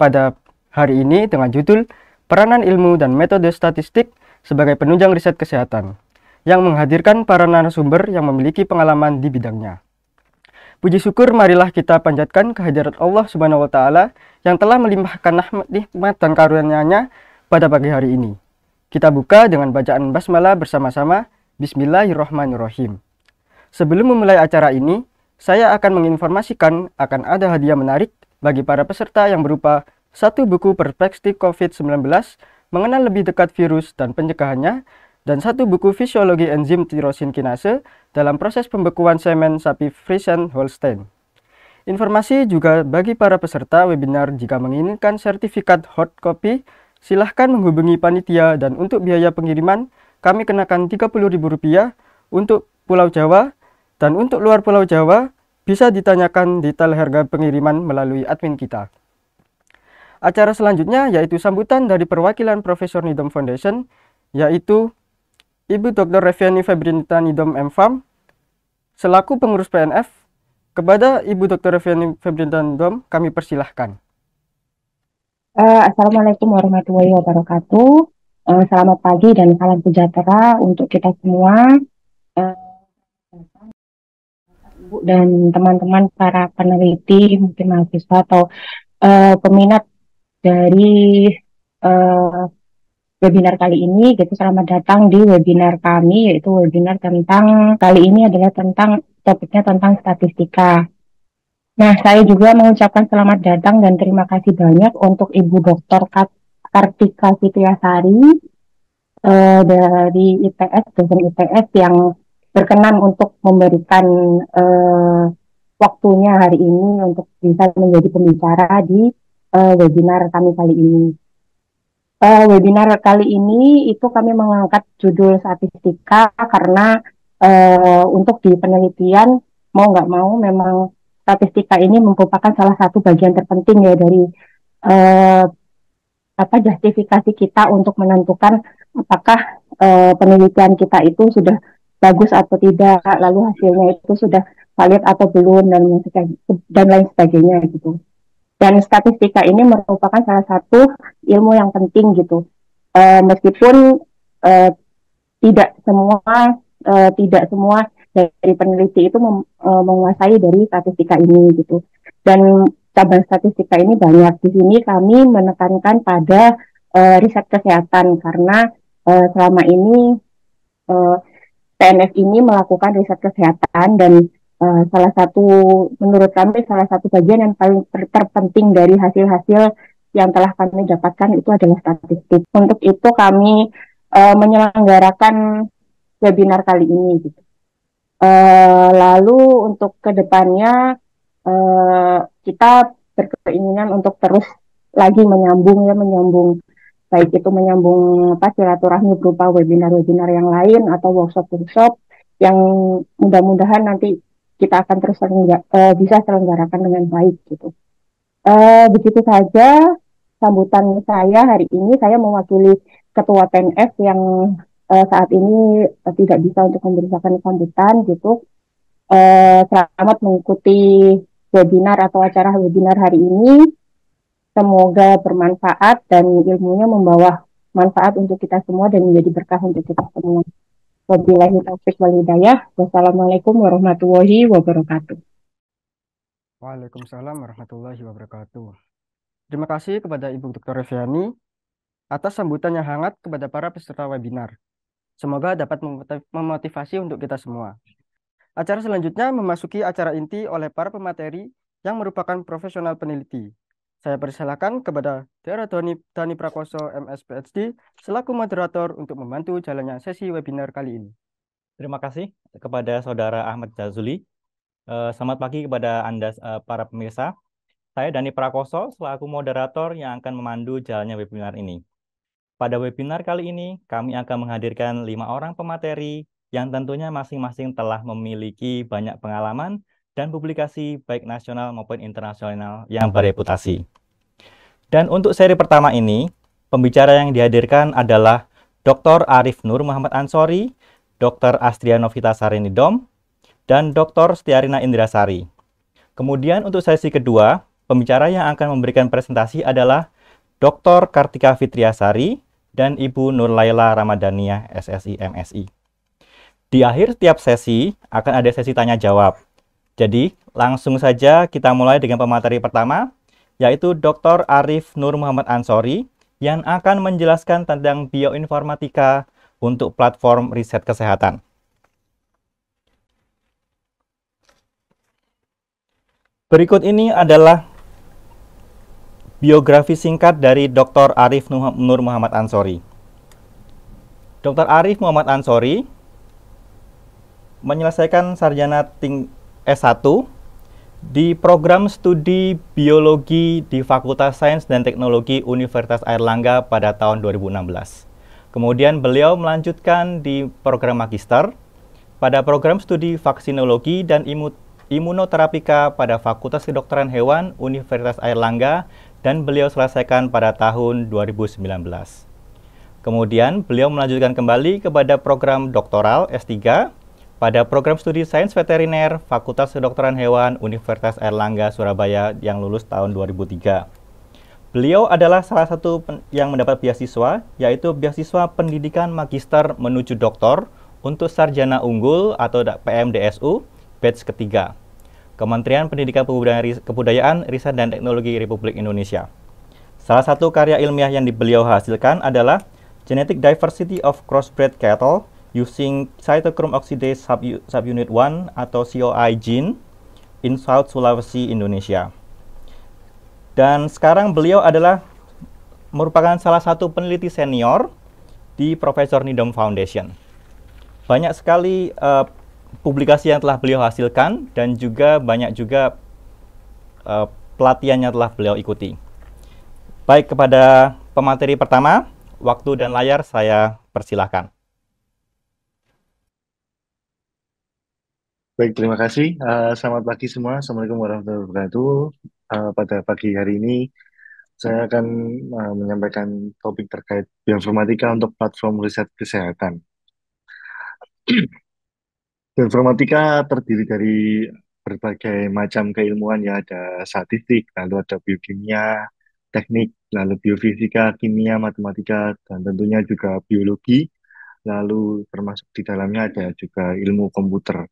pada hari ini dengan judul Peranan Ilmu dan Metode Statistik sebagai Penunjang Riset Kesehatan yang menghadirkan para narasumber yang memiliki pengalaman di bidangnya. Puji syukur marilah kita panjatkan kehadirat Allah Subhanahu wa taala yang telah melimpahkan nikmat dan karunia-Nya pada pagi hari ini. Kita buka dengan bacaan basmalah bersama-sama Bismillahirrahmanirrahim. Sebelum memulai acara ini, saya akan menginformasikan akan ada hadiah menarik bagi para peserta yang berupa satu buku perspektif COVID-19 mengenal lebih dekat virus dan pencegahannya, dan satu buku fisiologi enzim tirosin kinase dalam proses pembekuan semen sapi Friesen Holstein. Informasi juga bagi para peserta webinar jika menginginkan sertifikat hot copy, silahkan menghubungi panitia dan untuk biaya pengiriman kami kenakan Rp30.000 untuk Pulau Jawa dan untuk luar Pulau Jawa bisa ditanyakan detail harga pengiriman melalui admin kita. Acara selanjutnya yaitu sambutan dari perwakilan Profesor Nidom Foundation, yaitu Ibu Dr. Reviani Febrinita Nidom M. Farm, selaku pengurus PNF, kepada Ibu Dr. Reviani Febrinita Nidom kami persilahkan. Uh, Assalamualaikum warahmatullahi wabarakatuh. Uh, selamat pagi dan salam sejahtera untuk kita semua. Uh, Ibu dan teman-teman para peneliti, mungkin mahasiswa atau uh, peminat dari uh, webinar kali ini. Gitu, selamat datang di webinar kami, yaitu webinar tentang kali ini adalah tentang topiknya tentang statistika. Nah, saya juga mengucapkan selamat datang dan terima kasih banyak untuk Ibu Dr. Kartika Fitriasari uh, dari ITS, dosen ITS yang berkenan untuk memberikan uh, waktunya hari ini untuk bisa menjadi pembicara di uh, webinar kami kali ini. Uh, webinar kali ini itu kami mengangkat judul statistika karena uh, untuk di penelitian mau nggak mau memang statistika ini merupakan salah satu bagian terpenting ya dari uh, apa justifikasi kita untuk menentukan apakah uh, penelitian kita itu sudah bagus atau tidak, lalu hasilnya itu sudah valid atau belum dan dan lain sebagainya gitu. Dan statistika ini merupakan salah satu ilmu yang penting gitu. E, meskipun e, tidak semua e, tidak semua dari peneliti itu mem, e, menguasai dari statistika ini gitu. Dan cabang statistika ini banyak. Di sini kami menekankan pada e, riset kesehatan karena e, selama ini e, PNS ini melakukan riset kesehatan dan uh, salah satu menurut kami salah satu bagian yang paling ter terpenting dari hasil-hasil yang telah kami dapatkan itu adalah statistik. Untuk itu kami uh, menyelenggarakan webinar kali ini. Gitu. Uh, lalu untuk kedepannya uh, kita berkeinginan untuk terus lagi menyambung ya menyambung baik itu menyambung apa silaturahmi berupa webinar-webinar yang lain atau workshop-workshop yang mudah-mudahan nanti kita akan terus selengga, uh, eh, bisa selenggarakan dengan baik gitu. Uh, begitu saja sambutan saya hari ini saya mewakili ketua PNS yang uh, saat ini uh, tidak bisa untuk memberikan sambutan gitu. Uh, selamat mengikuti webinar atau acara webinar hari ini Semoga bermanfaat dan ilmunya membawa manfaat untuk kita semua dan menjadi berkah untuk kita semua. Wabillahi taufik wal hidayah. Wassalamualaikum warahmatullahi wabarakatuh. Waalaikumsalam warahmatullahi wabarakatuh. Terima kasih kepada Ibu Dr. Reviani atas sambutan yang hangat kepada para peserta webinar. Semoga dapat memotivasi untuk kita semua. Acara selanjutnya memasuki acara inti oleh para pemateri yang merupakan profesional peneliti. Saya persilakan kepada Dara Doni, Dani Prakoso, MS selaku moderator untuk membantu jalannya sesi webinar kali ini. Terima kasih kepada Saudara Ahmad Jazuli. Eh, selamat pagi kepada Anda eh, para pemirsa. Saya Dani Prakoso, selaku moderator yang akan memandu jalannya webinar ini. Pada webinar kali ini, kami akan menghadirkan lima orang pemateri yang tentunya masing-masing telah memiliki banyak pengalaman dan publikasi baik nasional maupun internasional yang mhm. bereputasi. Dan untuk seri pertama ini, pembicara yang dihadirkan adalah Dr. Arif Nur Muhammad Ansori, Dr. Astria Novita Sarinidom, dan Dr. Setiarina Indrasari. Kemudian untuk sesi kedua, pembicara yang akan memberikan presentasi adalah Dr. Kartika Fitriasari dan Ibu Nur Laila Ramadhania SSI MSI. Di akhir setiap sesi akan ada sesi tanya jawab. Jadi, langsung saja kita mulai dengan pemateri pertama, yaitu Dr. Arif Nur Muhammad Ansori, yang akan menjelaskan tentang bioinformatika untuk platform riset kesehatan. Berikut ini adalah biografi singkat dari Dr. Arif Nur Muhammad Ansori. Dr. Arif Muhammad Ansori menyelesaikan sarjana ting S1 di program studi biologi di Fakultas Sains dan Teknologi Universitas Airlangga pada tahun 2016. Kemudian beliau melanjutkan di program magister pada program studi vaksinologi dan imunoterapika pada Fakultas Kedokteran Hewan Universitas Airlangga dan beliau selesaikan pada tahun 2019. Kemudian beliau melanjutkan kembali kepada program doktoral S3 pada program studi Sains Veteriner Fakultas Kedokteran Hewan Universitas Erlangga Surabaya yang lulus tahun 2003. Beliau adalah salah satu yang mendapat beasiswa, yaitu beasiswa pendidikan magister menuju doktor untuk sarjana unggul atau PMDSU batch ketiga. Kementerian Pendidikan Kebudayaan, Riset dan Teknologi Republik Indonesia. Salah satu karya ilmiah yang beliau hasilkan adalah Genetic Diversity of Crossbred Cattle using cytochrome oxidase sub subunit 1 atau COI gene in South Sulawesi, Indonesia. Dan sekarang beliau adalah merupakan salah satu peneliti senior di Profesor Nidom Foundation. Banyak sekali uh, publikasi yang telah beliau hasilkan dan juga banyak juga uh, eh, pelatihannya telah beliau ikuti. Baik kepada pemateri pertama, waktu dan layar saya persilahkan. Baik, terima kasih. Uh, selamat pagi semua. Assalamualaikum warahmatullahi wabarakatuh. Uh, pada pagi hari ini, saya akan uh, menyampaikan topik terkait bioinformatika untuk platform riset kesehatan. bioinformatika terdiri dari berbagai macam keilmuan, ya ada statistik, lalu ada biokimia, teknik, lalu biofisika, kimia, matematika, dan tentunya juga biologi, lalu termasuk di dalamnya ada juga ilmu komputer.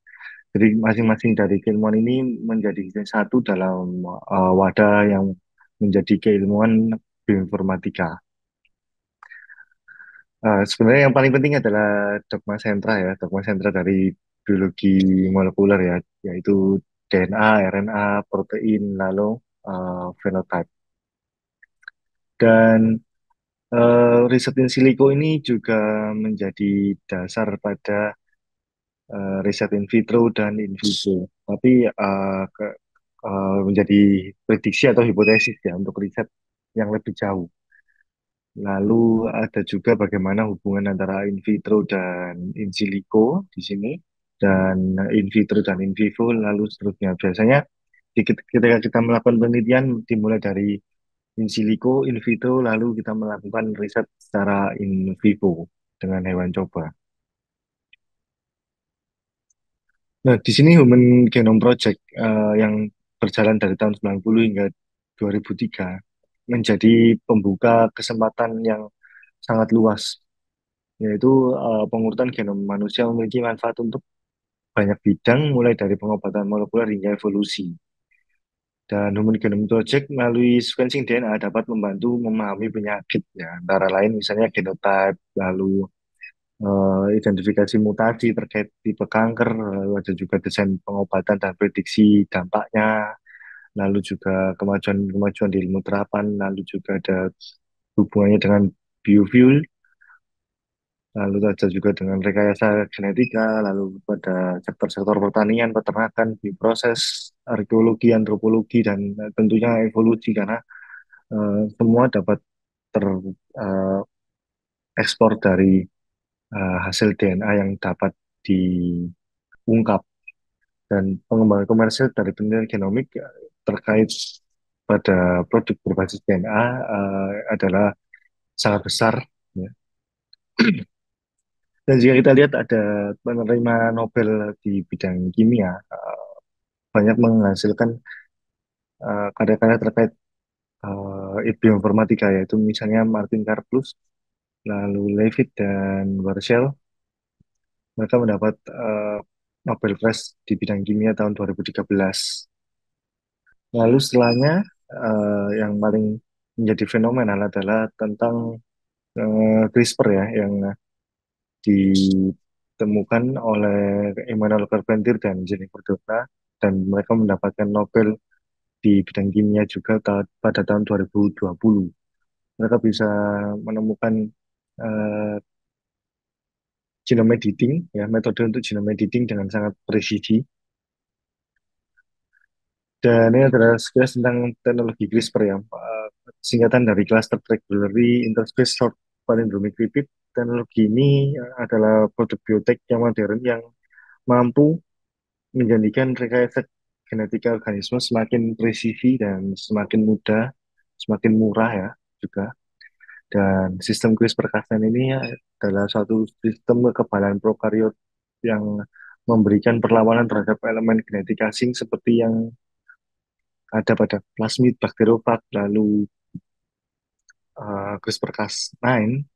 Jadi masing-masing dari keilmuan ini menjadi satu dalam uh, wadah yang menjadi keilmuan bioinformatika. Uh, sebenarnya yang paling penting adalah dogma sentra ya, dogma sentra dari biologi molekuler ya, yaitu DNA, RNA, protein, lalu uh, Dan uh, riset in silico ini juga menjadi dasar pada uh, riset in vitro dan in vitro. Tapi uh, ke, uh, menjadi prediksi atau hipotesis ya untuk riset yang lebih jauh. Lalu ada juga bagaimana hubungan antara in vitro dan in silico di sini dan in vitro dan in vivo lalu seterusnya. Biasanya ketika kita melakukan penelitian dimulai dari in silico, in vitro lalu kita melakukan riset secara in vivo dengan hewan coba. Nah, di sini Human Genome Project uh, yang berjalan dari tahun 90 hingga 2003 menjadi pembuka kesempatan yang sangat luas, yaitu uh, pengurutan genom manusia memiliki manfaat untuk banyak bidang, mulai dari pengobatan molekuler hingga evolusi. Dan Human Genome Project melalui sequencing DNA dapat membantu memahami penyakit, ya, antara lain misalnya genotype, lalu uh, eh, mutasi mutasi terkait tipe kanker, lalu ada juga desain pengobatan dan prediksi dampaknya, lalu juga kemajuan-kemajuan di ilmu terapan, lalu juga ada hubungannya dengan biofuel, lalu ada juga dengan rekayasa genetika, lalu pada sektor-sektor pertanian, peternakan, bioproses, arkeologi, antropologi, dan tentunya evolusi, karena uh, semua dapat ter uh, ekspor dari uh, hasil DNA yang dapat diungkap dan pengembangan komersil dari penelitian genomik eh, terkait pada produk berbasis DNA uh, eh, adalah sangat besar. Ya. Dan jika kita lihat ada penerima Nobel di bidang kimia uh, banyak menghasilkan karya-karya uh, terkait uh, bioinformatika yaitu misalnya Martin Karplus lalu Levitt dan Warshel. Mereka mendapat uh, Nobel Prize di bidang kimia tahun 2013. Lalu setelahnya uh, yang paling menjadi fenomenal adalah tentang uh, CRISPR ya yang ditemukan oleh Emmanuel Carpenter dan Jennifer Doudna dan mereka mendapatkan Nobel di bidang kimia juga pada tahun 2020. Mereka bisa menemukan uh, genome editing ya metode untuk genome editing dengan sangat presisi dan ini adalah sekilas tentang teknologi CRISPR ya uh, singkatan dari cluster regulatory interface short palindromic repeat teknologi ini eh, adalah produk biotek yang modern yang mampu menjadikan rekayasa genetika organisme semakin presisi dan semakin mudah semakin murah ya juga dan sistem kuis perkasan ini adalah suatu sistem kekebalan prokariot yang memberikan perlawanan terhadap elemen genetik asing seperti yang ada pada plasmid, bakteriofag, lalu uh, eh, CRISPR-Cas9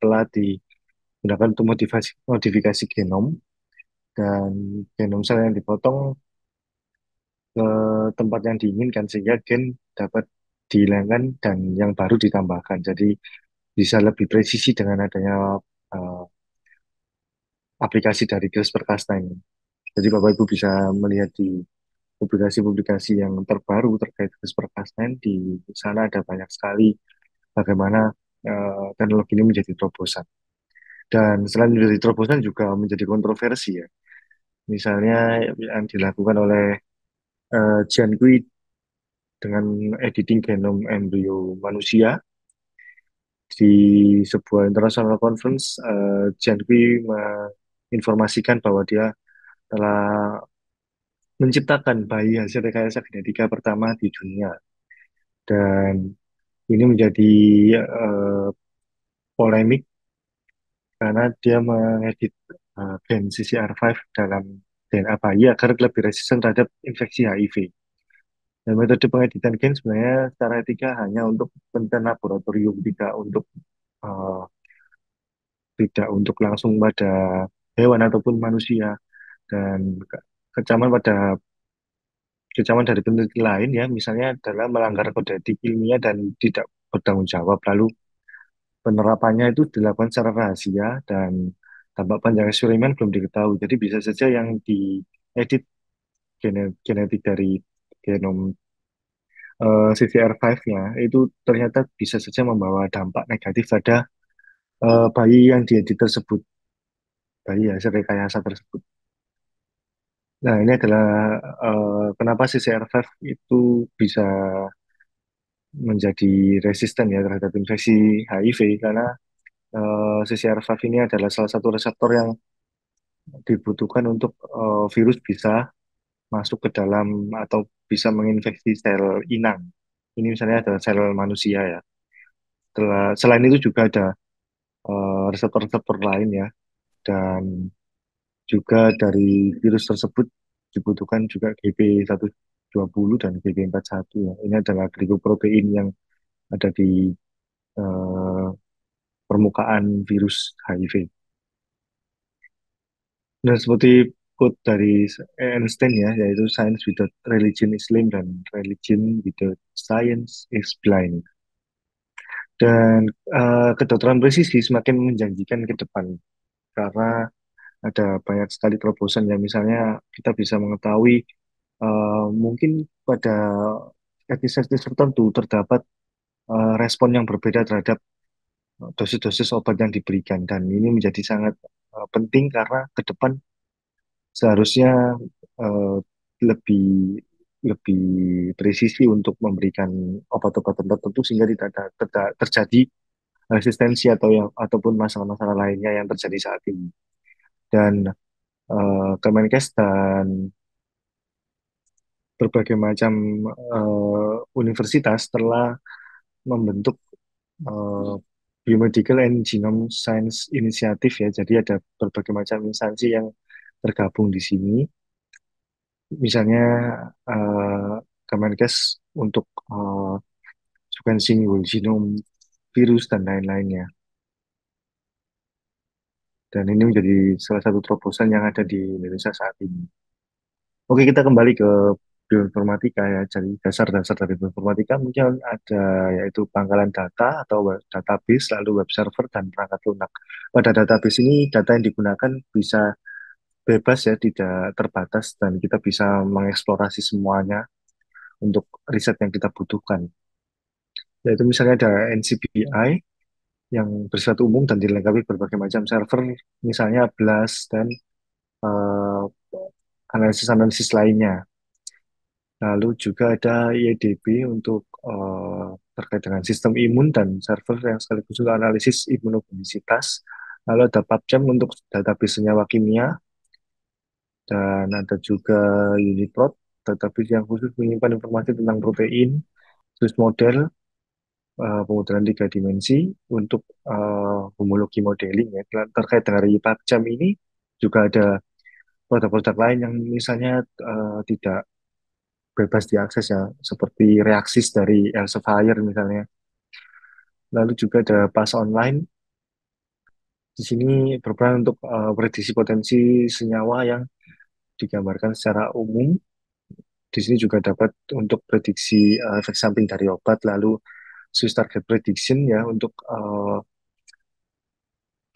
telah digunakan untuk modifikasi, modifikasi genom dan genom sel yang dipotong ke tempat yang diinginkan sehingga gen dapat dihilangkan dan yang baru ditambahkan. Jadi bisa lebih presisi dengan adanya uh, aplikasi dari CRISPR cas ini. Jadi Bapak Ibu bisa melihat di publikasi-publikasi yang terbaru terkait Cas9 di sana ada banyak sekali bagaimana uh, teknologi ini menjadi terobosan. Dan selain menjadi terobosan juga menjadi kontroversi ya. Misalnya yang dilakukan oleh uh, Jian dengan editing genom embrio manusia di sebuah international conference uh, Kui menginformasikan bahwa dia telah menciptakan bayi hasil rekayasa genetika pertama di dunia dan ini menjadi uh, polemik karena dia mengedit uh, gen CCR5 dalam DNA bayi agar lebih resisten terhadap infeksi HIV. Dan metode pengeditan gen sebenarnya secara etika hanya untuk penelitian laboratorium, tidak untuk uh, tidak untuk langsung pada hewan ataupun manusia. Dan kecaman pada kecaman dari peneliti lain ya, misalnya adalah melanggar kode etik ilmiah dan tidak bertanggung jawab. Lalu penerapannya itu dilakukan secara rahasia dan tampak panjang eksperimen belum diketahui. Jadi bisa saja yang diedit genetik dari genom uh, eh, CCR5-nya itu ternyata bisa saja membawa dampak negatif pada uh, bayi yang diedit tersebut, bayi hasil rekayasa tersebut. Nah, ini adalah uh, kenapa CCR5 itu bisa menjadi resisten ya terhadap infeksi HIV karena Uh, CCR5 ini adalah salah satu reseptor yang dibutuhkan untuk uh, virus bisa masuk ke dalam atau bisa menginfeksi sel inang. Ini misalnya adalah sel manusia ya. selain itu juga ada eh, reseptor-reseptor lain ya. Dan juga dari virus tersebut dibutuhkan juga GB120 dan GB41 ya. Ini adalah glikoprotein yang ada di eh, permukaan virus HIV. Dan seperti quote dari Einstein ya, yaitu science without religion is lame dan religion without science is blind. Dan uh, kedokteran presisi semakin menjanjikan ke depan karena ada banyak sekali terobosan ya misalnya kita bisa mengetahui uh, mungkin pada etnis-etnis tertentu terdapat uh, respon yang berbeda terhadap dosis-dosis obat yang diberikan dan ini menjadi sangat uh, penting karena ke depan seharusnya uh, lebih lebih presisi untuk memberikan obat-obatan tertentu sehingga tidak terjadi resistensi atau yang ataupun masalah-masalah lainnya yang terjadi saat ini. Dan uh, Kemenkes dan berbagai macam uh, universitas telah membentuk uh, Biomedical and Genome Science Initiative ya. Jadi ada berbagai macam instansi yang tergabung di sini. Misalnya uh, Kemenkes untuk uh, eh, sequencing whole genome virus dan lain-lainnya. Dan ini menjadi salah satu terobosan yang ada di Indonesia saat ini. Oke, kita kembali ke bioinformatika ya. Jadi dasar-dasar dari bioinformatika mungkin ada yaitu pangkalan data atau database, lalu web server dan perangkat lunak. Pada database ini data yang digunakan bisa bebas ya, tidak terbatas dan kita bisa mengeksplorasi semuanya untuk riset yang kita butuhkan. Yaitu misalnya ada NCBI yang bersifat umum dan dilengkapi berbagai macam server, misalnya BLAS dan eh, analisis-analisis uh, lainnya. Lalu juga ada IEDB untuk uh, terkait dengan sistem imun dan server yang sekaligus juga analisis imunogenisitas. Lalu ada PubChem untuk database senyawa kimia, dan ada juga UniProt, tetapi yang khusus menyimpan informasi tentang protein, terus model, uh, eh, pemodelan tiga dimensi untuk uh, homologi modeling ya. Terkait dengan jam ini juga ada produk-produk lain yang misalnya uh, tidak bebas diakses ya, seperti reaksi dari Elsevier misalnya. Lalu juga ada pas online. Di sini berperan untuk uh, prediksi potensi senyawa yang digambarkan secara umum. Di sini juga dapat untuk prediksi uh, eh, efek samping dari obat, lalu Swiss target prediction ya untuk uh,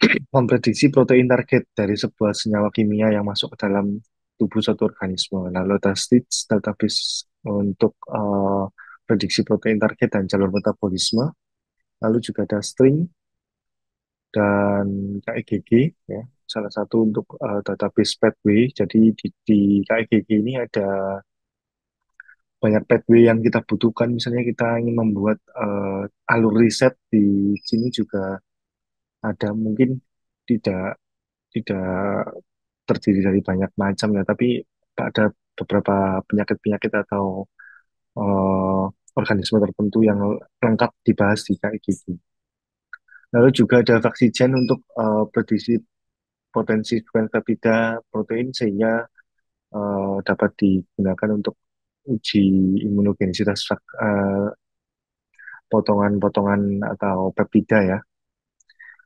memprediksi protein target dari sebuah senyawa kimia yang masuk ke dalam tubuh satu organisme. Nah, lalu ada Stitch database untuk uh, prediksi protein target dan jalur metabolisme. Lalu juga ada string dan KEGG ya salah satu untuk uh, database pathway. Jadi di, di KIGG ini ada banyak pathway yang kita butuhkan. Misalnya kita ingin membuat uh, alur riset di sini juga ada mungkin tidak tidak terdiri dari banyak macam ya, tapi ada beberapa penyakit-penyakit atau uh, organisme tertentu yang lengkap dibahas di KIGG. Lalu juga ada vaksin untuk uh, prediksi potensi per kapita protein sehingga uh, dapat digunakan untuk uji imunogenisitas eh, potongan-potongan atau peptida ya.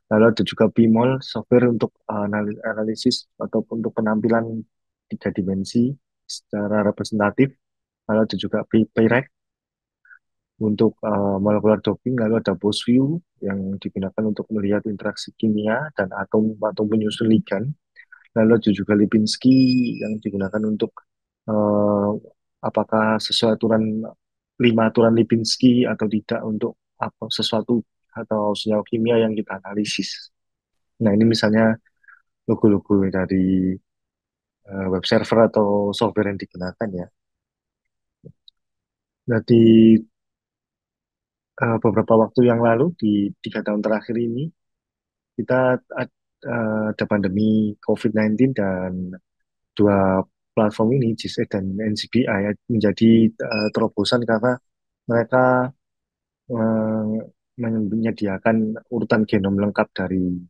Lalu ada juga BIMOL, software untuk eh, analisis atau untuk penampilan tiga dimensi secara representatif. Lalu ada juga PIREC, untuk uh, molecular docking lalu ada post View yang digunakan untuk melihat interaksi kimia dan atom atau penyusun ligan. Lalu ada juga Lipinski yang digunakan untuk uh, apakah sesuai aturan lima aturan Lipinski atau tidak untuk apa sesuatu atau senyawa kimia yang kita analisis. Nah ini misalnya logo-logo dari uh, web server atau software yang digunakan ya. Nah di uh, beberapa waktu yang lalu di tiga tahun terakhir ini kita ad- eh, ada pandemi COVID-19 dan dua platform ini JISE dan NCBI ya, menjadi uh, terobosan karena mereka uh, menyediakan urutan genom lengkap dari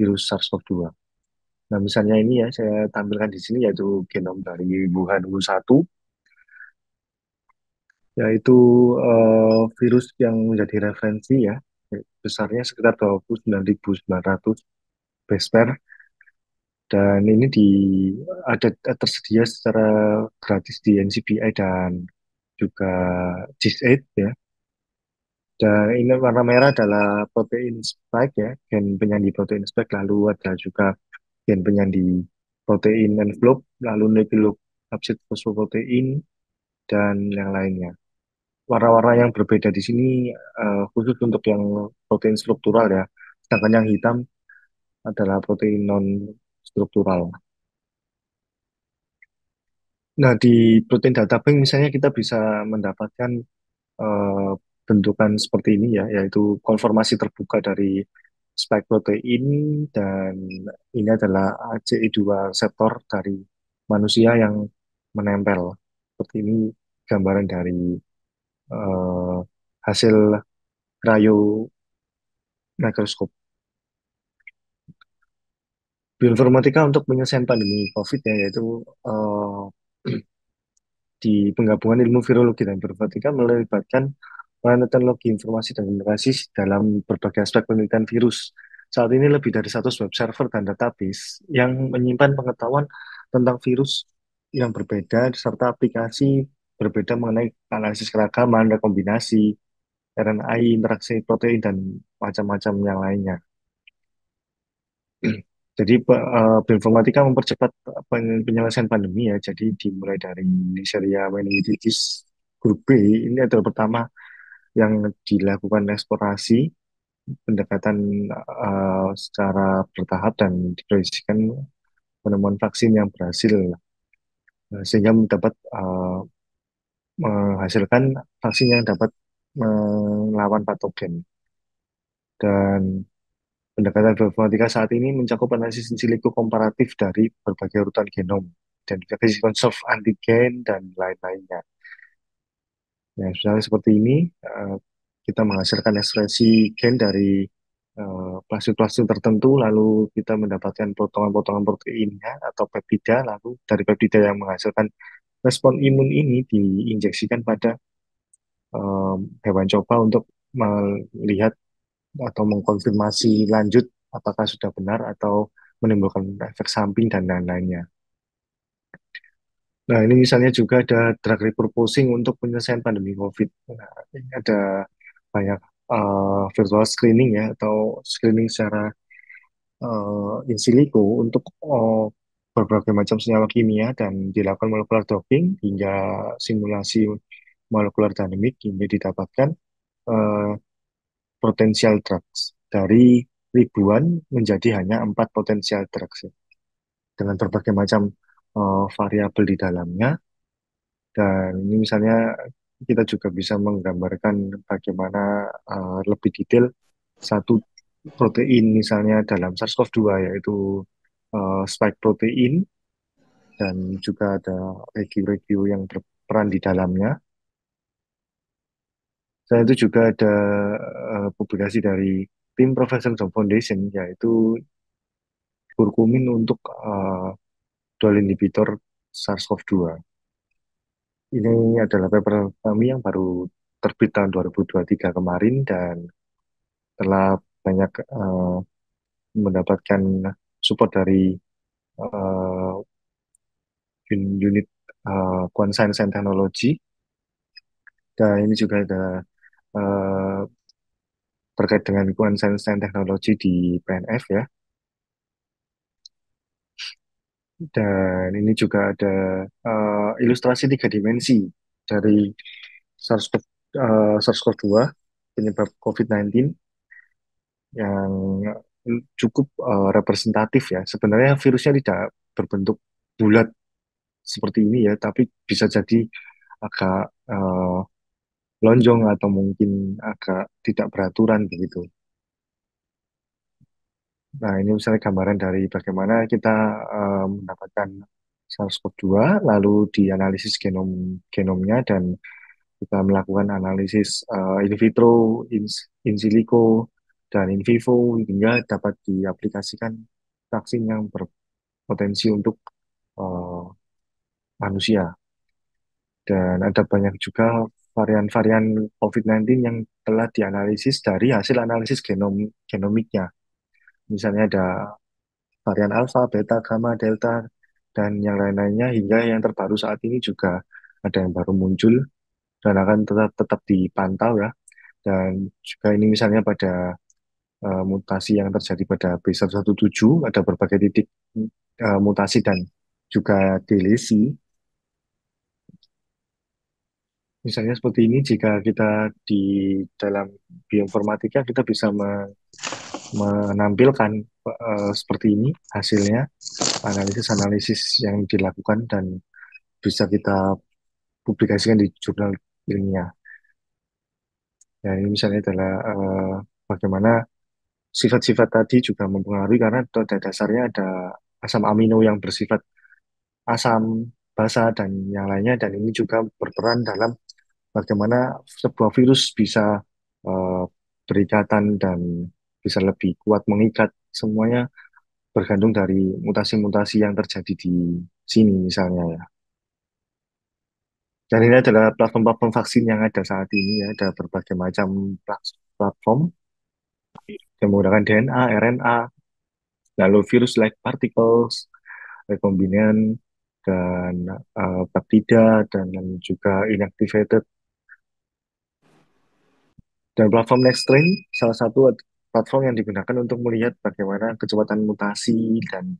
virus SARS-CoV-2. Nah, misalnya ini ya saya tampilkan di sini yaitu genom dari Wuhan 1 yaitu uh, virus yang menjadi referensi ya besarnya sekitar 29.900 base pair dan ini di ada tersedia secara gratis di NCBI dan juga GIS8 ya dan ini warna merah adalah protein spike ya gen penyandi protein spike lalu ada juga gen penyandi protein envelope lalu nucleocapsid fosfoprotein dan yang lainnya warna-warna yang berbeda di sini uh, khusus untuk yang protein struktural ya. Sedangkan yang hitam adalah protein non struktural. Nah, di protein data bank misalnya kita bisa mendapatkan uh, bentukan seperti ini ya, yaitu konformasi terbuka dari spike protein dan ini adalah ACE2 reseptor dari manusia yang menempel. Seperti ini gambaran dari uh, hasil rayu mikroskop. Bioinformatika untuk penyelesaian pandemi COVID ya, yaitu uh, di penggabungan ilmu virologi dan bioinformatika melibatkan peran teknologi informasi dan komunikasi dalam berbagai aspek penelitian virus. Saat ini lebih dari 100 web server dan database yang menyimpan pengetahuan tentang virus yang berbeda serta aplikasi berbeda mengenai analisis keragaman, rekombinasi, RNA, interaksi protein, dan macam-macam yang lainnya. Jadi eh, bioinformatika mempercepat penyelesaian pandemi ya. Jadi dimulai dari Neisseria meningitis grup B ini adalah pertama yang dilakukan eksplorasi pendekatan uh, secara bertahap dan diprediksikan penemuan vaksin yang berhasil nah, sehingga mendapat uh, menghasilkan vaksin yang dapat melawan patogen. Dan pendekatan bioinformatika saat ini mencakup analisis in silico komparatif dari berbagai urutan genom, dan identifikasi konserv antigen, dan lain-lainnya. Nah, misalnya seperti ini, eh, kita menghasilkan ekspresi gen dari eh, plastik-plastik tertentu, lalu kita mendapatkan potongan-potongan proteinnya atau peptida, lalu dari peptida yang menghasilkan respon imun ini diinjeksikan pada um, hewan coba untuk melihat atau mengkonfirmasi lanjut apakah sudah benar atau menimbulkan efek samping dan lain-lainnya. Nah, ini misalnya juga ada drug repurposing untuk penyelesaian pandemi COVID. Nah, ini ada banyak uh, virtual screening ya atau screening secara uh, in silico untuk uh, berbagai macam senyawa kimia dan dilakukan molecular docking hingga simulasi molecular dynamic ini didapatkan uh, potensial drugs dari ribuan menjadi hanya empat potensial drugs ya. dengan berbagai macam uh, variabel di dalamnya dan ini misalnya kita juga bisa menggambarkan bagaimana uh, lebih detail satu protein misalnya dalam SARS-CoV-2 yaitu uh, spike protein dan juga ada regio-regio yang berperan di dalamnya. Selain itu juga ada uh, publikasi dari tim Profesor John Foundation yaitu kurkumin untuk uh, dual inhibitor SARS-CoV-2. Ini adalah paper kami yang baru terbit tahun 2023 kemarin dan telah banyak uh, mendapatkan support dari uh, unit uh, Science and Technology. Dan ini juga ada uh, terkait dengan lingkungan Science dan teknologi di PNF ya. Dan ini juga ada uh, ilustrasi tiga dimensi dari SARS-CoV uh, sars penyebab COVID-19 yang cukup uh, representatif ya. Sebenarnya virusnya tidak berbentuk bulat seperti ini ya, tapi bisa jadi agak uh, lonjong atau mungkin agak tidak beraturan begitu. Nah, ini misalnya gambaran dari bagaimana kita uh, mendapatkan SARS-CoV-2 lalu dianalisis genom genomnya dan kita melakukan analisis uh, in vitro, in, in silico, dan in vivo hingga dapat diaplikasikan vaksin yang berpotensi untuk uh, manusia. Dan ada banyak juga varian-varian COVID-19 yang telah dianalisis dari hasil analisis genom genomiknya. Misalnya ada varian alfa, beta, gamma, delta, dan yang lain-lainnya hingga yang terbaru saat ini juga ada yang baru muncul dan akan tetap tetap dipantau ya. Dan juga ini misalnya pada Eh, mutasi yang terjadi pada B117 ada berbagai titik uh, mutasi dan juga delisi. Misalnya seperti ini jika kita di dalam bioinformatika kita bisa me menampilkan uh, seperti ini hasilnya analisis-analisis yang dilakukan dan bisa kita publikasikan di jurnal ilmiah. Ya, ini misalnya adalah uh, bagaimana sifat-sifat tadi juga mempengaruhi karena pada dasarnya ada asam amino yang bersifat asam basa dan yang lainnya dan ini juga berperan dalam bagaimana sebuah virus bisa uh, berikatan dan bisa lebih kuat mengikat semuanya bergantung dari mutasi-mutasi yang terjadi di sini misalnya ya. Dan ini adalah platform-platform vaksin yang ada saat ini ya, ada berbagai macam platform Eh, yang menggunakan DNA, RNA, lalu virus-like particles, rekombinan, dan uh, peptida, dan juga inactivated. Dan platform Nextstrain salah satu platform yang digunakan untuk melihat bagaimana kecepatan mutasi dan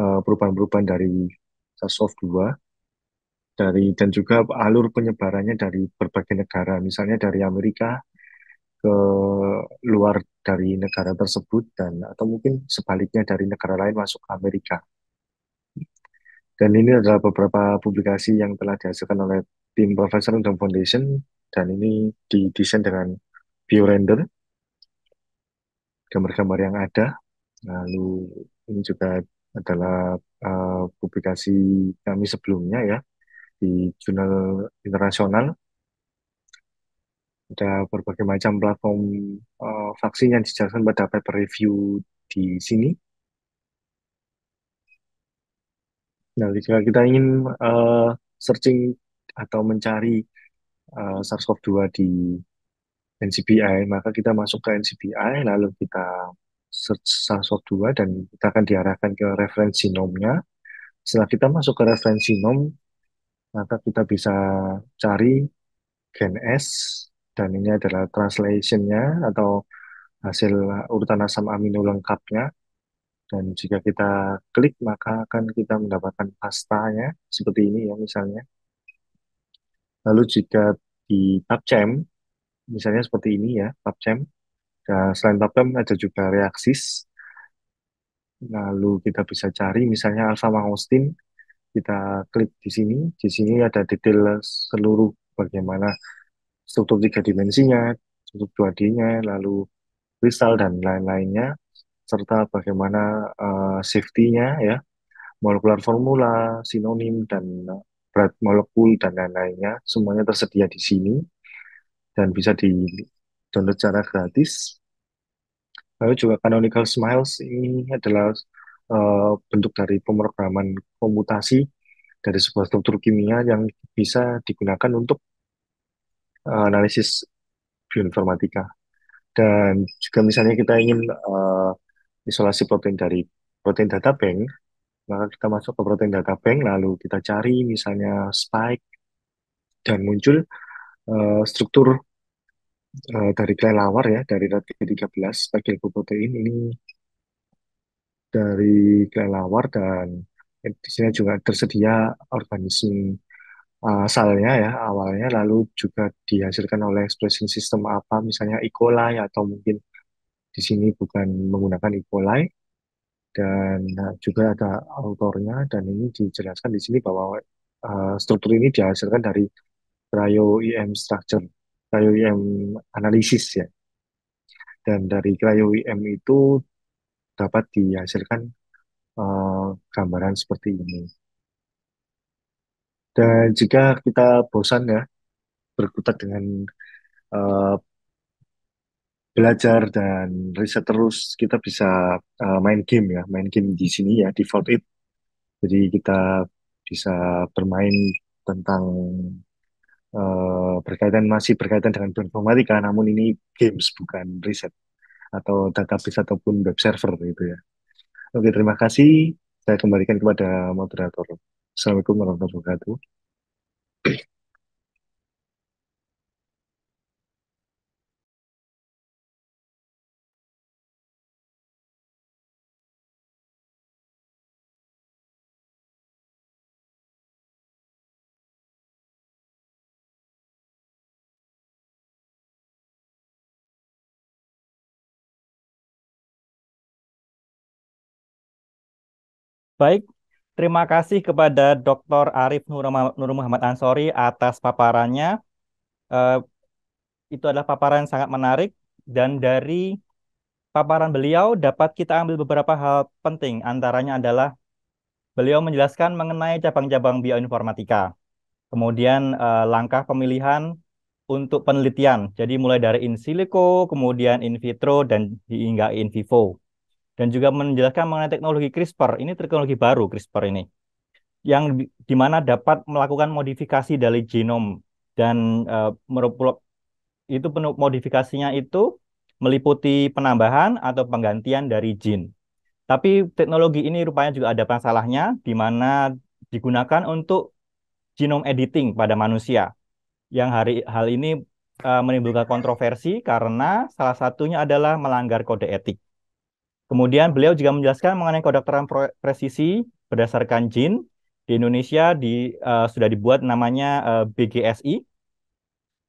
eh, perubahan-perubahan dari SARS-CoV-2 dari dan juga alur penyebarannya dari berbagai negara, misalnya dari Amerika ke luar dari negara tersebut dan atau mungkin sebaliknya dari negara lain masuk ke Amerika. Dan ini adalah beberapa publikasi yang telah dihasilkan oleh tim Profesor Undang Foundation dan ini didesain dengan BioRender. Gambar-gambar yang ada. Lalu ini juga adalah uh, publikasi kami sebelumnya ya di jurnal internasional ada berbagai macam platform uh, vaksin yang dijelaskan pada paper review di sini. Nah, jika kita ingin uh, searching atau mencari uh, eh, SARS-CoV-2 di NCBI, maka kita masuk ke NCBI, lalu kita search SARS-CoV-2 dan kita akan diarahkan ke referensi nomnya. Setelah kita masuk ke referensi nom, maka kita bisa cari gen S dan ini adalah translationnya atau hasil urutan asam amino lengkapnya. Dan jika kita klik, maka akan kita mendapatkan pastanya seperti ini ya misalnya. Lalu jika di PubChem, misalnya seperti ini ya, PubChem. dan nah, selain PubChem ada juga reaksis. Lalu kita bisa cari misalnya alfa mangostin. Kita klik di sini. Di sini ada detail seluruh bagaimana struktur tiga dimensinya, struktur 2D-nya, lalu kristal dan lain-lainnya, serta bagaimana uh, safety-nya ya, molekular formula, sinonim dan eh, berat molekul dan lain-lainnya, semuanya tersedia di sini dan bisa di download secara gratis. Lalu juga Canonical Smiles ini adalah uh, bentuk dari pemrograman komputasi dari sebuah struktur kimia yang bisa digunakan untuk uh, analisis bioinformatika. Dan juga misalnya kita ingin uh, isolasi protein dari protein data bank, maka kita masuk ke protein data bank, lalu kita cari misalnya spike, dan muncul uh, struktur uh, dari kelelawar ya, dari Rat13, spike protein ini dari kelelawar dan di sini juga tersedia organisme asalnya ya awalnya lalu juga dihasilkan oleh expression system apa misalnya E. coli atau mungkin di sini bukan menggunakan E. coli dan nah, juga ada autornya dan ini dijelaskan di sini bahwa uh, struktur ini dihasilkan dari cryo-EM structure, cryo-EM analysis ya. Dan dari cryo-EM itu dapat dihasilkan uh, gambaran seperti ini. Dan jika kita bosan ya berkutat dengan uh, belajar dan riset terus, kita bisa uh, main game ya, main game di sini ya di Vault It. Jadi kita bisa bermain tentang uh, berkaitan masih berkaitan dengan informatika, namun ini games bukan riset atau database ataupun web server gitu ya. Oke, terima kasih. Saya kembalikan kepada moderator. Assalamualaikum warahmatullahi wabarakatuh. Baik, Terima kasih kepada Dr. Arif Nur Muhammad Ansori atas paparannya. Uh, itu adalah paparan yang sangat menarik dan dari paparan beliau dapat kita ambil beberapa hal penting. Antaranya adalah beliau menjelaskan mengenai cabang-cabang bioinformatika. Kemudian uh, langkah pemilihan untuk penelitian. Jadi mulai dari in silico, kemudian in vitro dan hingga in vivo dan juga menjelaskan mengenai teknologi CRISPR. Ini teknologi baru CRISPR ini yang di, di mana dapat melakukan modifikasi dari genom dan uh, eh, merupakan itu modifikasinya itu meliputi penambahan atau penggantian dari jin. Tapi teknologi ini rupanya juga ada masalahnya di mana digunakan untuk genome editing pada manusia. Yang hari hal ini uh, menimbulkan kontroversi karena salah satunya adalah melanggar kode etik. Kemudian beliau juga menjelaskan mengenai kedokteran presisi berdasarkan jin di Indonesia di uh, sudah dibuat namanya uh, eh, BGSI.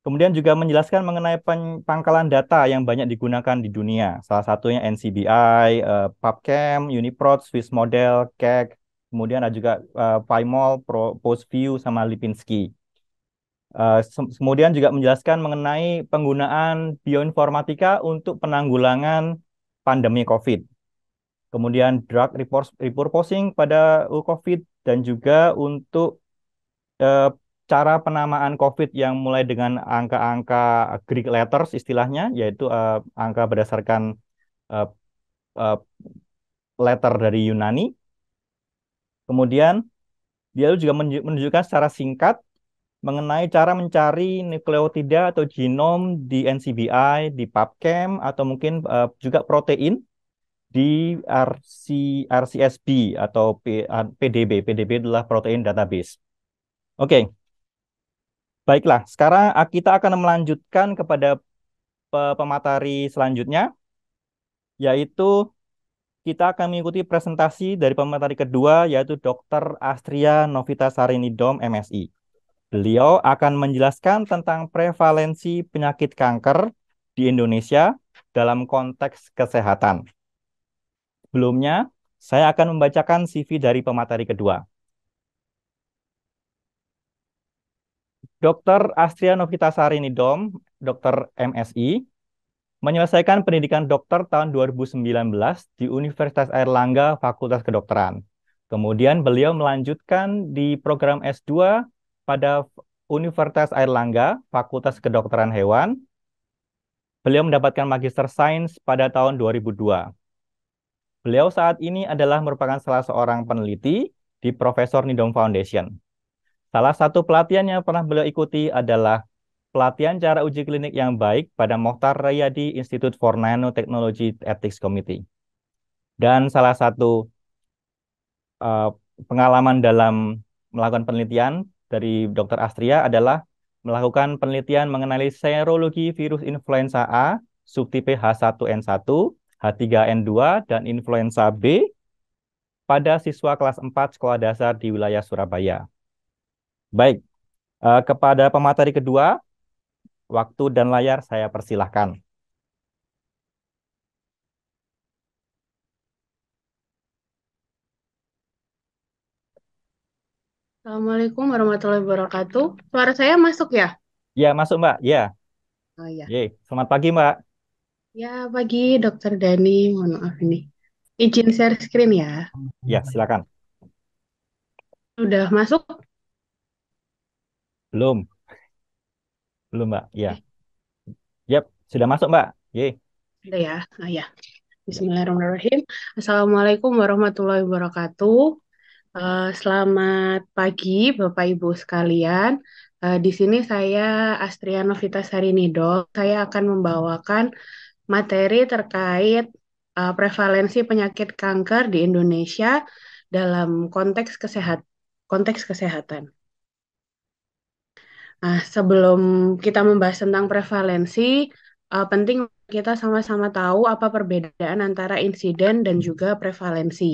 Kemudian juga menjelaskan mengenai pangkalan data yang banyak digunakan di dunia. Salah satunya NCBI, uh, eh, PubChem, UniProt, Swiss Model, CAG, kemudian ada juga uh, PyMol, Pro, PostView, sama Lipinski. Uh, kemudian juga menjelaskan mengenai penggunaan bioinformatika untuk penanggulangan pandemi COVID kemudian drug repurposing pada COVID dan juga untuk eh, cara penamaan COVID yang mulai dengan angka-angka Greek letters istilahnya, yaitu eh, angka berdasarkan eh, letter dari Yunani. Kemudian dia juga menunjukkan secara singkat mengenai cara mencari nukleotida atau genom di NCBI, di PubChem, atau mungkin uh, juga protein di RC, RCSB atau P, PDB. PDB adalah Protein Database. Oke, okay. baiklah. Sekarang ah, kita akan melanjutkan kepada pemateri selanjutnya, yaitu kita akan mengikuti presentasi dari pemateri kedua, yaitu Dr. Astria Novita Sarinidom, MSI. Beliau akan menjelaskan tentang prevalensi penyakit kanker di Indonesia dalam konteks kesehatan. Sebelumnya, saya akan membacakan CV dari pemateri kedua. Dr. Astria Novitasari Nidom, Dr. MSI, menyelesaikan pendidikan dokter tahun 2019 di Universitas Airlangga Fakultas Kedokteran. Kemudian beliau melanjutkan di program S2 pada Universitas Airlangga Fakultas Kedokteran Hewan. Beliau mendapatkan Magister Sains pada tahun 2002 Beliau saat ini adalah merupakan salah seorang peneliti di Profesor Nidom Foundation. Salah satu pelatihan yang pernah beliau ikuti adalah pelatihan cara uji klinik yang baik pada Mokhtar Rayadi Institute for Nanotechnology Ethics Committee. Dan salah satu uh, pengalaman dalam melakukan penelitian dari Dr. Astria adalah melakukan penelitian mengenai serologi virus influenza A subtipe H1N1 H3N2 dan influenza B pada siswa kelas 4 sekolah dasar di wilayah Surabaya. Baik, eh, kepada pemateri kedua, waktu dan layar saya persilahkan. Assalamualaikum warahmatullahi wabarakatuh. Suara saya masuk ya? Ya, masuk Mbak. Ya. Oh iya. Yeay. Selamat pagi Mbak. Ya, pagi Dokter Dani, mohon maaf ini. Izin share screen ya. Ya, silakan. Sudah masuk? Belum. Belum, Mbak. Ya. Yap, sudah masuk, Mbak. Ye. Sudah ya. Oh, ya. Bismillahirrahmanirrahim. Assalamualaikum warahmatullahi wabarakatuh. Uh, selamat pagi Bapak Ibu sekalian. Uh, di sini saya Astriano Vita Sarinidol. Saya akan membawakan materi terkait uh, prevalensi penyakit kanker di Indonesia dalam konteks kesehat konteks kesehatan. Nah, sebelum kita membahas tentang prevalensi, uh, penting kita sama-sama tahu apa perbedaan antara insiden dan juga prevalensi.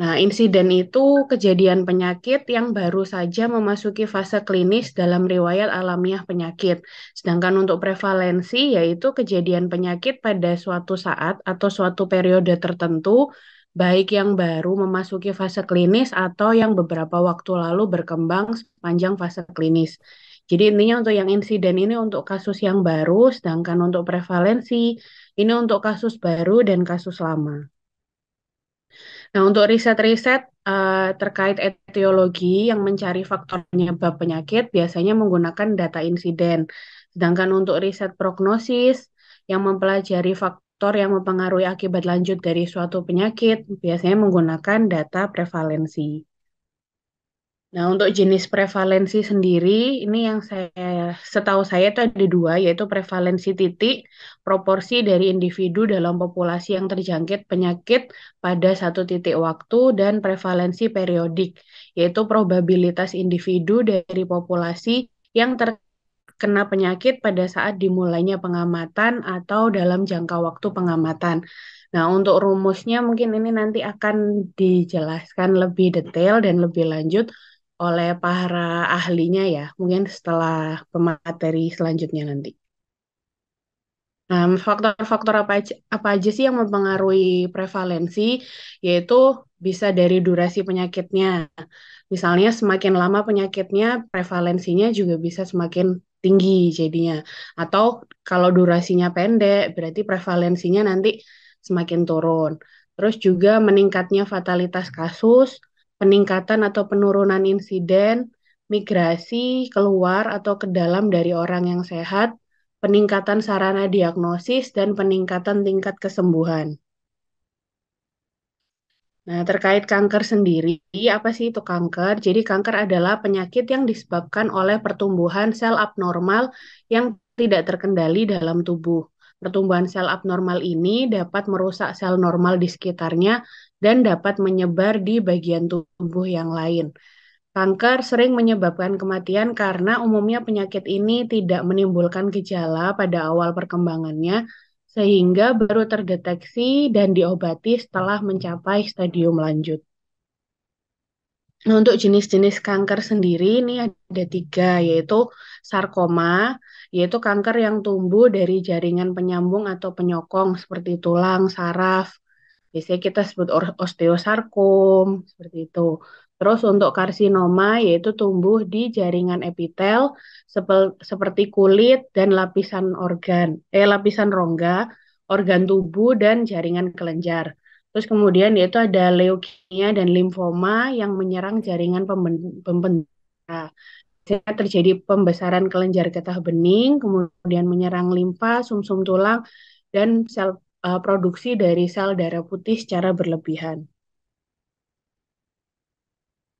Nah, insiden itu kejadian penyakit yang baru saja memasuki fase klinis dalam riwayat alamiah penyakit. Sedangkan untuk prevalensi yaitu kejadian penyakit pada suatu saat atau suatu periode tertentu, baik yang baru memasuki fase klinis atau yang beberapa waktu lalu berkembang sepanjang fase klinis. Jadi intinya untuk yang insiden ini untuk kasus yang baru, sedangkan untuk prevalensi ini untuk kasus baru dan kasus lama. Nah, untuk riset-riset uh, terkait etiologi yang mencari faktor penyebab penyakit biasanya menggunakan data insiden. Sedangkan untuk riset prognosis yang mempelajari faktor yang mempengaruhi akibat lanjut dari suatu penyakit biasanya menggunakan data prevalensi. Nah, untuk jenis prevalensi sendiri, ini yang saya setahu saya itu ada dua, yaitu prevalensi titik, proporsi dari individu dalam populasi yang terjangkit penyakit pada satu titik waktu, dan prevalensi periodik, yaitu probabilitas individu dari populasi yang terkena penyakit pada saat dimulainya pengamatan atau dalam jangka waktu pengamatan. Nah, untuk rumusnya mungkin ini nanti akan dijelaskan lebih detail dan lebih lanjut oleh para ahlinya ya, mungkin setelah pemateri selanjutnya nanti. Faktor-faktor um, apa apa aja sih yang mempengaruhi prevalensi? Yaitu bisa dari durasi penyakitnya. Misalnya semakin lama penyakitnya, prevalensinya juga bisa semakin tinggi jadinya. Atau kalau durasinya pendek, berarti prevalensinya nanti semakin turun. Terus juga meningkatnya fatalitas kasus, peningkatan atau penurunan insiden, migrasi keluar atau ke dalam dari orang yang sehat, peningkatan sarana diagnosis, dan peningkatan tingkat kesembuhan. Nah, terkait kanker sendiri, apa sih itu kanker? Jadi, kanker adalah penyakit yang disebabkan oleh pertumbuhan sel abnormal yang tidak terkendali dalam tubuh. Pertumbuhan sel abnormal ini dapat merusak sel normal di sekitarnya dan dapat menyebar di bagian tubuh yang lain. Kanker sering menyebabkan kematian karena umumnya penyakit ini tidak menimbulkan gejala pada awal perkembangannya, sehingga baru terdeteksi dan diobati setelah mencapai stadium lanjut. Nah, untuk jenis-jenis kanker sendiri ini ada tiga, yaitu sarkoma, yaitu kanker yang tumbuh dari jaringan penyambung atau penyokong seperti tulang, saraf, Biasanya kita sebut osteosarkom seperti itu. Terus untuk karsinoma yaitu tumbuh di jaringan epitel seperti kulit dan lapisan organ, eh lapisan rongga, organ tubuh dan jaringan kelenjar. Terus kemudian yaitu ada leukemia dan limfoma yang menyerang jaringan pembentuk. Biasanya terjadi pembesaran kelenjar getah bening, kemudian menyerang limpa, sumsum -sum tulang, dan sel uh, produksi dari sel darah putih secara berlebihan.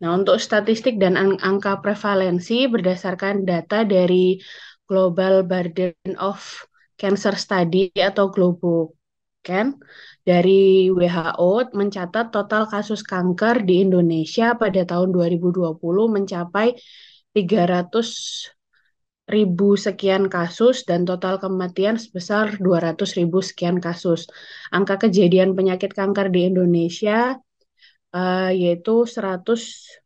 Nah, untuk statistik dan angka prevalensi berdasarkan data dari Global Burden of Cancer Study atau Global CAN dari WHO mencatat total kasus kanker di Indonesia pada tahun 2020 mencapai 300 ribu sekian kasus dan total kematian sebesar 200 ribu sekian kasus. Angka kejadian penyakit kanker di Indonesia uh, yaitu 100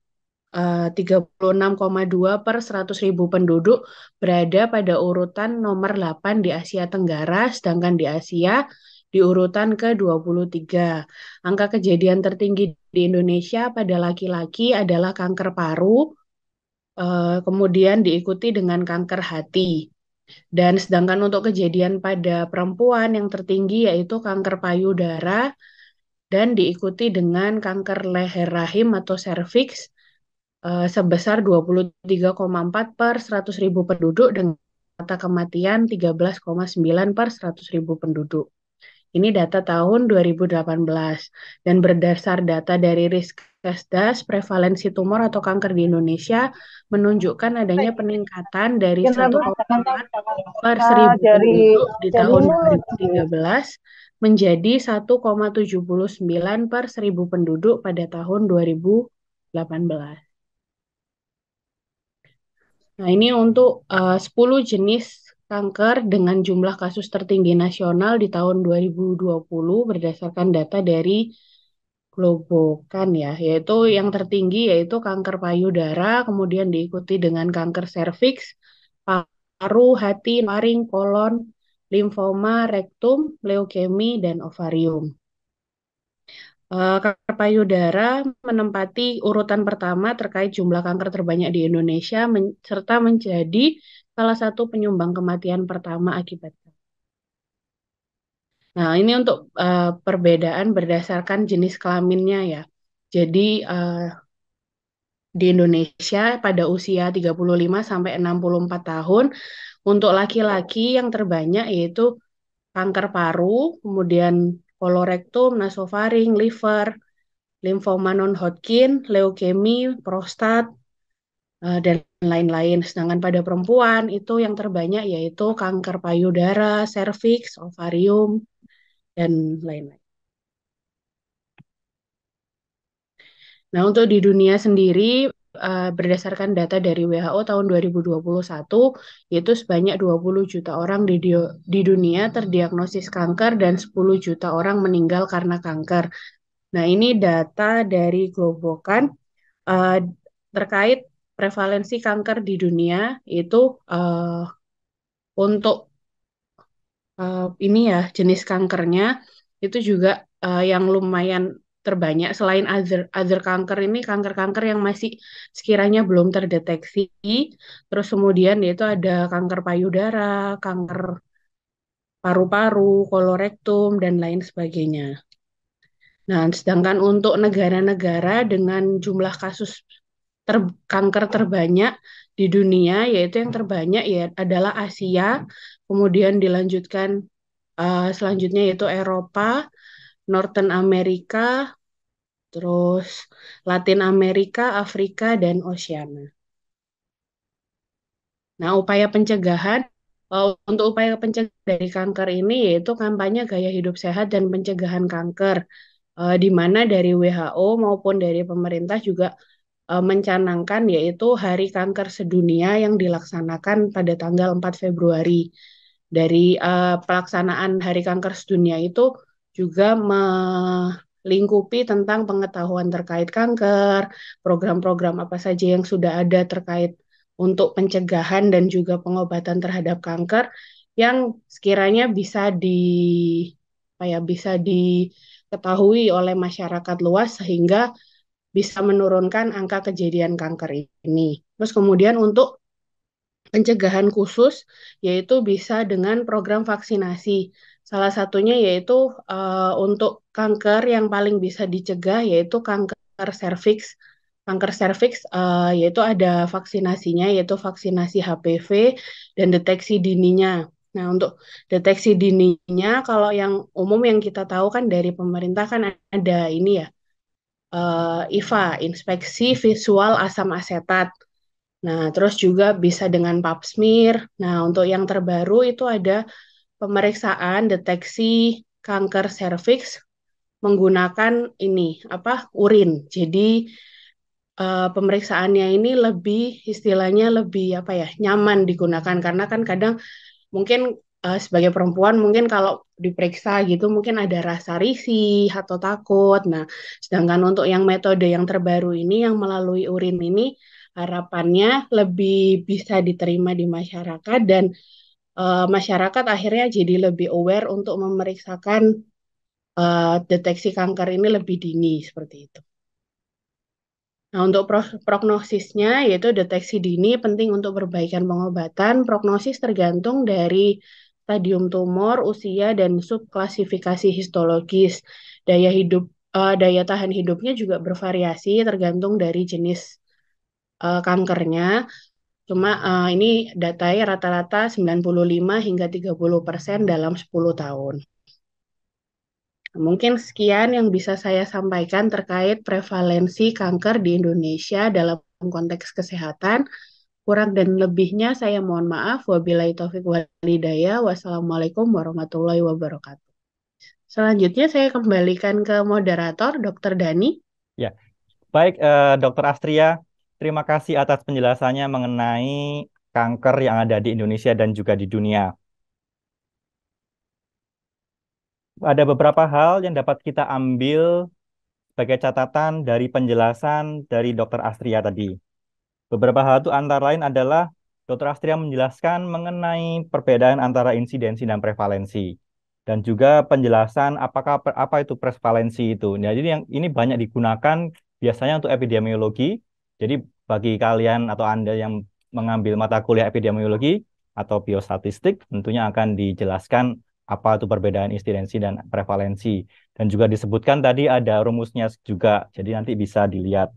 36,2 eh, per 100 ribu penduduk berada pada urutan nomor 8 di Asia Tenggara, sedangkan di Asia di urutan ke-23. Angka kejadian tertinggi di Indonesia pada laki-laki adalah kanker paru, uh, kemudian diikuti dengan kanker hati. Dan sedangkan untuk kejadian pada perempuan yang tertinggi yaitu kanker payudara dan diikuti dengan kanker leher rahim atau serviks uh, sebesar 23,4 per 100 ribu penduduk dengan rata kematian 13,9 per 100 ribu penduduk. Ini data tahun 2018 dan berdasar data dari kesdas prevalensi tumor atau kanker di Indonesia menunjukkan adanya peningkatan dari 1,4 per seribu penduduk di tahun 2013 menjadi 1,79 per seribu penduduk pada tahun 2018. Nah, ini untuk eh, uh, 10 jenis kanker dengan jumlah kasus tertinggi nasional di tahun 2020 berdasarkan data dari Globokan ya, yaitu yang tertinggi yaitu kanker payudara, kemudian diikuti dengan kanker serviks, paru, hati, maring, kolon, limfoma, rektum, leukemi, dan ovarium. Eh, kanker payudara menempati urutan pertama terkait jumlah kanker terbanyak di Indonesia men serta menjadi salah satu penyumbang kematian pertama akibat Nah, ini untuk uh, perbedaan berdasarkan jenis kelaminnya ya. Jadi uh, di Indonesia pada usia 35 sampai 64 tahun untuk laki-laki yang terbanyak yaitu kanker paru, kemudian kolorektum, nasofaring, liver, limfoma non-Hodgkin, leukemi, prostat, eh, dan lain-lain. Sedangkan pada perempuan itu yang terbanyak yaitu kanker payudara, serviks, ovarium, dan lain-lain. Nah, untuk di dunia sendiri, eh, berdasarkan data dari WHO tahun 2021, yaitu sebanyak 20 juta orang di, di dunia terdiagnosis kanker dan 10 juta orang meninggal karena kanker. Nah, ini data dari Globokan uh, terkait prevalensi kanker di dunia itu uh, untuk uh, ini ya jenis kankernya itu juga uh, yang lumayan terbanyak selain other other kanker ini kanker-kanker yang masih sekiranya belum terdeteksi terus kemudian itu ada kanker payudara, kanker paru-paru, kolorektum dan lain sebagainya. Nah, sedangkan untuk negara-negara dengan jumlah kasus ter kanker terbanyak di dunia yaitu yang terbanyak ya adalah Asia, kemudian dilanjutkan uh, selanjutnya yaitu Eropa, Northern Amerika, terus Latin Amerika, Afrika dan Oceania. Nah, upaya pencegahan uh, untuk upaya pencegahan dari kanker ini yaitu kampanye gaya hidup sehat dan pencegahan kanker uh, di mana dari WHO maupun dari pemerintah juga Eh, mencanangkan yaitu Hari Kanker Sedunia yang dilaksanakan pada tanggal 4 Februari. Dari uh, pelaksanaan Hari Kanker Sedunia itu juga melingkupi tentang pengetahuan terkait kanker, program-program apa saja yang sudah ada terkait untuk pencegahan dan juga pengobatan terhadap kanker yang sekiranya bisa di apa ya bisa diketahui oleh masyarakat luas sehingga bisa menurunkan angka kejadian kanker ini. Terus kemudian untuk pencegahan khusus yaitu bisa dengan program vaksinasi. Salah satunya yaitu uh, untuk kanker yang paling bisa dicegah yaitu kanker serviks. Kanker serviks uh, eh, yaitu ada vaksinasinya yaitu vaksinasi HPV dan deteksi dininya. Nah, untuk deteksi dininya kalau yang umum yang kita tahu kan dari pemerintah kan ada ini ya uh, IVA, inspeksi visual asam asetat. Nah, terus juga bisa dengan pap smear. Nah, untuk yang terbaru itu ada pemeriksaan deteksi kanker serviks menggunakan ini apa urin. Jadi uh, pemeriksaannya ini lebih istilahnya lebih apa ya nyaman digunakan karena kan kadang mungkin uh, sebagai perempuan mungkin kalau diperiksa gitu mungkin ada rasa risih atau takut. Nah, sedangkan untuk yang metode yang terbaru ini yang melalui urin ini harapannya lebih bisa diterima di masyarakat dan uh, masyarakat akhirnya jadi lebih aware untuk memeriksakan uh, deteksi kanker ini lebih dini seperti itu. Nah, untuk pro prognosisnya yaitu deteksi dini penting untuk perbaikan pengobatan. Prognosis tergantung dari stadium tumor, usia, dan subklasifikasi histologis. Daya hidup uh, daya tahan hidupnya juga bervariasi tergantung dari jenis uh, kankernya. Cuma uh, ini datanya rata-rata 95 hingga 30 persen dalam 10 tahun. Mungkin sekian yang bisa saya sampaikan terkait prevalensi kanker di Indonesia dalam konteks kesehatan. Kurang dan lebihnya saya mohon maaf. Wabillahi taufik walidaya. Wassalamualaikum warahmatullahi wabarakatuh. Selanjutnya saya kembalikan ke moderator Dr. Dani. Ya, baik eh, Dr. Astria, terima kasih atas penjelasannya mengenai kanker yang ada di Indonesia dan juga di dunia. Ada beberapa hal yang dapat kita ambil sebagai catatan dari penjelasan dari Dr. Astria tadi. Beberapa hal itu antara lain adalah Dr. Astria menjelaskan mengenai perbedaan antara insidensi dan prevalensi dan juga penjelasan apakah apa itu prevalensi itu. Nah, jadi yang ini banyak digunakan biasanya untuk epidemiologi. Jadi bagi kalian atau Anda yang mengambil mata kuliah epidemiologi atau biostatistik tentunya akan dijelaskan apa itu perbedaan insidensi dan prevalensi dan juga disebutkan tadi ada rumusnya juga. Jadi nanti bisa dilihat.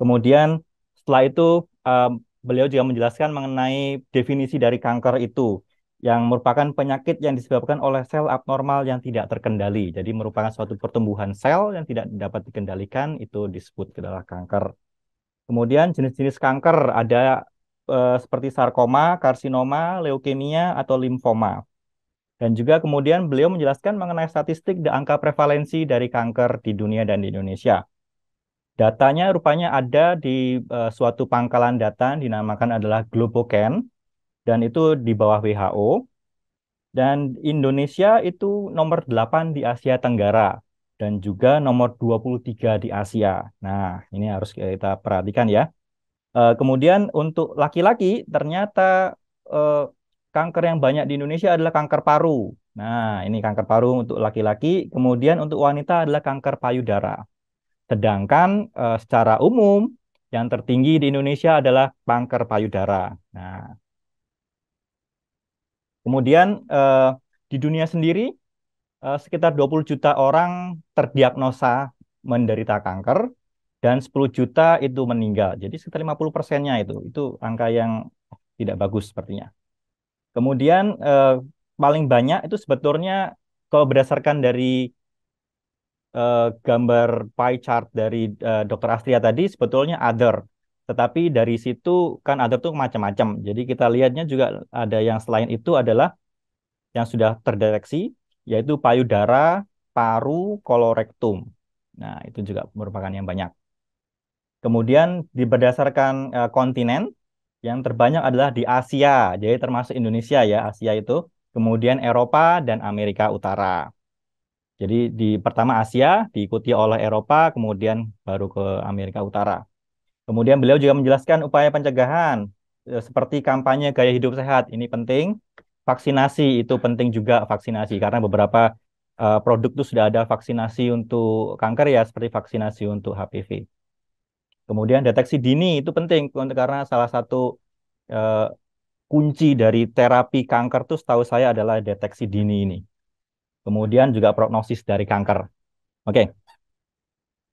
Kemudian setelah itu um, beliau juga menjelaskan mengenai definisi dari kanker itu yang merupakan penyakit yang disebabkan oleh sel abnormal yang tidak terkendali. Jadi merupakan suatu pertumbuhan sel yang tidak dapat dikendalikan itu disebut adalah kanker. Kemudian jenis-jenis kanker ada eh, seperti sarkoma, karsinoma, leukemia atau limfoma. Dan juga kemudian beliau menjelaskan mengenai statistik dan angka prevalensi dari kanker di dunia dan di Indonesia. Datanya rupanya ada di uh, suatu pangkalan data dinamakan adalah Globocan dan itu di bawah WHO. Dan Indonesia itu nomor 8 di Asia Tenggara dan juga nomor 23 di Asia. Nah, ini harus kita perhatikan ya. Uh, kemudian untuk laki-laki ternyata uh, kanker yang banyak di Indonesia adalah kanker paru. Nah, ini kanker paru untuk laki-laki, kemudian untuk wanita adalah kanker payudara. Sedangkan uh, secara umum yang tertinggi di Indonesia adalah kanker payudara. Nah, kemudian uh, di dunia sendiri uh, sekitar 20 juta orang terdiagnosa menderita kanker dan 10 juta itu meninggal. Jadi sekitar 50 persennya itu. Itu angka yang tidak bagus sepertinya. Kemudian eh, paling banyak itu sebetulnya kalau berdasarkan dari uh, gambar pie chart dari uh, eh, Dr. Astria tadi sebetulnya other. Tetapi dari situ kan other tuh macam-macam. Jadi kita lihatnya juga ada yang selain itu adalah yang sudah terdeteksi yaitu payudara, paru, kolorektum. Nah, itu juga merupakan yang banyak. Kemudian di berdasarkan uh, eh, kontinen yang terbanyak adalah di Asia, jadi termasuk Indonesia ya, Asia itu. Kemudian Eropa dan Amerika Utara. Jadi di pertama Asia diikuti oleh Eropa, kemudian baru ke Amerika Utara. Kemudian beliau juga menjelaskan upaya pencegahan e, seperti kampanye gaya hidup sehat ini penting, vaksinasi itu penting juga vaksinasi karena beberapa uh, produk itu sudah ada vaksinasi untuk kanker ya seperti vaksinasi untuk HPV. Kemudian deteksi dini itu penting karena salah satu uh, kunci dari terapi kanker itu setahu saya adalah deteksi dini ini kemudian juga prognosis dari kanker. Oke. Okay.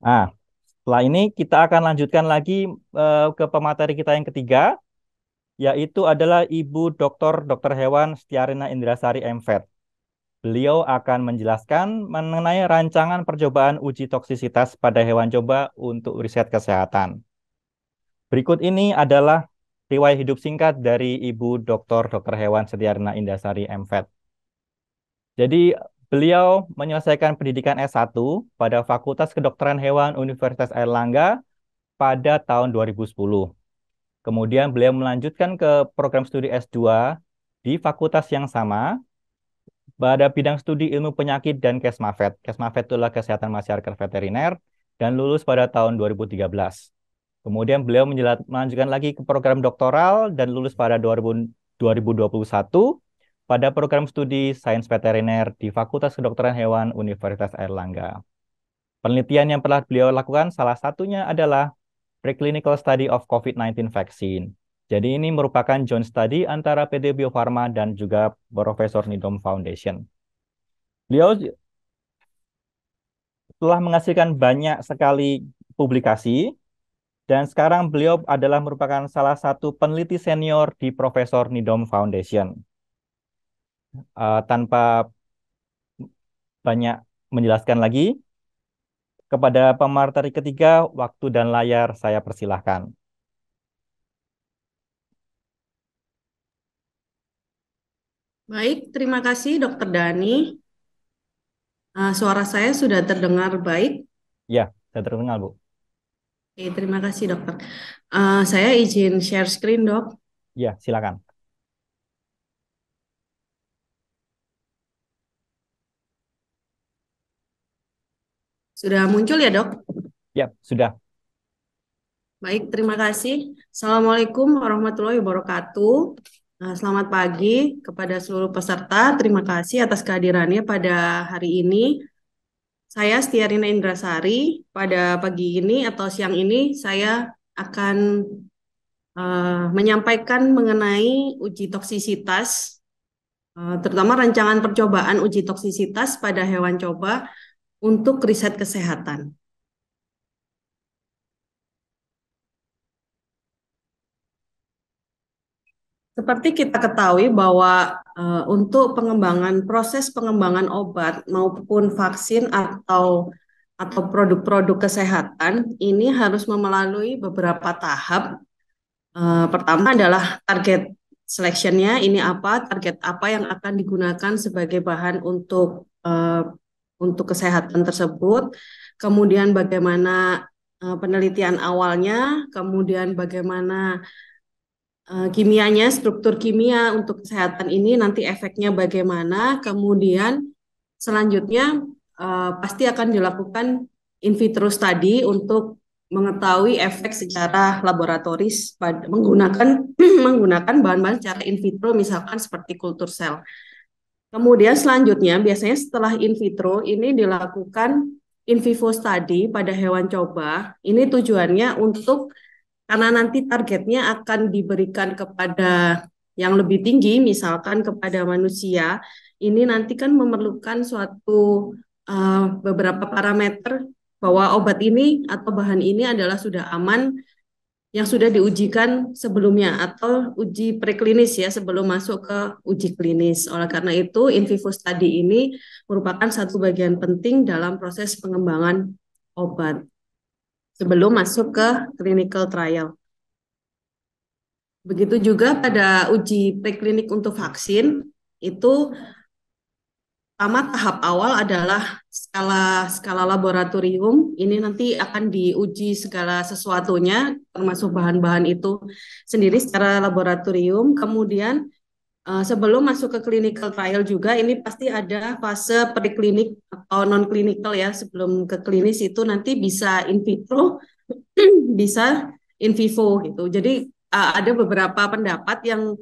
Nah, setelah ini kita akan lanjutkan lagi uh, ke pemateri kita yang ketiga, yaitu adalah Ibu Dr. Dr. Hewan Setiarina Indrasari MVET. Beliau akan menjelaskan mengenai rancangan percobaan uji toksisitas pada hewan coba untuk riset kesehatan. Berikut ini adalah riwayat hidup singkat dari Ibu Dr. Dr. Hewan Setiarina Indrasari MVET. Jadi Beliau menyelesaikan pendidikan S1 pada Fakultas Kedokteran Hewan Universitas Airlangga pada tahun 2010. Kemudian beliau melanjutkan ke program studi S2 di fakultas yang sama pada bidang studi ilmu penyakit dan kesmafet. Kesmafet itulah kesehatan masyarakat veteriner dan lulus pada tahun 2013. Kemudian beliau melanjutkan lagi ke program doktoral dan lulus pada 2021 pada program studi Sains Veteriner di Fakultas Kedokteran Hewan Universitas Airlangga. Penelitian yang telah beliau lakukan salah satunya adalah Preclinical Study of COVID-19 Vaccine. Jadi ini merupakan joint study antara PT Bio Farma dan juga Profesor Nidom Foundation. Beliau telah menghasilkan banyak sekali publikasi dan sekarang beliau adalah merupakan salah satu peneliti senior di Profesor Nidom Foundation uh, tanpa banyak menjelaskan lagi, kepada pemateri ketiga waktu dan layar saya persilahkan. Baik, terima kasih Dokter Dani. Uh, suara saya sudah terdengar baik. Ya, sudah terdengar Bu. Oke, terima kasih Dokter. Uh, saya izin share screen dok. Ya, silakan. Sudah muncul ya, Dok? Ya, sudah. Baik, terima kasih. Assalamualaikum warahmatullahi wabarakatuh. Eh, selamat pagi kepada seluruh peserta. Terima kasih atas kehadirannya pada hari ini. Saya Setiarina Indrasari. Pada pagi ini atau siang ini saya akan uh, menyampaikan mengenai uji toksisitas, uh, terutama rancangan percobaan uji toksisitas pada hewan coba untuk riset kesehatan. Seperti kita ketahui bahwa e, untuk pengembangan proses pengembangan obat maupun vaksin atau atau produk-produk kesehatan ini harus memelalui beberapa tahap. E, pertama adalah target selectionnya ini apa, target apa yang akan digunakan sebagai bahan untuk e, untuk kesehatan tersebut, kemudian bagaimana uh, penelitian awalnya, kemudian bagaimana uh, kimianya, struktur kimia untuk kesehatan ini nanti efeknya bagaimana, kemudian selanjutnya uh, pasti akan dilakukan in vitro study untuk mengetahui efek secara laboratoris pada, menggunakan menggunakan bahan-bahan secara in vitro misalkan seperti kultur sel. Kemudian selanjutnya biasanya setelah in vitro ini dilakukan in vivo study pada hewan coba. Ini tujuannya untuk karena nanti targetnya akan diberikan kepada yang lebih tinggi misalkan kepada manusia. Ini nanti kan memerlukan suatu uh, beberapa parameter bahwa obat ini atau bahan ini adalah sudah aman yang sudah diujikan sebelumnya atau uji preklinis ya sebelum masuk ke uji klinis. Oleh karena itu, in vivo study ini merupakan satu bagian penting dalam proses pengembangan obat sebelum masuk ke clinical trial. Begitu juga pada uji preklinik untuk vaksin itu pertama tahap awal adalah skala skala laboratorium ini nanti akan diuji segala sesuatunya termasuk bahan-bahan itu sendiri secara laboratorium kemudian eh, sebelum masuk ke clinical trial juga ini pasti ada fase preklinik atau non clinical ya sebelum ke klinis itu nanti bisa in vitro bisa in vivo gitu jadi eh, ada beberapa pendapat yang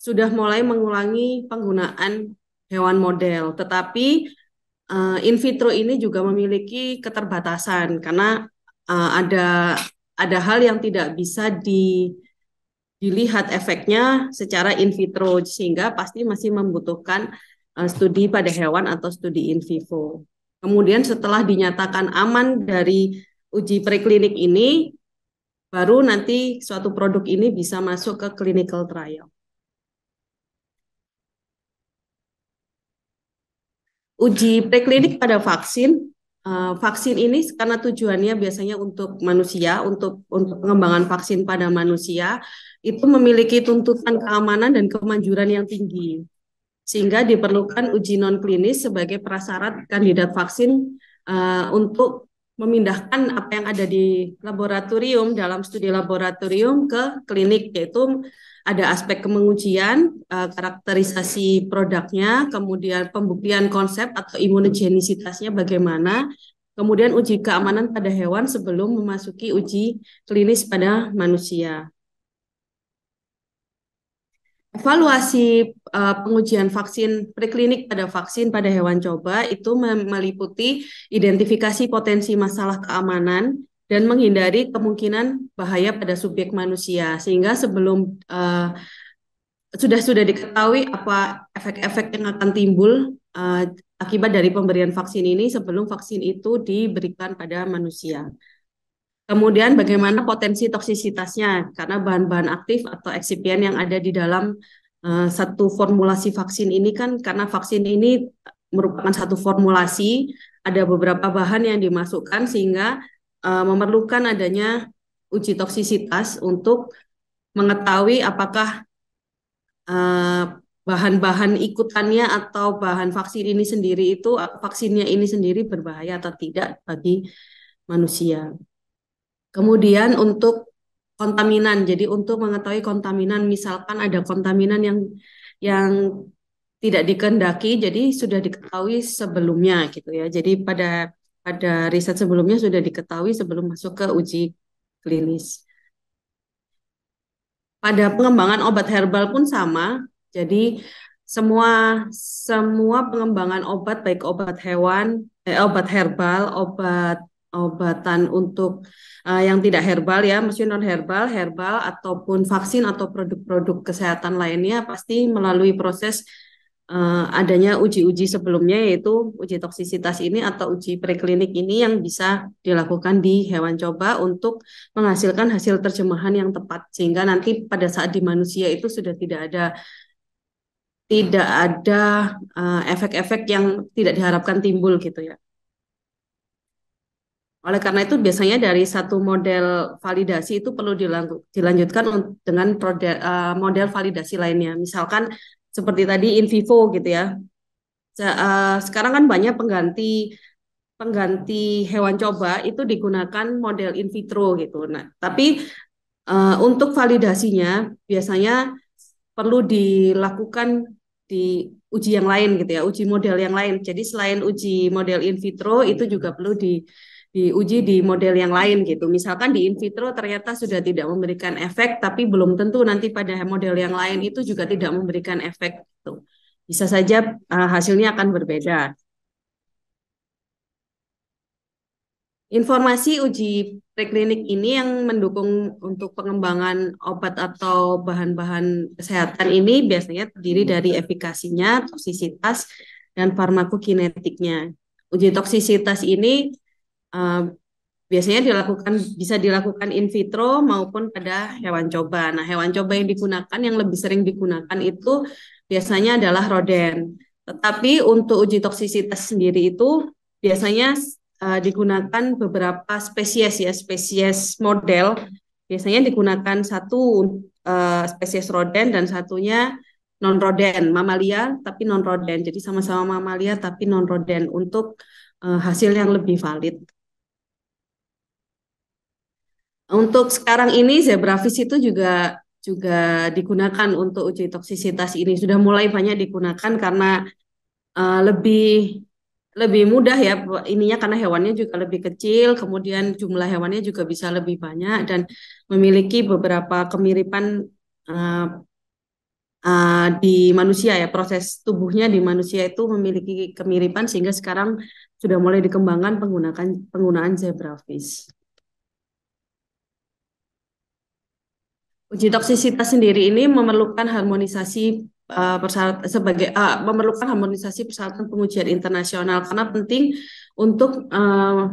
sudah mulai mengulangi penggunaan hewan model tetapi uh, in vitro ini juga memiliki keterbatasan karena uh, ada ada hal yang tidak bisa di dilihat efeknya secara in vitro sehingga pasti masih membutuhkan uh, studi pada hewan atau studi in vivo. Kemudian setelah dinyatakan aman dari uji preklinik ini baru nanti suatu produk ini bisa masuk ke clinical trial. uji preklinik pada vaksin uh, vaksin ini karena tujuannya biasanya untuk manusia untuk untuk pengembangan vaksin pada manusia itu memiliki tuntutan keamanan dan kemanjuran yang tinggi sehingga diperlukan uji non klinis sebagai prasyarat kandidat vaksin uh, untuk memindahkan apa yang ada di laboratorium dalam studi laboratorium ke klinik yaitu ada aspek kemengujian, uh, karakterisasi produknya, kemudian pembuktian konsep atau imunogenisitasnya bagaimana, kemudian uji keamanan pada hewan sebelum memasuki uji klinis pada manusia. Evaluasi uh, pengujian vaksin preklinik pada vaksin pada hewan coba itu meliputi identifikasi potensi masalah keamanan, dan menghindari kemungkinan bahaya pada subjek manusia sehingga sebelum uh, eh, sudah sudah diketahui apa efek-efek yang akan timbul uh, akibat dari pemberian vaksin ini sebelum vaksin itu diberikan pada manusia. Kemudian bagaimana potensi toksisitasnya karena bahan-bahan aktif atau eksipien yang ada di dalam uh, satu formulasi vaksin ini kan karena vaksin ini merupakan satu formulasi ada beberapa bahan yang dimasukkan sehingga uh, memerlukan adanya uji toksisitas untuk mengetahui apakah bahan eh, bahan-bahan ikutannya atau bahan vaksin ini sendiri itu vaksinnya ini sendiri berbahaya atau tidak bagi manusia. Kemudian untuk kontaminan, jadi untuk mengetahui kontaminan, misalkan ada kontaminan yang yang tidak dikendaki, jadi sudah diketahui sebelumnya gitu ya. Jadi pada pada riset sebelumnya sudah diketahui sebelum masuk ke uji klinis. Pada pengembangan obat herbal pun sama. Jadi semua semua pengembangan obat baik obat hewan, eh, obat herbal, obat obatan untuk uh, yang tidak herbal ya, mesin non herbal, herbal ataupun vaksin atau produk-produk kesehatan lainnya pasti melalui proses uh, adanya uji-uji sebelumnya yaitu uji toksisitas ini atau uji preklinik ini yang bisa dilakukan di hewan coba untuk menghasilkan hasil terjemahan yang tepat sehingga nanti pada saat di manusia itu sudah tidak ada tidak ada eh, efek-efek uh, yang tidak diharapkan timbul gitu ya. Oleh karena itu biasanya dari satu model validasi itu perlu dilanjutkan dengan eh, model validasi lainnya. Misalkan seperti tadi in vivo gitu ya. Eh, sekarang kan banyak pengganti pengganti hewan coba itu digunakan model in vitro gitu. Nah, tapi uh, untuk validasinya biasanya perlu dilakukan di uji yang lain gitu ya, uji model yang lain. Jadi selain uji model in vitro itu juga perlu di diuji di hmm. model yang lain gitu. Misalkan di in vitro ternyata sudah tidak memberikan efek, tapi belum tentu nanti pada model yang lain itu juga tidak memberikan efek. Gitu. Bisa saja uh, hasilnya akan berbeda. Informasi uji preklinik ini yang mendukung untuk pengembangan obat atau bahan-bahan kesehatan ini biasanya terdiri dari efikasinya, toksisitas, dan farmakokinetiknya. Uji toksisitas ini biasanya dilakukan bisa dilakukan in vitro maupun pada hewan coba. Nah, hewan coba yang digunakan yang lebih sering digunakan itu biasanya adalah roden. Tetapi untuk uji toksisitas sendiri itu biasanya digunakan beberapa spesies ya, spesies model. Biasanya digunakan satu uh, spesies roden dan satunya non roden, mamalia tapi non roden. Jadi sama-sama mamalia tapi non roden untuk uh, hasil yang lebih valid. Untuk sekarang ini zebrafish itu juga juga digunakan untuk uji toksisitas ini sudah mulai banyak digunakan karena uh, lebih lebih mudah ya ininya karena hewannya juga lebih kecil kemudian jumlah hewannya juga bisa lebih banyak dan memiliki beberapa kemiripan uh, uh, di manusia ya proses tubuhnya di manusia itu memiliki kemiripan sehingga sekarang sudah mulai dikembangkan penggunaan penggunaan zebrafish. Uji toksisitas sendiri ini memerlukan harmonisasi uh, eh, persyarat sebagai uh, memerlukan harmonisasi persyaratan pengujian internasional karena penting untuk uh,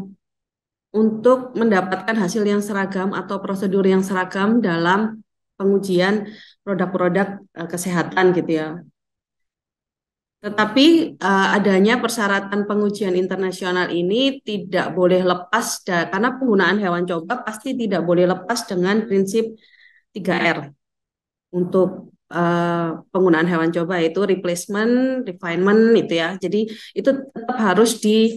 untuk mendapatkan hasil yang seragam atau prosedur yang seragam dalam pengujian produk-produk uh, kesehatan gitu ya. Tetapi uh, adanya persyaratan pengujian internasional ini tidak boleh lepas karena penggunaan hewan coba pasti tidak boleh lepas dengan prinsip 3R untuk uh, penggunaan hewan coba itu replacement, refinement itu ya. Jadi itu tetap harus di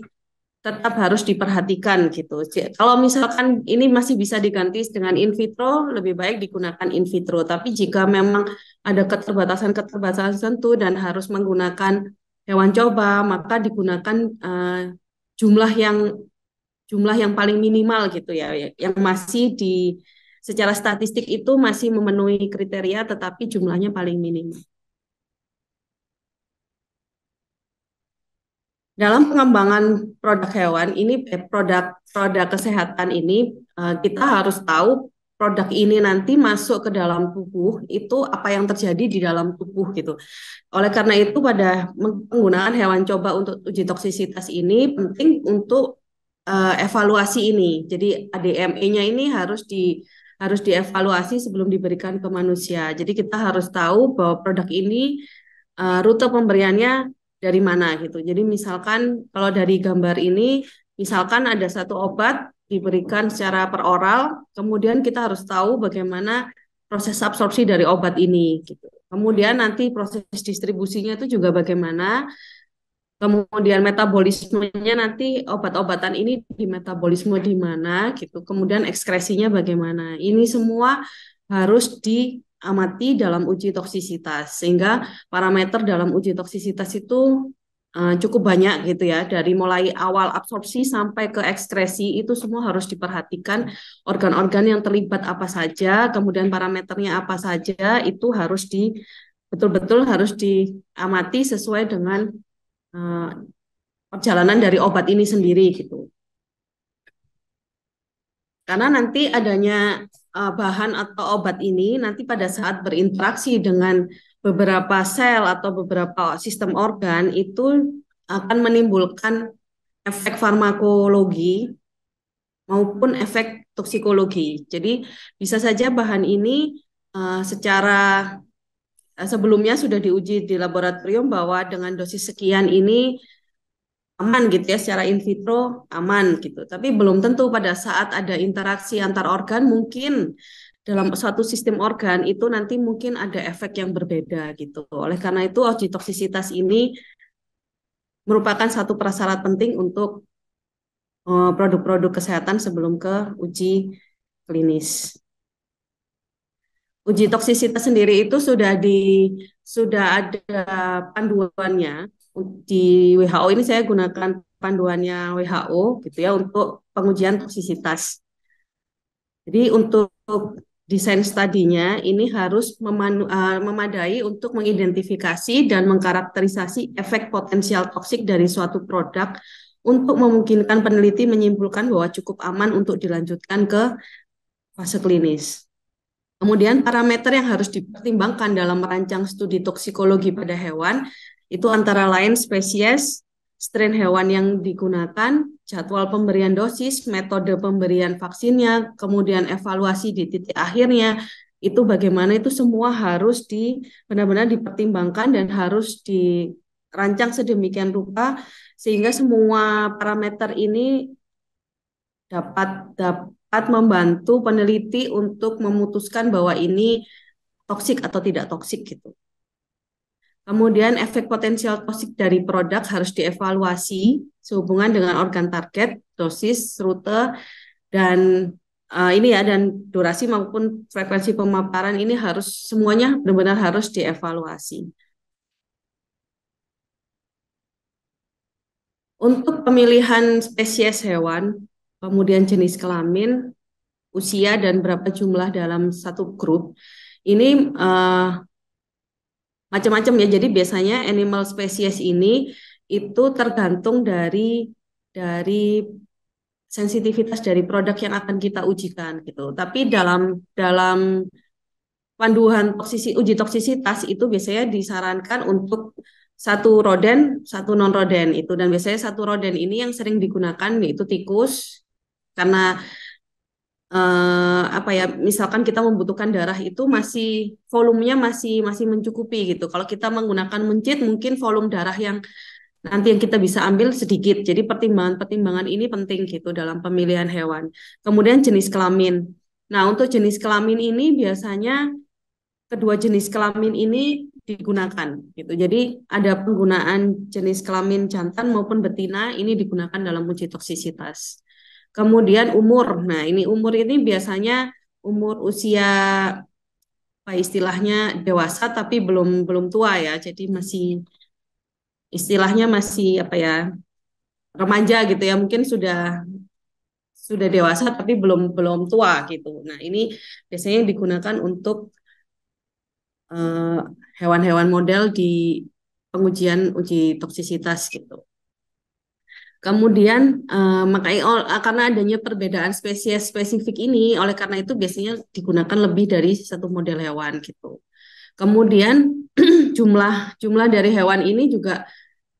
tetap harus diperhatikan gitu. Kalau misalkan ini masih bisa diganti dengan in vitro, lebih baik digunakan in vitro. Tapi jika memang ada keterbatasan-keterbatasan tertentu dan harus menggunakan hewan coba, maka digunakan uh, jumlah yang jumlah yang paling minimal gitu ya, yang masih di secara statistik itu masih memenuhi kriteria tetapi jumlahnya paling minim. Dalam pengembangan produk hewan ini eh, produk produk kesehatan ini eh, kita harus tahu produk ini nanti masuk ke dalam tubuh itu apa yang terjadi di dalam tubuh gitu. Oleh karena itu pada penggunaan hewan coba untuk uji toksisitas ini penting untuk eh, evaluasi ini. Jadi ADME-nya ini harus di harus dievaluasi sebelum diberikan ke manusia. Jadi kita harus tahu bahwa produk ini uh, rute pemberiannya dari mana gitu. Jadi misalkan kalau dari gambar ini misalkan ada satu obat diberikan secara peroral, kemudian kita harus tahu bagaimana proses absorpsi dari obat ini gitu. Kemudian nanti proses distribusinya itu juga bagaimana kemudian metabolismenya nanti obat-obatan ini di metabolisme di mana gitu, kemudian ekskresinya bagaimana. Ini semua harus diamati dalam uji toksisitas sehingga parameter dalam uji toksisitas itu uh, cukup banyak gitu ya dari mulai awal absorpsi sampai ke ekskresi itu semua harus diperhatikan organ-organ yang terlibat apa saja, kemudian parameternya apa saja itu harus di betul-betul harus diamati sesuai dengan Eh, perjalanan dari obat ini sendiri gitu. Karena nanti adanya eh, bahan atau obat ini nanti pada saat berinteraksi dengan beberapa sel atau beberapa sistem organ itu akan menimbulkan efek farmakologi maupun efek toksikologi. Jadi bisa saja bahan ini uh, secara Nah, sebelumnya sudah diuji di laboratorium bahwa dengan dosis sekian ini aman gitu ya secara in vitro aman gitu. Tapi belum tentu pada saat ada interaksi antar organ mungkin dalam suatu sistem organ itu nanti mungkin ada efek yang berbeda gitu. Oleh karena itu uji toksisitas ini merupakan satu prasyarat penting untuk eh, produk-produk kesehatan sebelum ke uji klinis uji toksisitas sendiri itu sudah di sudah ada panduannya di WHO ini saya gunakan panduannya WHO gitu ya untuk pengujian toksisitas. Jadi untuk desain studinya ini harus memanu, uh, memadai untuk mengidentifikasi dan mengkarakterisasi efek potensial toksik dari suatu produk untuk memungkinkan peneliti menyimpulkan bahwa cukup aman untuk dilanjutkan ke fase klinis. Kemudian parameter yang harus dipertimbangkan dalam merancang studi toksikologi pada hewan itu antara lain spesies, strain hewan yang digunakan, jadwal pemberian dosis, metode pemberian vaksinnya, kemudian evaluasi di titik akhirnya, itu bagaimana itu semua harus di benar-benar dipertimbangkan dan harus dirancang sedemikian rupa sehingga semua parameter ini dapat dapat dapat membantu peneliti untuk memutuskan bahwa ini toksik atau tidak toksik gitu. Kemudian efek potensial toksik dari produk harus dievaluasi sehubungan dengan organ target, dosis, rute, dan uh, ini ya dan durasi maupun frekuensi pemaparan ini harus semuanya benar-benar harus dievaluasi. Untuk pemilihan spesies hewan, kemudian jenis kelamin, usia dan berapa jumlah dalam satu grup. Ini uh, macam-macam ya. Jadi biasanya animal species ini itu tergantung dari dari sensitivitas dari produk yang akan kita ujikan gitu. Tapi dalam dalam panduan toksisi uji toksisitas itu biasanya disarankan untuk satu roden, satu non roden itu dan biasanya satu roden ini yang sering digunakan yaitu tikus, karena eh, apa ya misalkan kita membutuhkan darah itu masih volumenya masih masih mencukupi gitu kalau kita menggunakan mencit mungkin volume darah yang nanti yang kita bisa ambil sedikit jadi pertimbangan-pertimbangan ini penting gitu dalam pemilihan hewan kemudian jenis kelamin nah untuk jenis kelamin ini biasanya kedua jenis kelamin ini digunakan gitu. Jadi ada penggunaan jenis kelamin jantan maupun betina ini digunakan dalam uji toksisitas. Kemudian umur. Nah, ini umur ini biasanya umur usia apa istilahnya dewasa tapi belum belum tua ya. Jadi masih istilahnya masih apa ya? remaja gitu ya. Mungkin sudah sudah dewasa tapi belum belum tua gitu. Nah, ini biasanya digunakan untuk eh, hewan-hewan uh, model di pengujian uji toksisitas gitu. Kemudian uh, makanya oh, karena adanya perbedaan spesies spesifik ini, oleh karena itu biasanya digunakan lebih dari satu model hewan gitu. Kemudian jumlah jumlah dari hewan ini juga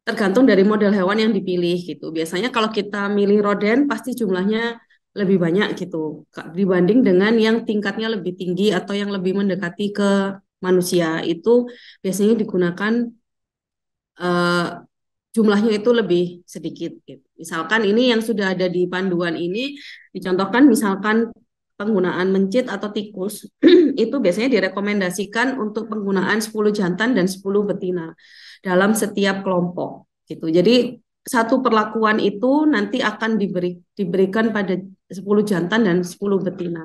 tergantung dari model hewan yang dipilih gitu. Biasanya kalau kita milih roden pasti jumlahnya lebih banyak gitu dibanding dengan yang tingkatnya lebih tinggi atau yang lebih mendekati ke manusia itu biasanya digunakan uh, jumlahnya itu lebih sedikit. Gitu. Misalkan ini yang sudah ada di panduan ini dicontohkan misalkan penggunaan mencit atau tikus itu biasanya direkomendasikan untuk penggunaan 10 jantan dan 10 betina dalam setiap kelompok gitu. Jadi satu perlakuan itu nanti akan diberi, diberikan pada 10 jantan dan 10 betina.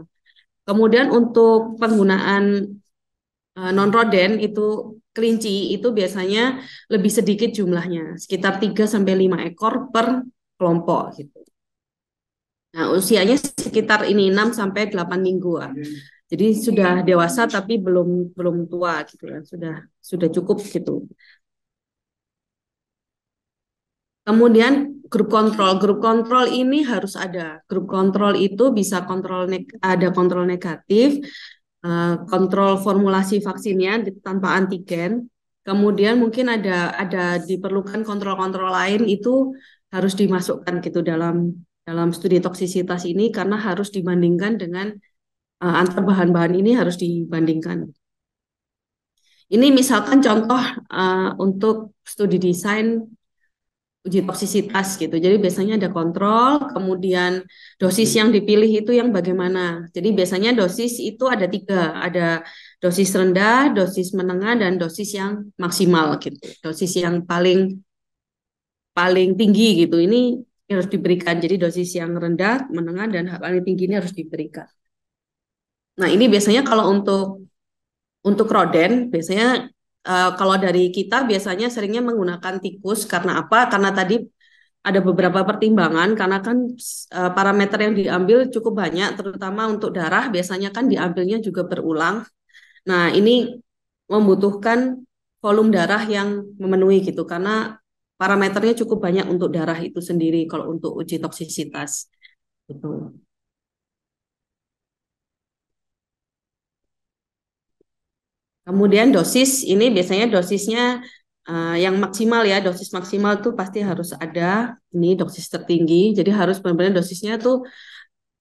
Kemudian untuk penggunaan eh, non roden itu kelinci itu biasanya lebih sedikit jumlahnya, sekitar 3 sampai 5 ekor per kelompok gitu. Nah, usianya sekitar ini 6 sampai 8 minggu. Jadi sudah dewasa tapi belum belum tua gitu kan. Sudah sudah cukup gitu. Kemudian grup kontrol. Grup kontrol ini harus ada. Grup kontrol itu bisa kontrol ada kontrol negatif, Eh, kontrol formulasi vaksinnya tanpa antigen. Kemudian mungkin ada ada diperlukan kontrol-kontrol lain itu harus dimasukkan gitu dalam dalam studi toksisitas ini karena harus dibandingkan dengan uh, antar bahan-bahan ini harus dibandingkan. Ini misalkan contoh uh, untuk studi desain uji toksisitas gitu. Jadi biasanya ada kontrol, kemudian dosis yang dipilih itu yang bagaimana. Jadi biasanya dosis itu ada tiga, ada dosis rendah, dosis menengah, dan dosis yang maksimal gitu. Dosis yang paling paling tinggi gitu. Ini harus diberikan. Jadi dosis yang rendah, menengah, dan paling tinggi ini harus diberikan. Nah ini biasanya kalau untuk untuk roden biasanya Eh, kalau dari kita biasanya seringnya menggunakan tikus karena apa? Karena tadi ada beberapa pertimbangan karena kan uh, parameter yang diambil cukup banyak terutama untuk darah biasanya kan diambilnya juga berulang. Nah, ini membutuhkan volume darah yang memenuhi gitu karena parameternya cukup banyak untuk darah itu sendiri kalau untuk uji toksisitas. Gitu. Kemudian dosis ini biasanya dosisnya uh, yang maksimal ya, dosis maksimal tuh pasti harus ada. Ini dosis tertinggi, jadi harus benar-benar dosisnya tuh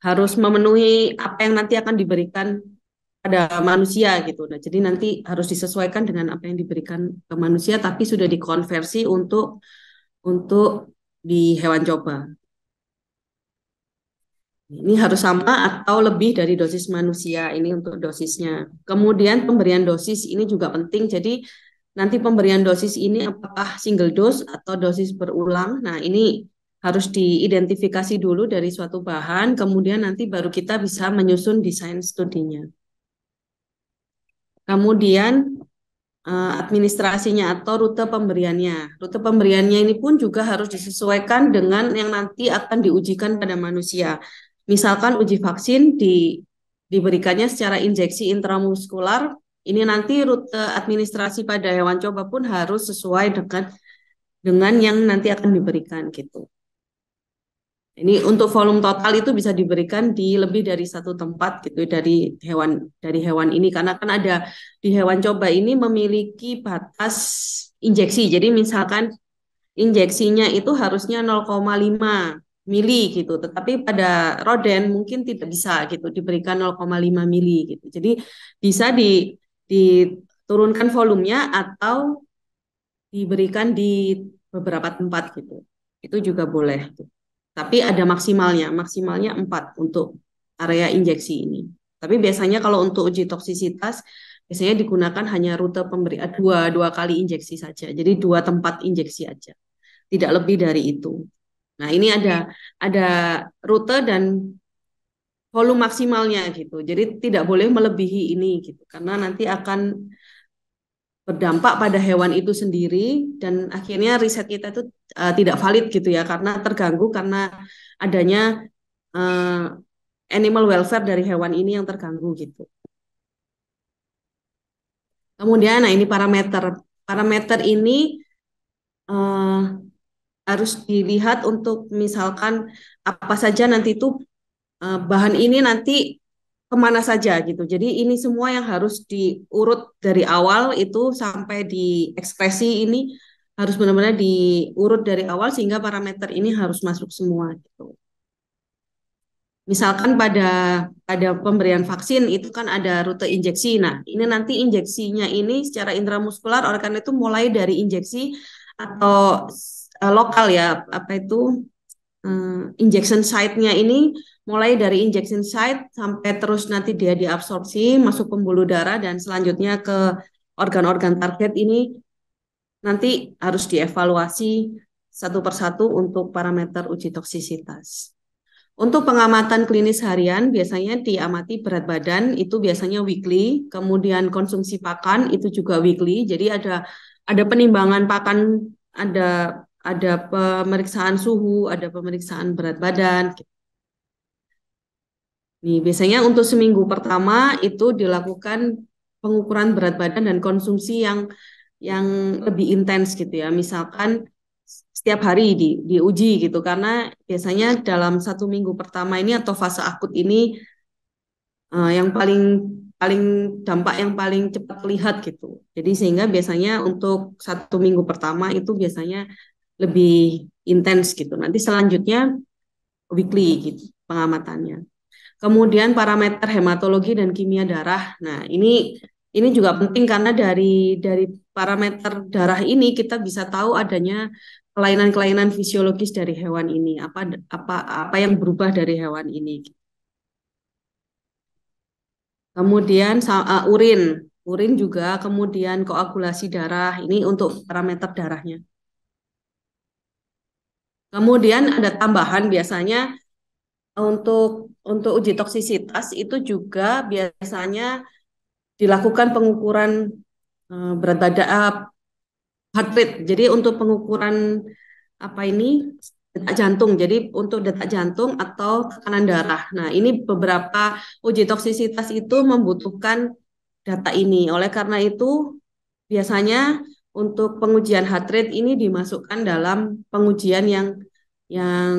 harus memenuhi apa yang nanti akan diberikan pada manusia gitu. Nah, jadi nanti harus disesuaikan dengan apa yang diberikan ke manusia tapi sudah dikonversi untuk untuk di hewan coba ini harus sama atau lebih dari dosis manusia ini untuk dosisnya. Kemudian pemberian dosis ini juga penting. Jadi nanti pemberian dosis ini apakah single dose atau dosis berulang. Nah, ini harus diidentifikasi dulu dari suatu bahan, kemudian nanti baru kita bisa menyusun desain studinya. Kemudian eh, administrasinya atau rute pemberiannya. Rute pemberiannya ini pun juga harus disesuaikan dengan yang nanti akan diujikan pada manusia. Misalkan uji vaksin di, diberikannya secara injeksi intramuskular, ini nanti rute administrasi pada hewan coba pun harus sesuai dengan dengan yang nanti akan diberikan gitu. Ini untuk volume total itu bisa diberikan di lebih dari satu tempat gitu dari hewan dari hewan ini karena kan ada di hewan coba ini memiliki batas injeksi. Jadi misalkan injeksinya itu harusnya 0,5 mili gitu, tetapi pada roden mungkin tidak bisa gitu diberikan 0,5 mili gitu. Jadi bisa di diturunkan volumenya atau diberikan di beberapa tempat gitu. Itu juga boleh. Gitu. Tapi ada maksimalnya, maksimalnya 4 untuk area injeksi ini. Tapi biasanya kalau untuk uji toksisitas biasanya digunakan hanya rute pemberi dua dua kali injeksi saja. Jadi dua tempat injeksi aja. Tidak lebih dari itu. Nah, ini ada iya. ada rute dan volume maksimalnya gitu. Jadi tidak boleh melebihi ini gitu karena nanti akan berdampak pada hewan itu sendiri dan akhirnya riset kita itu uh, tidak valid gitu ya karena terganggu karena adanya uh, animal welfare dari hewan ini yang terganggu gitu. Kemudian nah ini parameter. Parameter ini uh, harus dilihat untuk misalkan apa saja nanti itu eh, bahan ini nanti kemana saja gitu. Jadi ini semua yang harus diurut dari awal itu sampai di ekspresi ini harus benar-benar diurut dari awal sehingga parameter ini harus masuk semua gitu. Misalkan pada pada pemberian vaksin itu kan ada rute injeksi. Nah, ini nanti injeksinya ini secara intramuskular oleh karena itu mulai dari injeksi atau uh, lokal ya apa itu um, injection site-nya ini mulai dari injection site sampai terus nanti dia diabsorpsi masuk pembuluh darah dan selanjutnya ke organ-organ target ini nanti harus dievaluasi satu persatu untuk parameter uji toksisitas. Untuk pengamatan klinis harian biasanya diamati berat badan itu biasanya weekly, kemudian konsumsi pakan itu juga weekly. Jadi ada ada penimbangan pakan, ada ada pemeriksaan suhu, ada pemeriksaan berat badan. Nih, biasanya untuk seminggu pertama itu dilakukan pengukuran berat badan dan konsumsi yang yang lebih intens gitu ya. Misalkan setiap hari di diuji gitu karena biasanya dalam satu minggu pertama ini atau fase akut ini uh, yang paling paling dampak yang paling cepat terlihat gitu. Jadi sehingga biasanya untuk satu minggu pertama itu biasanya lebih intens gitu. Nanti selanjutnya weekly gitu pengamatannya. Kemudian parameter hematologi dan kimia darah. Nah, ini ini juga penting karena dari dari parameter darah ini kita bisa tahu adanya kelainan-kelainan fisiologis dari hewan ini, apa apa apa yang berubah dari hewan ini. Kemudian uh, urin, urin juga kemudian koagulasi darah. Ini untuk parameter darahnya. Kemudian ada tambahan biasanya untuk untuk uji toksisitas itu juga biasanya dilakukan pengukuran eh, berat badan eh, heart rate. Jadi untuk pengukuran apa ini detak jantung. Jadi untuk detak jantung atau tekanan darah. Nah, ini beberapa uji toksisitas itu membutuhkan data ini. Oleh karena itu biasanya untuk pengujian heart rate ini dimasukkan dalam pengujian yang yang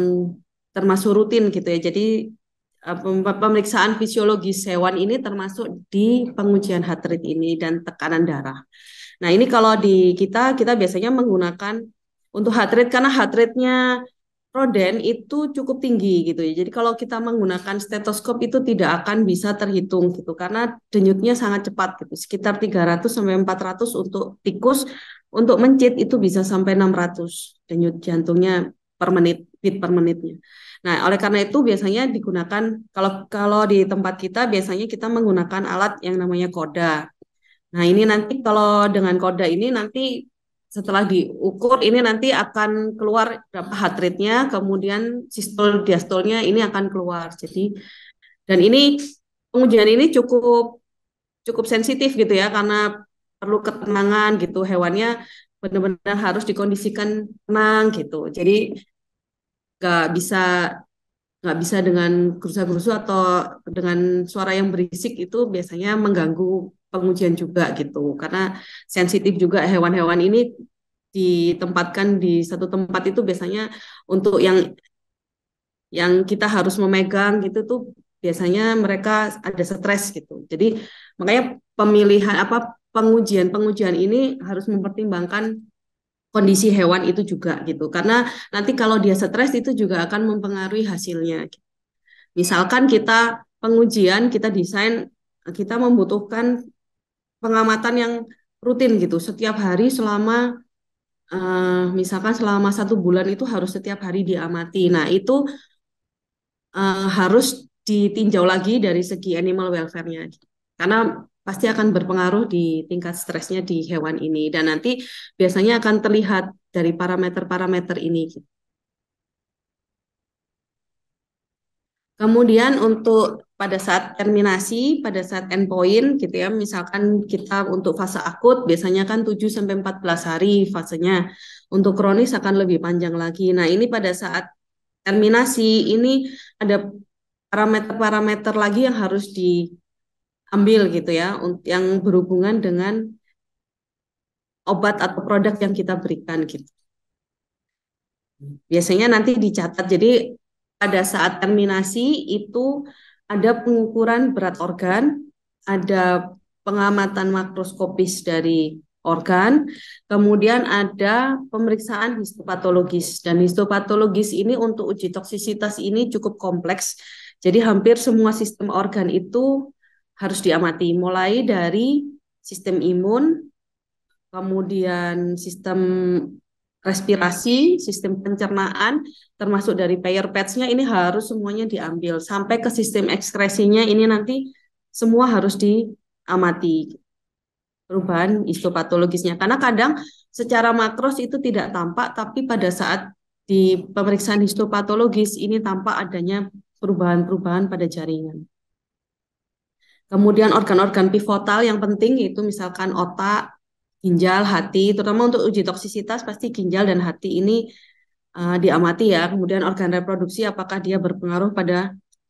termasuk rutin gitu ya. Jadi eh, pemeriksaan fisiologis hewan ini termasuk di pengujian heart rate ini dan tekanan darah. Nah, ini kalau di kita kita biasanya menggunakan untuk heart rate karena heart rate-nya Roden itu cukup tinggi gitu ya. Jadi kalau kita menggunakan stetoskop itu tidak akan bisa terhitung gitu karena denyutnya sangat cepat gitu. Sekitar 300 sampai 400 untuk tikus, untuk mencit itu bisa sampai 600 denyut jantungnya per menit, beat per menitnya. Nah, oleh karena itu biasanya digunakan kalau kalau di tempat kita biasanya kita menggunakan alat yang namanya koda. Nah, ini nanti kalau dengan koda ini nanti setelah diukur ini nanti akan keluar berapa heart rate-nya, kemudian sistol diastolnya ini akan keluar. Jadi dan ini pengujian ini cukup cukup sensitif gitu ya karena perlu ketenangan gitu hewannya benar-benar harus dikondisikan tenang gitu. Jadi nggak bisa nggak bisa dengan gerusa-gerusu atau dengan suara yang berisik itu biasanya mengganggu pengujian juga gitu karena sensitif juga hewan-hewan ini ditempatkan di satu tempat itu biasanya untuk yang yang kita harus memegang gitu tuh biasanya mereka ada stres gitu jadi makanya pemilihan apa pengujian pengujian ini harus mempertimbangkan kondisi hewan itu juga gitu karena nanti kalau dia stres itu juga akan mempengaruhi hasilnya misalkan kita pengujian kita desain kita membutuhkan pengamatan yang rutin gitu setiap hari selama uh, misalkan selama satu bulan itu harus setiap hari diamati nah itu uh, harus ditinjau lagi dari segi animal welfare-nya karena pasti akan berpengaruh di tingkat stresnya di hewan ini dan nanti biasanya akan terlihat dari parameter-parameter ini. Kemudian untuk pada saat terminasi, pada saat endpoint gitu ya, misalkan kita untuk fase akut biasanya kan 7 sampai 14 hari fasenya. Untuk kronis akan lebih panjang lagi. Nah, ini pada saat terminasi ini ada parameter-parameter lagi yang harus diambil gitu ya yang berhubungan dengan obat atau produk yang kita berikan gitu. Biasanya nanti dicatat. Jadi pada saat terminasi itu ada pengukuran berat organ, ada pengamatan makroskopis dari organ, kemudian ada pemeriksaan histopatologis dan histopatologis ini untuk uji toksisitas ini cukup kompleks. Jadi hampir semua sistem organ itu harus diamati mulai dari sistem imun, kemudian sistem respirasi, sistem pencernaan, termasuk dari payer patch-nya ini harus semuanya diambil sampai ke sistem ekskresinya ini nanti semua harus diamati perubahan histopatologisnya karena kadang secara makros itu tidak tampak tapi pada saat di pemeriksaan histopatologis ini tampak adanya perubahan-perubahan pada jaringan. Kemudian organ-organ pivotal yang penting itu misalkan otak, ginjal, hati, terutama untuk uji toksisitas pasti ginjal dan hati ini uh, diamati ya. Kemudian organ reproduksi apakah dia berpengaruh pada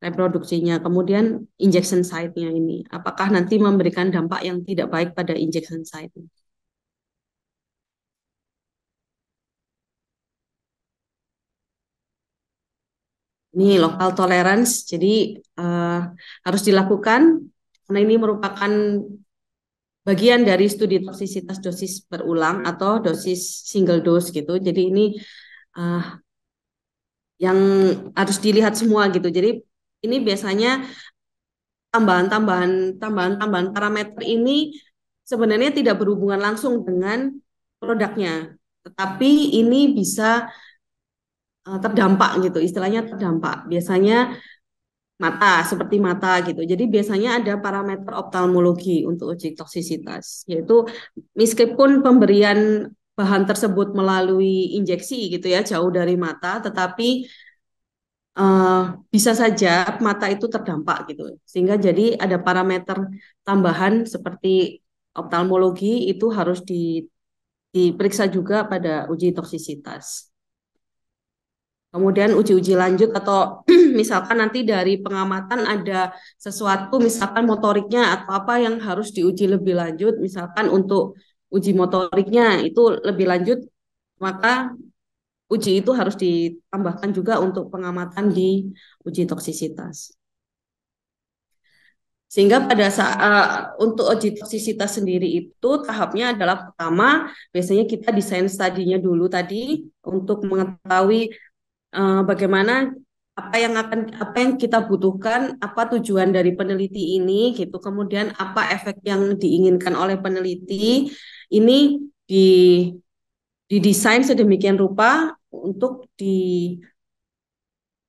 reproduksinya. Kemudian injection site-nya ini apakah nanti memberikan dampak yang tidak baik pada injection site Ini lokal tolerance, jadi uh, harus dilakukan karena ini merupakan bagian dari studi toksisitas dosis berulang atau dosis single dose gitu. Jadi ini uh, yang harus dilihat semua gitu. Jadi ini biasanya tambahan-tambahan tambahan-tambahan parameter ini sebenarnya tidak berhubungan langsung dengan produknya, tetapi ini bisa uh, terdampak gitu. Istilahnya terdampak. Biasanya mata seperti mata gitu. Jadi biasanya ada parameter oftalmologi untuk uji toksisitas yaitu meskipun pemberian bahan tersebut melalui injeksi gitu ya jauh dari mata tetapi uh, bisa saja mata itu terdampak gitu. Sehingga jadi ada parameter tambahan seperti oftalmologi itu harus di, diperiksa juga pada uji toksisitas. Kemudian uji-uji lanjut atau misalkan nanti dari pengamatan ada sesuatu misalkan motoriknya atau apa yang harus diuji lebih lanjut misalkan untuk uji motoriknya itu lebih lanjut maka uji itu harus ditambahkan juga untuk pengamatan di uji toksisitas. Sehingga pada saat eh, untuk uji toksisitas sendiri itu tahapnya adalah pertama biasanya kita desain studinya dulu tadi untuk mengetahui uh, bagaimana apa yang akan apa yang kita butuhkan, apa tujuan dari peneliti ini gitu. Kemudian apa efek yang diinginkan oleh peneliti ini di didesain sedemikian rupa untuk di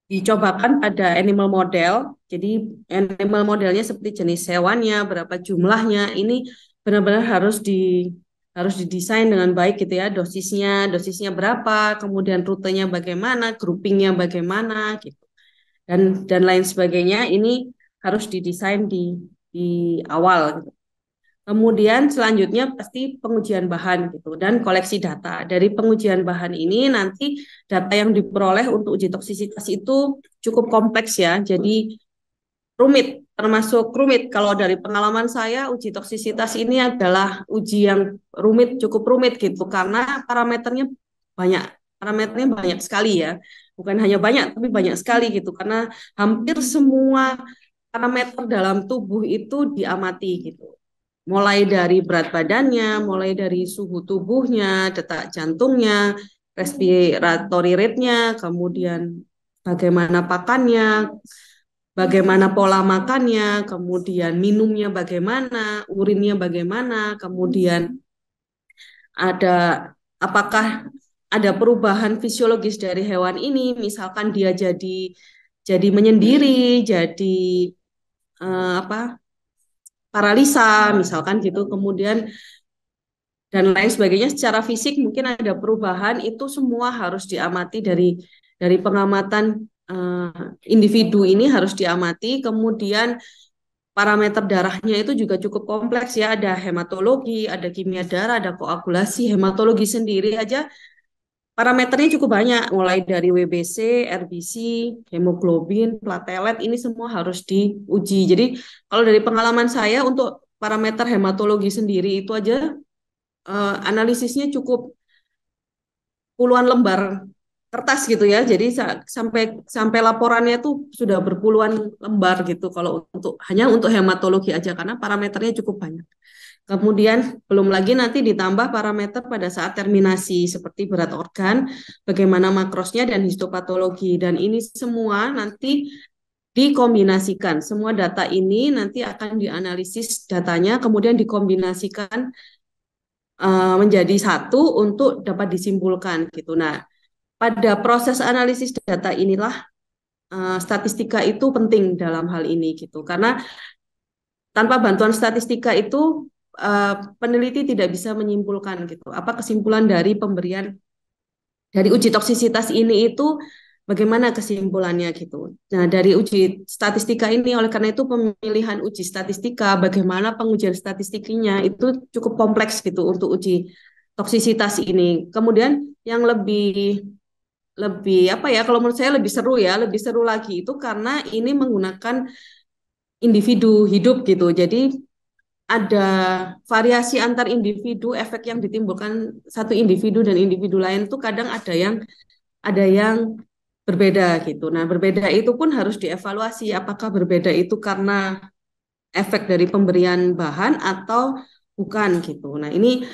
dicobakan pada animal model. Jadi animal modelnya seperti jenis hewannya, berapa jumlahnya, ini benar-benar harus di harus didesain dengan baik gitu ya dosisnya dosisnya berapa kemudian rutenya bagaimana groupingnya bagaimana gitu dan dan lain sebagainya ini harus didesain di di awal gitu. kemudian selanjutnya pasti pengujian bahan gitu dan koleksi data dari pengujian bahan ini nanti data yang diperoleh untuk uji toksisitas itu cukup kompleks ya jadi rumit termasuk rumit. Kalau dari pengalaman saya, uji toksisitas ini adalah uji yang rumit, cukup rumit gitu, karena parameternya banyak, parameternya banyak sekali ya. Bukan hanya banyak, tapi banyak sekali gitu, karena hampir semua parameter dalam tubuh itu diamati gitu. Mulai dari berat badannya, mulai dari suhu tubuhnya, detak jantungnya, respiratory rate-nya, kemudian bagaimana pakannya, bagaimana pola makannya, kemudian minumnya bagaimana, urinnya bagaimana, kemudian ada apakah ada perubahan fisiologis dari hewan ini, misalkan dia jadi jadi menyendiri, jadi uh, apa paralisa, misalkan gitu, kemudian dan lain sebagainya secara fisik mungkin ada perubahan itu semua harus diamati dari dari pengamatan Eh, individu ini harus diamati, kemudian parameter darahnya itu juga cukup kompleks ya, ada hematologi, ada kimia darah, ada koagulasi, hematologi sendiri aja parameternya cukup banyak, mulai dari WBC, RBC, hemoglobin, platelet, ini semua harus diuji. Jadi kalau dari pengalaman saya untuk parameter hematologi sendiri itu aja uh, analisisnya cukup puluhan lembar kertas gitu ya. Jadi sampai sampai laporannya tuh sudah berpuluhan lembar gitu kalau untuk hanya untuk hematologi aja karena parameternya cukup banyak. Kemudian belum lagi nanti ditambah parameter pada saat terminasi seperti berat organ, bagaimana makrosnya dan histopatologi dan ini semua nanti dikombinasikan. Semua data ini nanti akan dianalisis datanya kemudian dikombinasikan eh, menjadi satu untuk dapat disimpulkan gitu. Nah, pada proses analisis data inilah uh, statistika itu penting dalam hal ini gitu karena tanpa bantuan statistika itu uh, peneliti tidak bisa menyimpulkan gitu apa kesimpulan dari pemberian dari uji toksisitas ini itu bagaimana kesimpulannya gitu. Nah, dari uji statistika ini oleh karena itu pemilihan uji statistika, bagaimana pengujian statistiknya itu cukup kompleks gitu untuk uji toksisitas ini. Kemudian yang lebih lebih apa ya kalau menurut saya lebih seru ya lebih seru lagi itu karena ini menggunakan individu hidup gitu jadi ada variasi antar individu efek yang ditimbulkan satu individu dan individu lain itu kadang ada yang ada yang berbeda gitu nah berbeda itu pun harus dievaluasi apakah berbeda itu karena efek dari pemberian bahan atau bukan gitu nah ini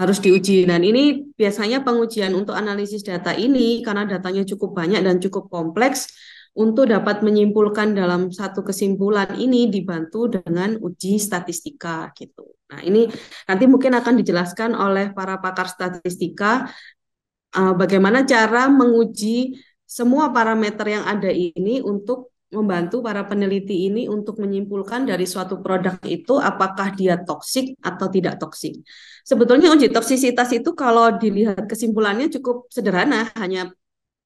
harus diuji. Dan ini biasanya pengujian untuk analisis data ini karena datanya cukup banyak dan cukup kompleks untuk dapat menyimpulkan dalam satu kesimpulan ini dibantu dengan uji statistika gitu. Nah, ini nanti mungkin akan dijelaskan oleh para pakar statistika uh, bagaimana cara menguji semua parameter yang ada ini untuk membantu para peneliti ini untuk menyimpulkan dari suatu produk itu apakah dia toksik atau tidak toksik. Sebetulnya uji toksisitas itu kalau dilihat kesimpulannya cukup sederhana, hanya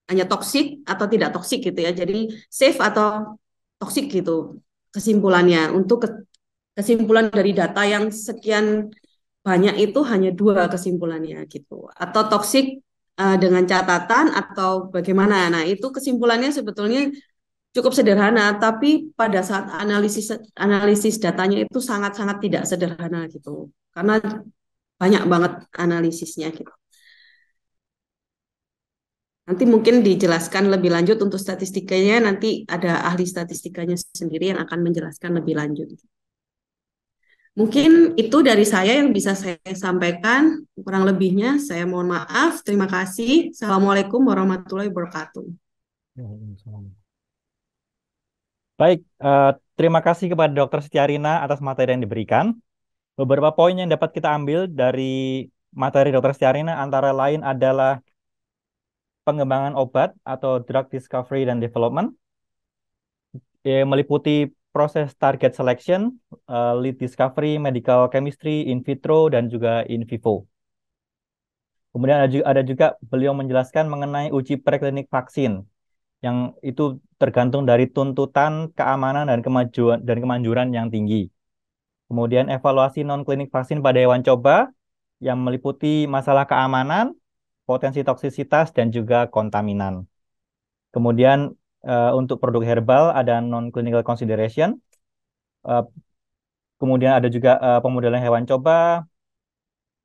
hanya toksik atau tidak toksik gitu ya. Jadi safe atau toksik gitu kesimpulannya. Untuk kesimpulan dari data yang sekian banyak itu hanya dua kesimpulannya gitu. Atau toksik uh, dengan catatan atau bagaimana. Nah, itu kesimpulannya sebetulnya cukup sederhana, tapi pada saat analisis analisis datanya itu sangat-sangat tidak sederhana gitu, karena banyak banget analisisnya gitu. Nanti mungkin dijelaskan lebih lanjut untuk statistikanya, nanti ada ahli statistikanya sendiri yang akan menjelaskan lebih lanjut. Mungkin itu dari saya yang bisa saya sampaikan, kurang lebihnya saya mohon maaf, terima kasih. Assalamualaikum warahmatullahi wabarakatuh. Baik, uh, terima kasih kepada Dr. Setiarina atas materi yang diberikan. Beberapa poin yang dapat kita ambil dari materi Dr. Setiarina antara lain adalah pengembangan obat atau drug discovery dan development, eh, meliputi proses target selection, uh, lead discovery, medical chemistry, in vitro, dan juga in vivo. Kemudian ada juga beliau menjelaskan mengenai uji preklinik vaksin, yang itu tergantung dari tuntutan keamanan dan kemajuan dan kemanjuran yang tinggi. Kemudian evaluasi non klinik vaksin pada hewan coba yang meliputi masalah keamanan, potensi toksisitas dan juga kontaminan. Kemudian uh, untuk produk herbal ada non clinical consideration. Uh, kemudian ada juga uh, pemodelan hewan coba.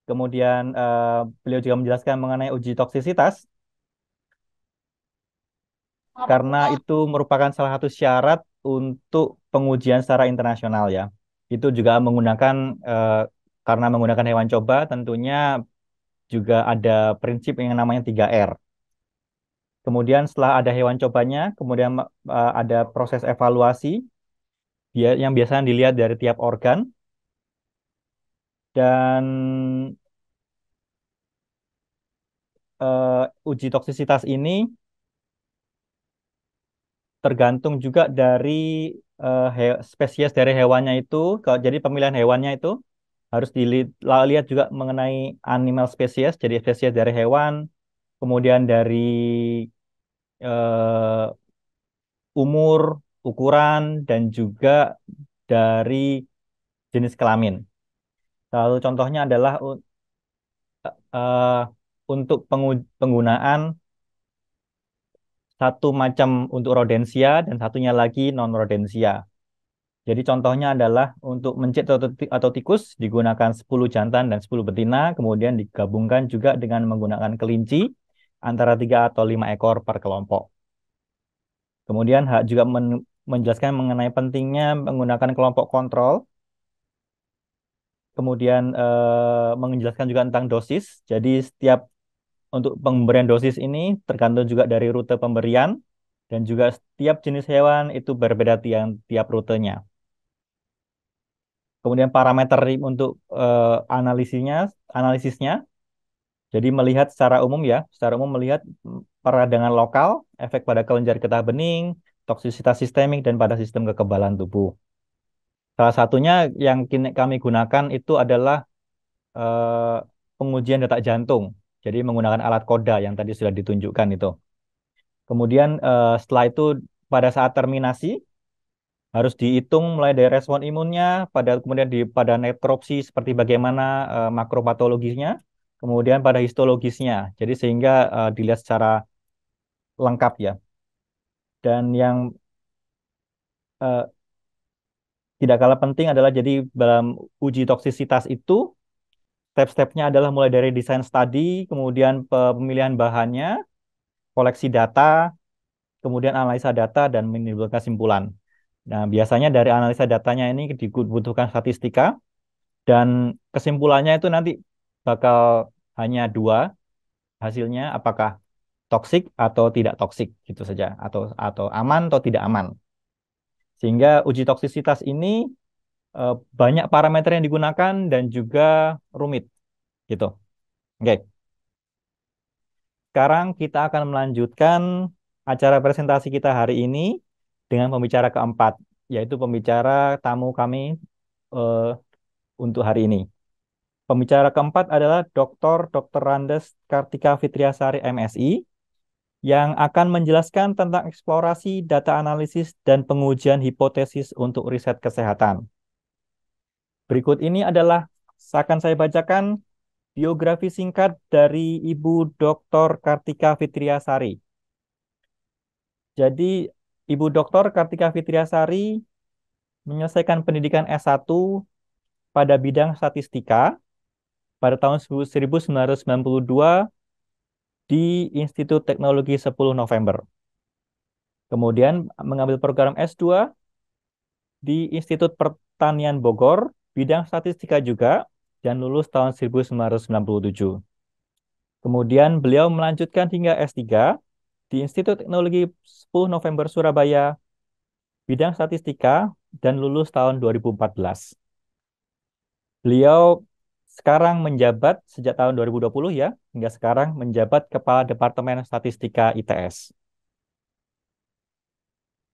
Kemudian uh, beliau juga menjelaskan mengenai uji toksisitas karena itu merupakan salah satu syarat untuk pengujian secara internasional ya. Itu juga menggunakan eh, karena menggunakan hewan coba tentunya juga ada prinsip yang namanya 3R. Kemudian setelah ada hewan cobanya, kemudian eh, ada proses evaluasi yang biasanya dilihat dari tiap organ. Dan uh, uji toksisitas ini tergantung juga dari uh, spesies dari hewannya itu. Kalau jadi pemilihan hewannya itu harus dilihat juga mengenai animal spesies. Jadi spesies dari hewan, kemudian dari uh, umur, ukuran, dan juga dari jenis kelamin. Lalu contohnya adalah uh, untuk penggunaan satu macam untuk rodensia dan satunya lagi non rodensia. Jadi contohnya adalah untuk mencit atau tikus digunakan 10 jantan dan 10 betina, kemudian digabungkan juga dengan menggunakan kelinci antara 3 atau 5 ekor per kelompok. Kemudian hak juga menjelaskan mengenai pentingnya menggunakan kelompok kontrol. Kemudian eh, menjelaskan juga tentang dosis. Jadi setiap untuk pemberian dosis ini tergantung juga dari rute pemberian dan juga setiap jenis hewan itu berbeda tiap, tiap rutenya. Kemudian parameter untuk uh, eh, analisinya, analisisnya, jadi melihat secara umum ya, secara umum melihat peradangan lokal, efek pada kelenjar getah bening, toksisitas sistemik, dan pada sistem kekebalan tubuh. Salah satunya yang kami gunakan itu adalah uh, pengujian detak jantung. Jadi menggunakan alat koda yang tadi sudah ditunjukkan itu. Kemudian uh, setelah itu pada saat terminasi harus dihitung mulai dari respon imunnya, pada kemudian di pada nekropsi seperti bagaimana uh, makropatologisnya, kemudian pada histologisnya. Jadi sehingga uh, dilihat secara lengkap ya. Dan yang uh, tidak kalah penting adalah jadi dalam uji toksisitas itu Step-stepnya adalah mulai dari desain study, kemudian pemilihan bahannya, koleksi data, kemudian analisa data, dan menimbulkan kesimpulan. Nah, biasanya dari analisa datanya ini dibutuhkan statistika, dan kesimpulannya itu nanti bakal hanya dua hasilnya, apakah toksik atau tidak toksik gitu saja, atau atau aman atau tidak aman. Sehingga uji toksisitas ini Eh, banyak parameter yang digunakan dan juga rumit gitu. Oke. Okay. Sekarang kita akan melanjutkan acara presentasi kita hari ini dengan pembicara keempat, yaitu pembicara tamu kami uh, untuk hari ini. Pembicara keempat adalah Dr. Dr. Randes Kartika Fitriasari MSI yang akan menjelaskan tentang eksplorasi data analisis dan pengujian hipotesis untuk riset kesehatan. Berikut ini adalah akan saya bacakan biografi singkat dari Ibu Dr. Kartika Fitriasari. Jadi Ibu Dr. Kartika Fitriasari menyelesaikan pendidikan S1 pada bidang statistika pada tahun 1992 di Institut Teknologi 10 November. Kemudian mengambil program S2 di Institut Pertanian Bogor bidang statistika juga dan lulus tahun 1997. Kemudian beliau melanjutkan hingga S3 di Institut Teknologi 10 November Surabaya, bidang statistika dan lulus tahun 2014. Beliau sekarang menjabat sejak tahun 2020 ya, hingga sekarang menjabat Kepala Departemen Statistika ITS.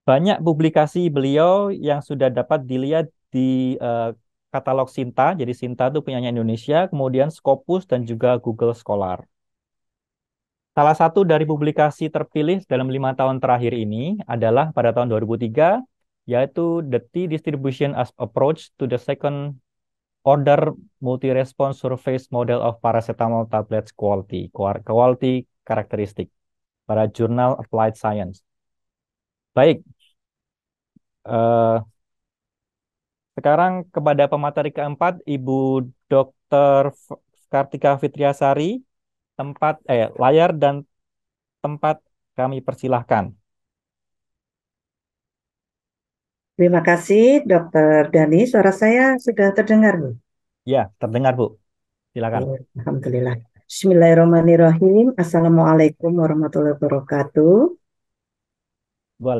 Banyak publikasi beliau yang sudah dapat dilihat di uh, katalog Sinta, jadi Sinta itu punyanya Indonesia, kemudian Scopus dan juga Google Scholar. Salah satu dari publikasi terpilih dalam lima tahun terakhir ini adalah pada tahun 2003, yaitu The T-Distribution as Approach to the Second Order Multi-Response Surface Model of Paracetamol Tablets Quality, Quality Characteristic, pada jurnal Applied Science. Baik, uh, sekarang kepada pemateri keempat, Ibu Dr. Kartika Fitriasari, tempat eh layar dan tempat kami persilahkan. Terima kasih, dr Dani. Suara saya sudah terdengar, Bu. Ya, terdengar, Bu. Silakan. Ya, Alhamdulillah. Bismillahirrahmanirrahim. Assalamualaikum warahmatullahi wabarakatuh.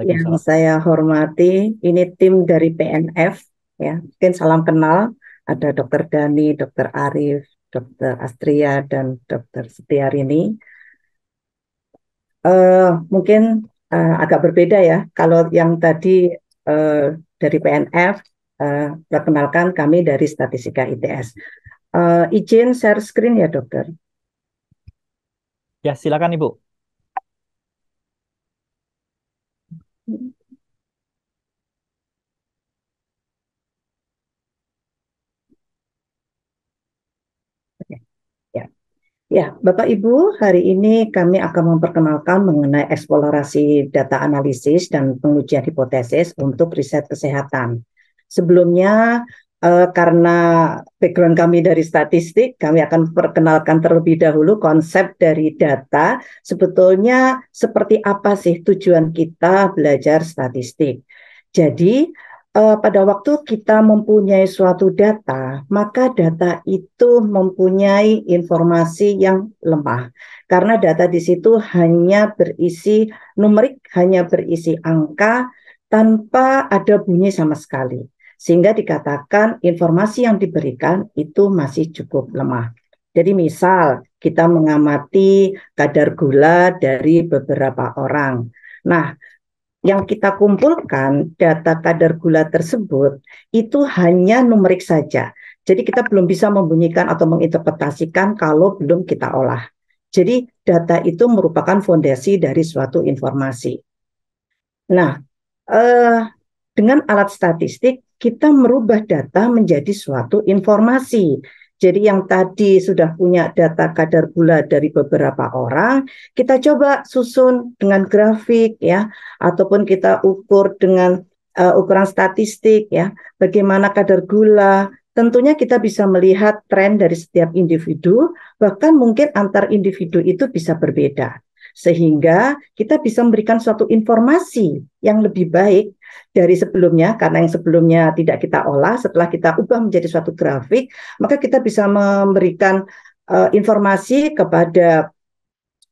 Yang saya hormati, ini tim dari PNF ya mungkin salam kenal ada Dokter Dani, Dokter Arif, Dokter Astria dan Dokter Setiarini. Uh, mungkin uh, agak berbeda ya kalau yang tadi uh, dari PNF uh, perkenalkan kami dari Statistika ITS. Uh, izin share screen ya dokter. Ya silakan ibu. Ya, Bapak Ibu, hari ini kami akan memperkenalkan mengenai eksplorasi data analisis dan pengujian hipotesis untuk riset kesehatan. Sebelumnya, eh, karena background kami dari statistik, kami akan perkenalkan terlebih dahulu konsep dari data. Sebetulnya seperti apa sih tujuan kita belajar statistik? Jadi, uh, pada waktu kita mempunyai suatu data, maka data itu mempunyai informasi yang lemah. Karena data di situ hanya berisi numerik, hanya berisi angka tanpa ada bunyi sama sekali. Sehingga dikatakan informasi yang diberikan itu masih cukup lemah. Jadi misal kita mengamati kadar gula dari beberapa orang. Nah, yang kita kumpulkan data kadar gula tersebut itu hanya numerik saja. Jadi kita belum bisa membunyikan atau menginterpretasikan kalau belum kita olah. Jadi data itu merupakan fondasi dari suatu informasi. Nah, eh, dengan alat statistik kita merubah data menjadi suatu informasi jadi yang tadi sudah punya data kadar gula dari beberapa orang, kita coba susun dengan grafik ya, ataupun kita ukur dengan uh, ukuran statistik ya, bagaimana kadar gula. Tentunya kita bisa melihat tren dari setiap individu, bahkan mungkin antar individu itu bisa berbeda. Sehingga kita bisa memberikan suatu informasi yang lebih baik dari sebelumnya karena yang sebelumnya tidak kita olah setelah kita ubah menjadi suatu grafik maka kita bisa memberikan uh, informasi kepada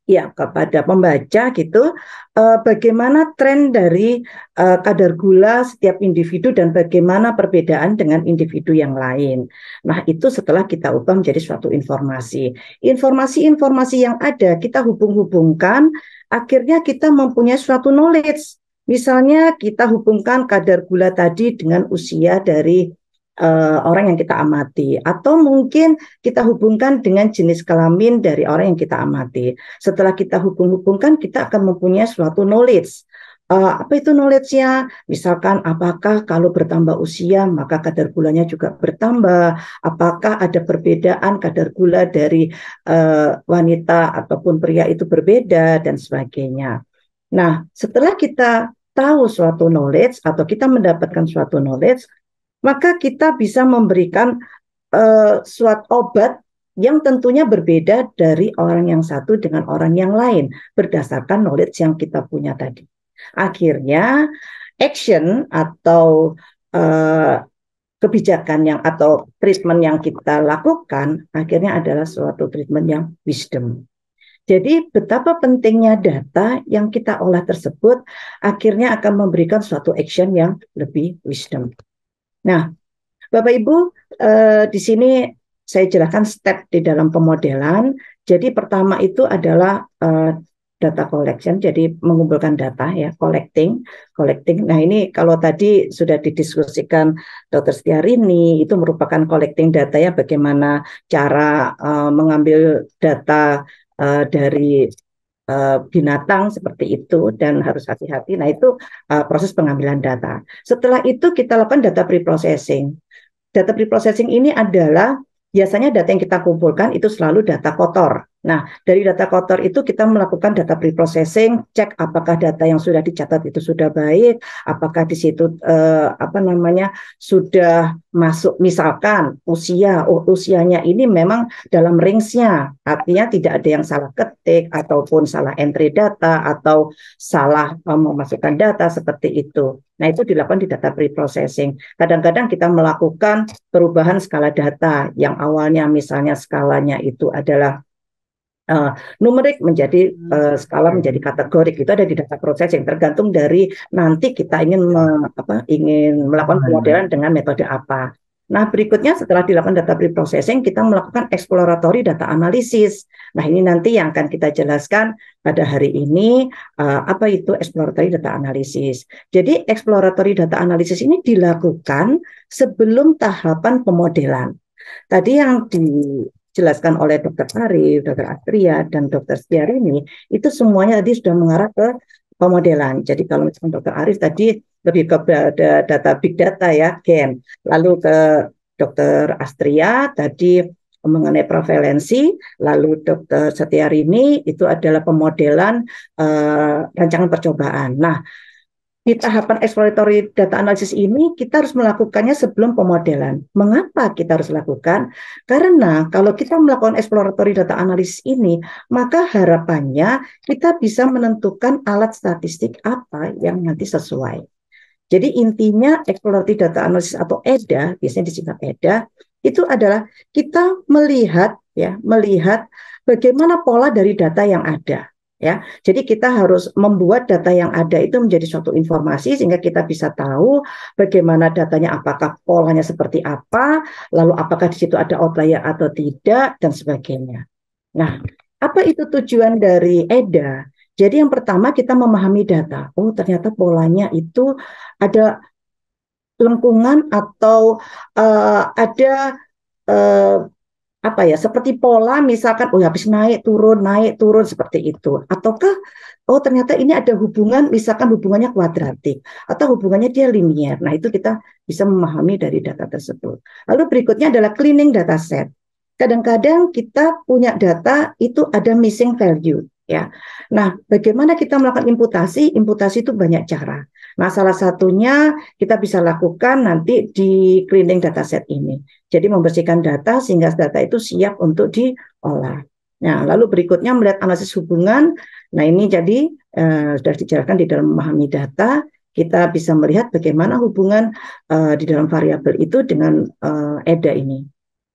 ya kepada pembaca gitu uh, bagaimana tren dari uh, kadar gula setiap individu dan bagaimana perbedaan dengan individu yang lain. Nah, itu setelah kita ubah menjadi suatu informasi. Informasi-informasi yang ada kita hubung-hubungkan akhirnya kita mempunyai suatu knowledge Misalnya kita hubungkan kadar gula tadi dengan usia dari uh, orang yang kita amati atau mungkin kita hubungkan dengan jenis kelamin dari orang yang kita amati. Setelah kita hubung-hubungkan kita akan mempunyai suatu knowledge. Uh, apa itu knowledge-nya? Misalkan apakah kalau bertambah usia maka kadar gulanya juga bertambah? Apakah ada perbedaan kadar gula dari uh, wanita ataupun pria itu berbeda dan sebagainya. Nah, setelah kita tahu suatu knowledge atau kita mendapatkan suatu knowledge, maka kita bisa memberikan uh, eh, suatu obat yang tentunya berbeda dari orang yang satu dengan orang yang lain berdasarkan knowledge yang kita punya tadi. Akhirnya action atau uh, kebijakan yang atau treatment yang kita lakukan akhirnya adalah suatu treatment yang wisdom. Jadi betapa pentingnya data yang kita olah tersebut akhirnya akan memberikan suatu action yang lebih wisdom. Nah, Bapak Ibu, eh, di sini saya jelaskan step di dalam pemodelan. Jadi pertama itu adalah eh, data collection, jadi mengumpulkan data ya, collecting, collecting. Nah ini kalau tadi sudah didiskusikan Dr. Setiarini itu merupakan collecting data ya, bagaimana cara eh, mengambil data uh, dari uh, binatang seperti itu dan harus hati-hati. Nah itu uh, proses pengambilan data. Setelah itu kita lakukan data preprocessing. Data preprocessing ini adalah biasanya data yang kita kumpulkan itu selalu data kotor Nah, dari data kotor itu kita melakukan data preprocessing, cek apakah data yang sudah dicatat itu sudah baik, apakah di situ eh, apa namanya sudah masuk misalkan usia, oh, usianya ini memang dalam range-nya. Artinya tidak ada yang salah ketik ataupun salah entry data atau salah eh, memasukkan data seperti itu. Nah, itu dilakukan di data preprocessing. Kadang-kadang kita melakukan perubahan skala data yang awalnya misalnya skalanya itu adalah Uh, numerik menjadi uh, skala menjadi kategorik itu ada di data proses yang tergantung dari nanti kita ingin me, apa ingin melakukan hmm. pemodelan dengan metode apa. Nah, berikutnya setelah dilakukan data preprocessing, kita melakukan exploratory data analisis. Nah, ini nanti yang akan kita jelaskan pada hari ini uh, apa itu exploratory data analisis. Jadi, exploratory data analisis ini dilakukan sebelum tahapan pemodelan. Tadi yang di dijelaskan oleh Dokter Arif, Dokter Astria, dan Dokter ini itu semuanya tadi sudah mengarah ke pemodelan. Jadi kalau misalkan Dokter Arif tadi lebih ke data big data ya, gen. Lalu ke Dokter Astria tadi mengenai prevalensi, lalu Dokter Setiarini itu adalah pemodelan uh, rancangan percobaan. Nah, di tahapan exploratory data analysis ini kita harus melakukannya sebelum pemodelan. Mengapa kita harus lakukan? Karena kalau kita melakukan exploratory data analysis ini, maka harapannya kita bisa menentukan alat statistik apa yang nanti sesuai. Jadi intinya exploratory data analysis atau EDA, biasanya disingkat EDA, itu adalah kita melihat ya, melihat bagaimana pola dari data yang ada ya. Jadi kita harus membuat data yang ada itu menjadi suatu informasi sehingga kita bisa tahu bagaimana datanya apakah polanya seperti apa, lalu apakah di situ ada outlier atau tidak dan sebagainya. Nah, apa itu tujuan dari EDA? Jadi yang pertama kita memahami data. Oh, ternyata polanya itu ada lengkungan atau uh, ada uh, apa ya seperti pola misalkan oh ya, habis naik turun naik turun seperti itu ataukah oh ternyata ini ada hubungan misalkan hubungannya kuadratik atau hubungannya dia linier nah itu kita bisa memahami dari data tersebut lalu berikutnya adalah cleaning data set kadang-kadang kita punya data itu ada missing value ya. Nah, bagaimana kita melakukan imputasi? Imputasi itu banyak cara. Nah, salah satunya kita bisa lakukan nanti di cleaning dataset ini. Jadi membersihkan data sehingga data itu siap untuk diolah. Nah, lalu berikutnya melihat analisis hubungan. Nah, ini jadi eh, sudah dijelaskan di dalam memahami data, kita bisa melihat bagaimana hubungan eh, di dalam variabel itu dengan eh, EDA ini.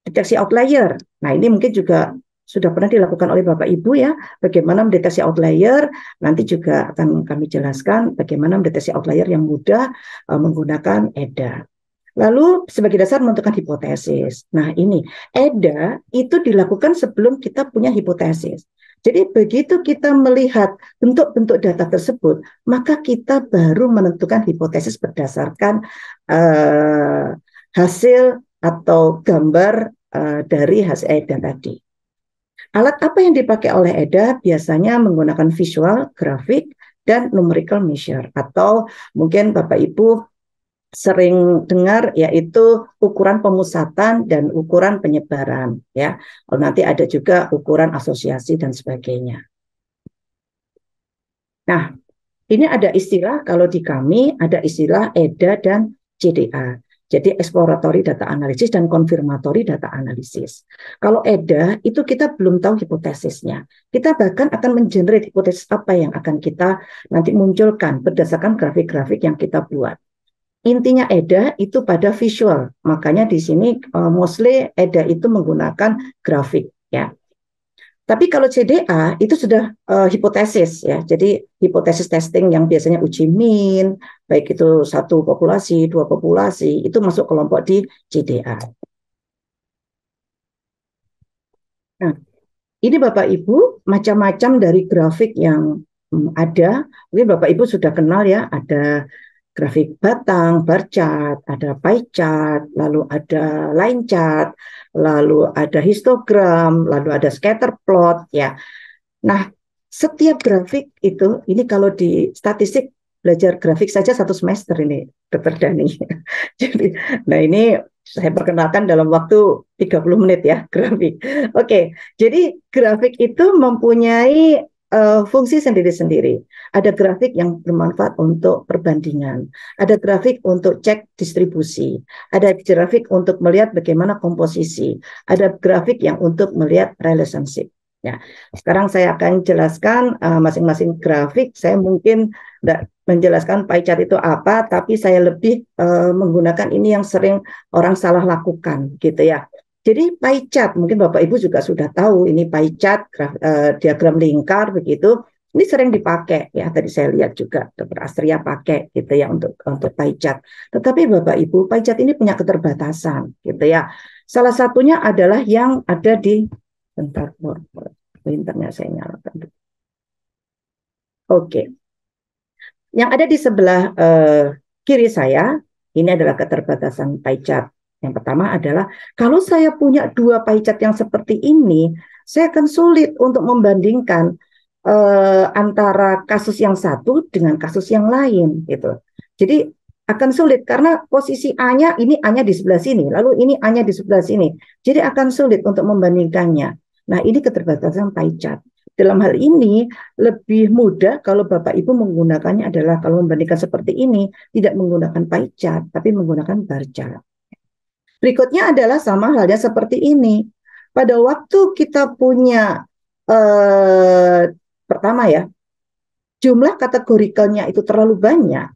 Deteksi outlier. Nah, ini mungkin juga sudah pernah dilakukan oleh Bapak Ibu ya, bagaimana mendeteksi outlier, nanti juga akan kami jelaskan bagaimana mendeteksi outlier yang mudah uh, menggunakan EDA. Lalu sebagai dasar menentukan hipotesis. Nah ini, EDA itu dilakukan sebelum kita punya hipotesis. Jadi begitu kita melihat bentuk-bentuk data tersebut, maka kita baru menentukan hipotesis berdasarkan uh, hasil atau gambar uh, dari hasil EDA tadi. Alat apa yang dipakai oleh EDA biasanya menggunakan visual, grafik, dan numerical measure atau mungkin Bapak Ibu sering dengar yaitu ukuran pemusatan dan ukuran penyebaran ya. Oh, nanti ada juga ukuran asosiasi dan sebagainya. Nah, ini ada istilah kalau di kami ada istilah EDA dan CDA. Jadi exploratory data analisis dan confirmatory data analisis. Kalau EDA itu kita belum tahu hipotesisnya. Kita bahkan akan mengenerate hipotesis apa yang akan kita nanti munculkan berdasarkan grafik-grafik yang kita buat. Intinya EDA itu pada visual. Makanya di sini eh, mostly EDA itu menggunakan grafik ya. Tapi kalau CDA itu sudah uh, hipotesis ya. Jadi hipotesis testing yang biasanya uji min, baik itu satu populasi, dua populasi, itu masuk kelompok di CDA. Nah, ini Bapak Ibu macam-macam dari grafik yang hmm, ada. Ini Bapak Ibu sudah kenal ya, ada grafik batang, bar chart, ada pie chart, lalu ada line chart, lalu ada histogram, lalu ada scatter plot ya. Nah, setiap grafik itu ini kalau di statistik belajar grafik saja satu semester ini, Dr. Dani. Jadi, nah ini saya perkenalkan dalam waktu 30 menit ya grafik. Oke, jadi grafik itu mempunyai Eh, fungsi sendiri-sendiri. Ada grafik yang bermanfaat untuk perbandingan, ada grafik untuk cek distribusi, ada grafik untuk melihat bagaimana komposisi, ada grafik yang untuk melihat relationship. Ya, sekarang saya akan jelaskan eh, masing-masing uh, grafik. Saya mungkin tidak menjelaskan pie chart itu apa, tapi saya lebih uh, menggunakan ini yang sering orang salah lakukan, gitu ya. Jadi pie chart mungkin Bapak Ibu juga sudah tahu ini pie chart graf, eh, diagram lingkar begitu. Ini sering dipakai ya tadi saya lihat juga Dr. Astria pakai gitu ya untuk untuk pie chart. Tetapi Bapak Ibu, pie chart ini punya keterbatasan gitu ya. Salah satunya adalah yang ada di bentar internet saya nyalakan. Oke. Okay. Yang ada di sebelah eh, kiri saya ini adalah keterbatasan pie chart yang pertama adalah kalau saya punya dua pie chart yang seperti ini, saya akan sulit untuk membandingkan eh, antara kasus yang satu dengan kasus yang lain gitu. Jadi akan sulit karena posisi A-nya ini A-nya di sebelah sini, lalu ini A-nya di sebelah sini. Jadi akan sulit untuk membandingkannya. Nah, ini keterbatasan pie chart. Dalam hal ini lebih mudah kalau Bapak Ibu menggunakannya adalah kalau membandingkan seperti ini tidak menggunakan pie chart tapi menggunakan bar chart. Berikutnya adalah sama halnya seperti ini. Pada waktu kita punya eh, pertama ya jumlah kategorikalnya itu terlalu banyak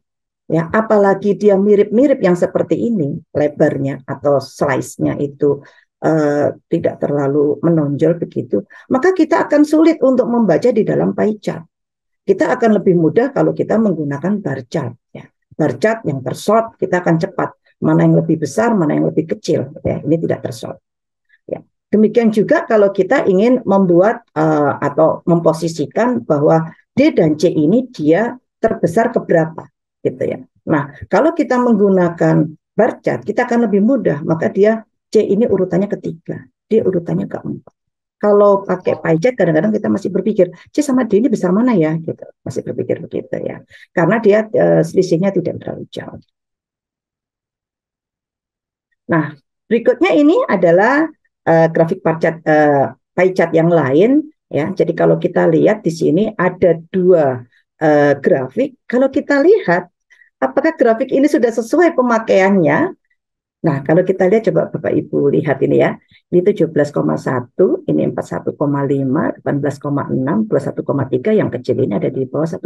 ya apalagi dia mirip-mirip yang seperti ini lebarnya atau slice-nya itu eh, tidak terlalu menonjol begitu maka kita akan sulit untuk membaca di dalam pie chart kita akan lebih mudah kalau kita menggunakan bar chart ya bar chart yang tersort kita akan cepat mana yang lebih besar, mana yang lebih kecil. Gitu ya, ini tidak tersolat. Ya. Demikian juga kalau kita ingin membuat uh, atau memposisikan bahwa D dan C ini dia terbesar keberapa, gitu ya. Nah, kalau kita menggunakan bar chart, kita akan lebih mudah. Maka dia C ini urutannya ketiga, D urutannya keempat. Kalau pakai pie chart, kadang-kadang kita masih berpikir C sama D ini besar mana ya, gitu. Masih berpikir begitu ya, karena dia uh, selisihnya tidak terlalu jauh. Nah, berikutnya ini adalah uh, grafik parcat, uh, eh, pie chart yang lain ya. Jadi kalau kita lihat di sini ada dua uh, grafik. Kalau kita lihat apakah grafik ini sudah sesuai pemakaiannya? Nah, kalau kita lihat coba Bapak Ibu lihat ini ya. Ini 17,1, ini 41,5, 18,6, 21,3 yang kecil ini ada di bawah 1,6.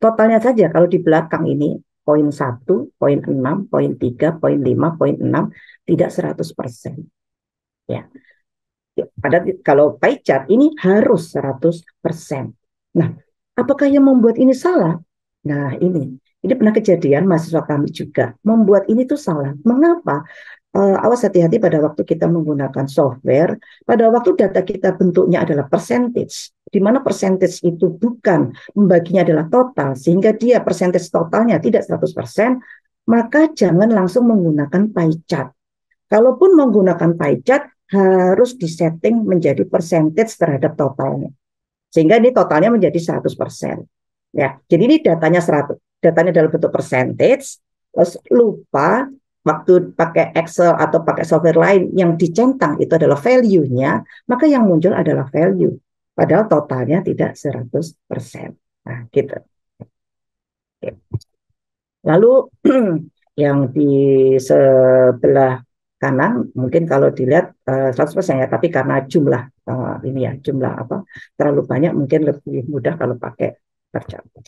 Totalnya saja kalau di belakang ini poin 1, poin 6, poin 3, poin 5, poin 6 tidak 100%. Ya. Pada kalau pie chart ini harus 100%. Nah, apakah yang membuat ini salah? Nah, ini ini pernah kejadian mahasiswa kami juga membuat ini tuh salah. Mengapa? uh, awas hati-hati pada waktu kita menggunakan software, pada waktu data kita bentuknya adalah percentage, di mana percentage itu bukan membaginya adalah total, sehingga dia percentage totalnya tidak 100%, maka jangan langsung menggunakan pie chart. Kalaupun menggunakan pie chart, harus disetting menjadi percentage terhadap totalnya. Sehingga ini totalnya menjadi 100%. Ya, jadi ini datanya 100, datanya dalam bentuk percentage, terus lupa waktu pakai Excel atau pakai software lain yang dicentang itu adalah value-nya, maka yang muncul adalah value. Padahal totalnya tidak 100%. Nah, gitu. Lalu yang di sebelah kanan mungkin kalau dilihat 100% eh, ya, tapi karena jumlah eh, ini ya, jumlah apa terlalu banyak mungkin lebih mudah kalau pakai percabut.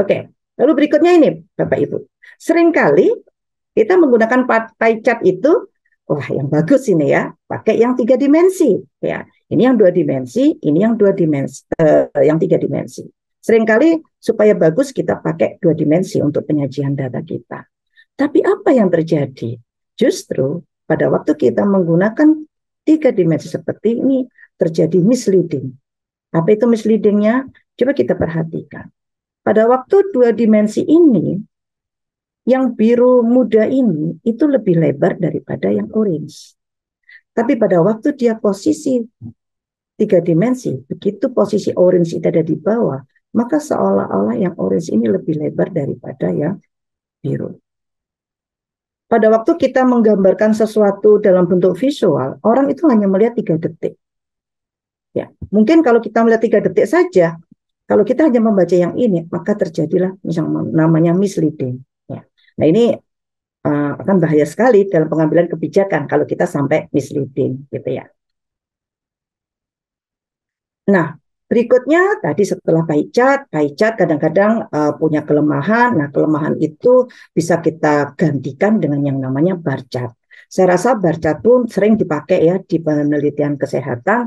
Oke. Lalu berikutnya ini Bapak Ibu. Seringkali kita menggunakan pie chart itu, wah yang bagus ini ya, pakai yang tiga dimensi ya. Ini yang dua dimensi, ini yang dua dimensi, uh, eh, yang tiga dimensi. Seringkali supaya bagus kita pakai dua dimensi untuk penyajian data kita. Tapi apa yang terjadi? Justru pada waktu kita menggunakan tiga dimensi seperti ini terjadi misleading. Apa itu misleadingnya? Coba kita perhatikan. Pada waktu dua dimensi ini, yang biru muda ini itu lebih lebar daripada yang orange. Tapi pada waktu dia posisi tiga dimensi, begitu posisi orange itu ada di bawah, maka seolah-olah yang orange ini lebih lebar daripada yang biru. Pada waktu kita menggambarkan sesuatu dalam bentuk visual, orang itu hanya melihat tiga detik. Ya, mungkin kalau kita melihat tiga detik saja, kalau kita hanya membaca yang ini, maka terjadilah misalnya namanya misleading. Nah ini uh, akan bahaya sekali dalam pengambilan kebijakan kalau kita sampai misleading gitu ya. Nah, berikutnya tadi setelah baik chart, baik chart kadang-kadang uh, punya kelemahan. Nah, kelemahan itu bisa kita gantikan dengan yang namanya bar chart. Saya rasa bar chart pun sering dipakai ya di penelitian kesehatan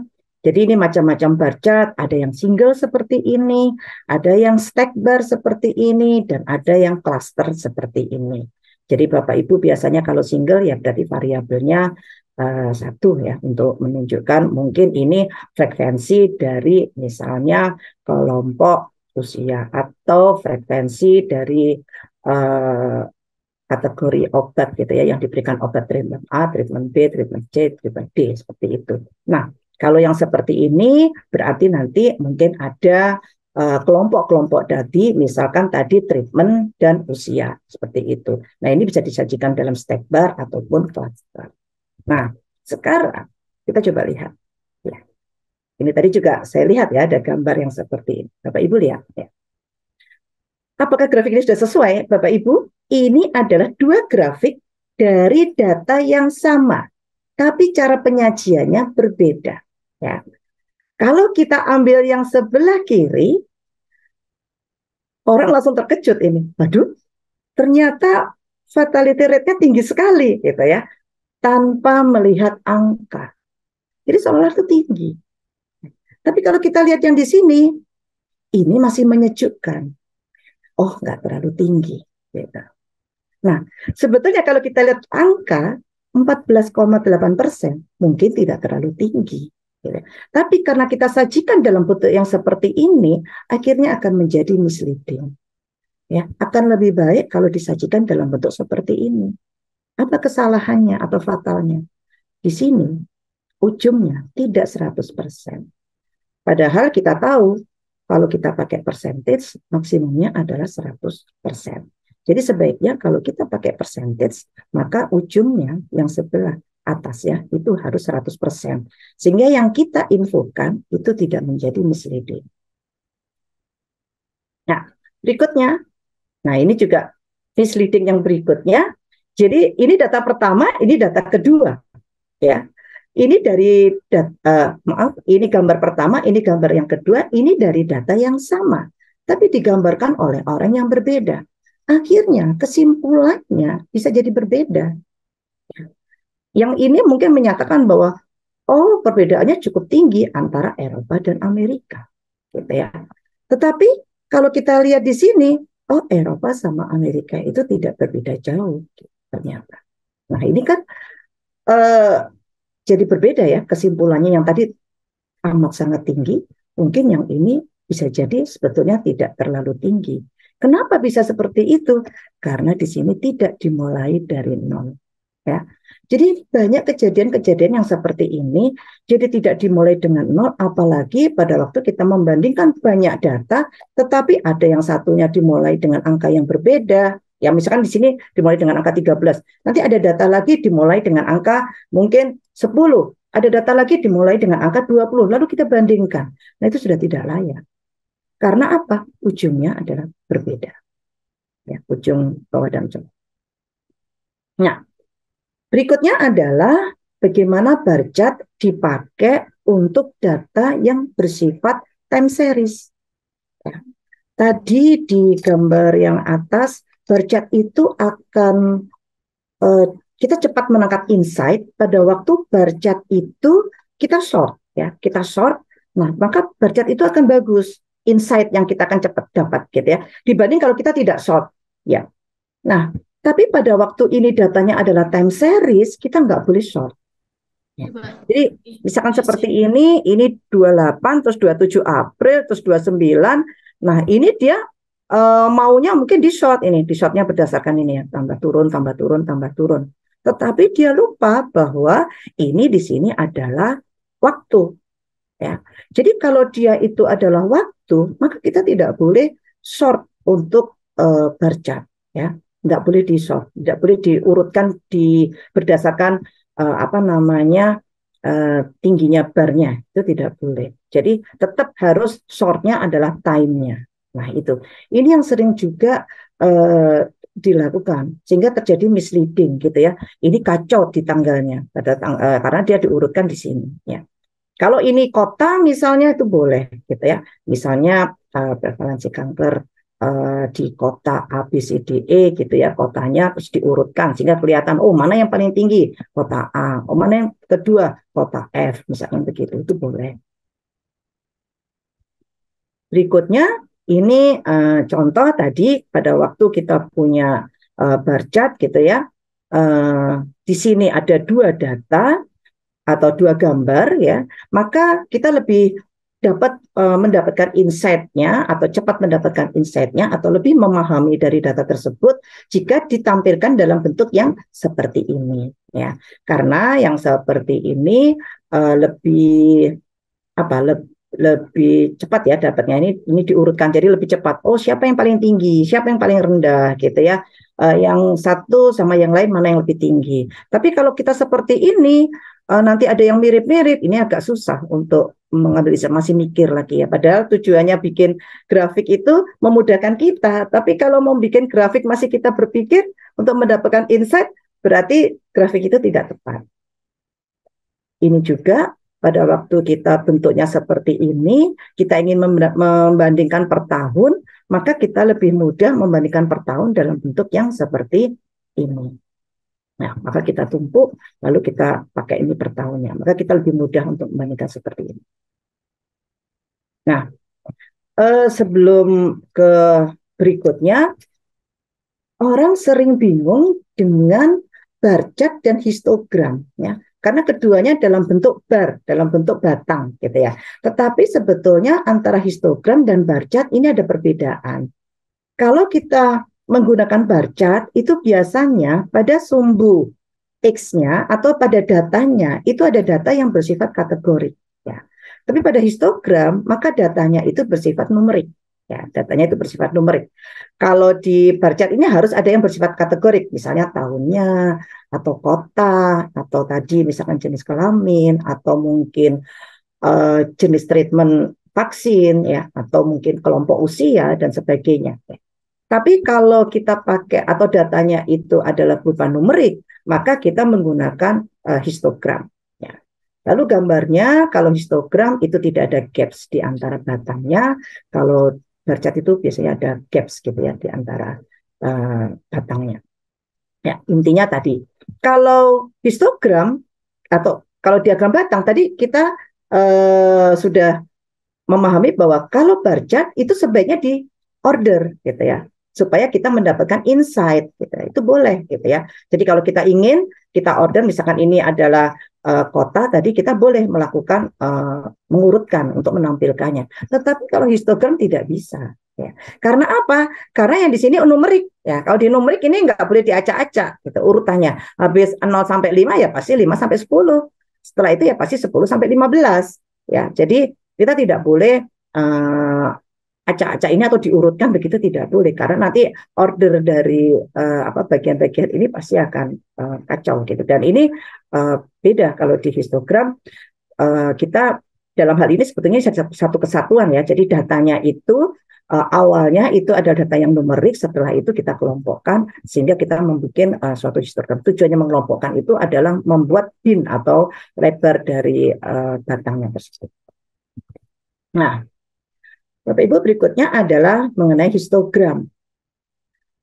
jadi ini macam-macam bar chart. ada yang single seperti ini, ada yang stack bar seperti ini, dan ada yang cluster seperti ini. Jadi Bapak Ibu biasanya kalau single ya berarti variabelnya uh, satu ya untuk menunjukkan mungkin ini frekuensi dari misalnya kelompok usia atau frekuensi dari uh, kategori obat gitu ya yang diberikan obat treatment A, treatment B, treatment C, treatment D seperti itu. Nah, kalau yang seperti ini berarti nanti mungkin ada eh, kelompok-kelompok uh, tadi, misalkan tadi treatment dan usia seperti itu. Nah ini bisa disajikan dalam stack bar ataupun cluster. Nah sekarang kita coba lihat. Ya. Ini tadi juga saya lihat ya ada gambar yang seperti ini. Bapak Ibu lihat ya. Apakah grafik ini sudah sesuai Bapak Ibu? Ini adalah dua grafik dari data yang sama, tapi cara penyajiannya berbeda. Ya. Kalau kita ambil yang sebelah kiri, orang langsung terkejut ini. Waduh, ternyata fatality rate-nya tinggi sekali gitu ya. Tanpa melihat angka. Jadi seolah itu tinggi. Tapi kalau kita lihat yang di sini, ini masih menyejukkan. Oh, nggak terlalu tinggi. Gitu. Nah, sebetulnya kalau kita lihat angka 14,8 persen, mungkin tidak terlalu tinggi. Gitu. Tapi karena kita sajikan dalam bentuk yang seperti ini, akhirnya akan menjadi misleading. Ya, akan lebih baik kalau disajikan dalam bentuk seperti ini. Apa kesalahannya atau fatalnya? Di sini ujungnya tidak 100%. Padahal kita tahu kalau kita pakai percentage maksimumnya adalah 100%. Jadi sebaiknya kalau kita pakai percentage maka ujungnya yang sebelah atas ya itu harus 100%. Sehingga yang kita infokan itu tidak menjadi misleading. Nah, berikutnya. Nah, ini juga misleading yang berikutnya. Jadi ini data pertama, ini data kedua. Ya. Ini dari data, uh, eh, maaf, ini gambar pertama, ini gambar yang kedua, ini dari data yang sama, tapi digambarkan oleh orang yang berbeda. Akhirnya kesimpulannya bisa jadi berbeda. Yang ini mungkin menyatakan bahwa oh perbedaannya cukup tinggi antara Eropa dan Amerika, gitu ya. Tetapi kalau kita lihat di sini, oh Eropa sama Amerika itu tidak berbeda jauh gitu, ternyata. Nah ini kan uh, jadi berbeda ya kesimpulannya yang tadi amat sangat tinggi, mungkin yang ini bisa jadi sebetulnya tidak terlalu tinggi. Kenapa bisa seperti itu? Karena di sini tidak dimulai dari nol ya. Jadi banyak kejadian-kejadian yang seperti ini, jadi tidak dimulai dengan nol, apalagi pada waktu kita membandingkan banyak data, tetapi ada yang satunya dimulai dengan angka yang berbeda. Ya misalkan di sini dimulai dengan angka 13, nanti ada data lagi dimulai dengan angka mungkin 10, ada data lagi dimulai dengan angka 20, lalu kita bandingkan. Nah itu sudah tidak layak. Karena apa? Ujungnya adalah berbeda. Ya, ujung bawah dan ujung. Nah, Berikutnya adalah bagaimana bar chart dipakai untuk data yang bersifat time series. Ya. Tadi di gambar yang atas, bar chart itu akan eh, kita cepat menangkap insight pada waktu bar chart itu kita short ya, kita short. Nah, maka bar chart itu akan bagus insight yang kita akan cepat dapat gitu ya. Dibanding kalau kita tidak short ya. Nah, tapi pada waktu ini datanya adalah time series, kita nggak boleh short. Iya, Jadi misalkan seperti ini, ini 28, terus 27 April, terus 29. Nah ini dia uh, maunya mungkin di short ini, di shortnya berdasarkan ini ya, tambah turun, tambah turun, tambah turun. Tetapi dia lupa bahwa ini di sini adalah waktu. Ya. Jadi kalau dia itu adalah waktu, maka kita tidak boleh short untuk uh, eh, barcat. Ya nggak boleh di soft tidak boleh diurutkan di berdasarkan uh, apa namanya uh, tingginya barnya itu tidak boleh. Jadi tetap harus shortnya adalah time-nya. Nah itu, ini yang sering juga uh, dilakukan sehingga terjadi misleading gitu ya. Ini kacau di tanggalnya pada tang uh, karena dia diurutkan di sini ya. Kalau ini kota misalnya itu boleh gitu ya. Misalnya uh, prevalensi kanker Eh, di kota ABCDE gitu ya kotanya terus diurutkan sehingga kelihatan oh mana yang paling tinggi kota A, oh mana yang kedua kota F misalnya begitu itu boleh. Berikutnya ini uh, contoh tadi pada waktu kita punya uh, bar chart gitu ya. Uh, di sini ada dua data atau dua gambar ya, maka kita lebih dapat uh, mendapatkan insight-nya atau cepat mendapatkan insight-nya atau lebih memahami dari data tersebut jika ditampilkan dalam bentuk yang seperti ini ya. Karena yang seperti ini uh, lebih apa lebih lebih cepat ya dapatnya ini ini diurutkan jadi lebih cepat oh siapa yang paling tinggi siapa yang paling rendah gitu ya uh, yang satu sama yang lain mana yang lebih tinggi tapi kalau kita seperti ini uh, nanti ada yang mirip-mirip, ini agak susah untuk mengambil masih mikir lagi ya. Padahal tujuannya bikin grafik itu memudahkan kita, tapi kalau mau bikin grafik masih kita berpikir untuk mendapatkan insight, berarti grafik itu tidak tepat. Ini juga pada waktu kita bentuknya seperti ini, kita ingin membandingkan per tahun, maka kita lebih mudah membandingkan per tahun dalam bentuk yang seperti ini. Nah, maka kita tumpuk, lalu kita pakai ini per tahunnya. Maka kita lebih mudah untuk membandingkan seperti ini. Nah, eh, sebelum ke berikutnya, orang sering bingung dengan bar chart dan histogram, ya. Karena keduanya dalam bentuk bar, dalam bentuk batang, gitu ya. Tetapi sebetulnya antara histogram dan bar chart ini ada perbedaan. Kalau kita menggunakan bar chart itu biasanya pada sumbu X-nya atau pada datanya itu ada data yang bersifat kategori ya. Tapi pada histogram maka datanya itu bersifat numerik ya, datanya itu bersifat numerik. Kalau di bar chart ini harus ada yang bersifat kategorik misalnya tahunnya atau kota atau tadi misalkan jenis kelamin atau mungkin uh, jenis treatment vaksin ya atau mungkin kelompok usia dan sebagainya. Ya. Tapi kalau kita pakai atau datanya itu adalah berupa numerik, maka kita menggunakan uh, histogram. Ya. Lalu gambarnya kalau histogram itu tidak ada gaps di antara batangnya, kalau bercat itu biasanya ada gaps gitu ya di antara uh, batangnya. Ya, intinya tadi kalau histogram atau kalau diagram batang tadi kita uh, sudah memahami bahwa kalau bercat itu sebaiknya di order gitu ya supaya kita mendapatkan insight gitu. itu boleh gitu ya jadi kalau kita ingin kita order misalkan ini adalah uh, kota tadi kita boleh melakukan uh, mengurutkan untuk menampilkannya tetapi kalau histogram tidak bisa ya karena apa karena yang di sini numerik ya kalau di numerik ini nggak boleh diacak-acak gitu urutannya habis 0 sampai 5 ya pasti 5 sampai 10 setelah itu ya pasti 10 sampai 15 ya jadi kita tidak boleh uh, acak-acak ini atau diurutkan begitu tidak boleh karena nanti order dari uh, apa bagian-bagian ini pasti akan uh, kacau gitu dan ini uh, beda kalau di histogram uh, kita dalam hal ini sebetulnya satu kesatuan ya jadi datanya itu uh, awalnya itu ada data yang numerik setelah itu kita kelompokkan sehingga kita membuat uh, suatu histogram tujuannya mengelompokkan itu adalah membuat bin atau lebar dari uh, datangnya tersebut nah Bapak Ibu berikutnya adalah mengenai histogram.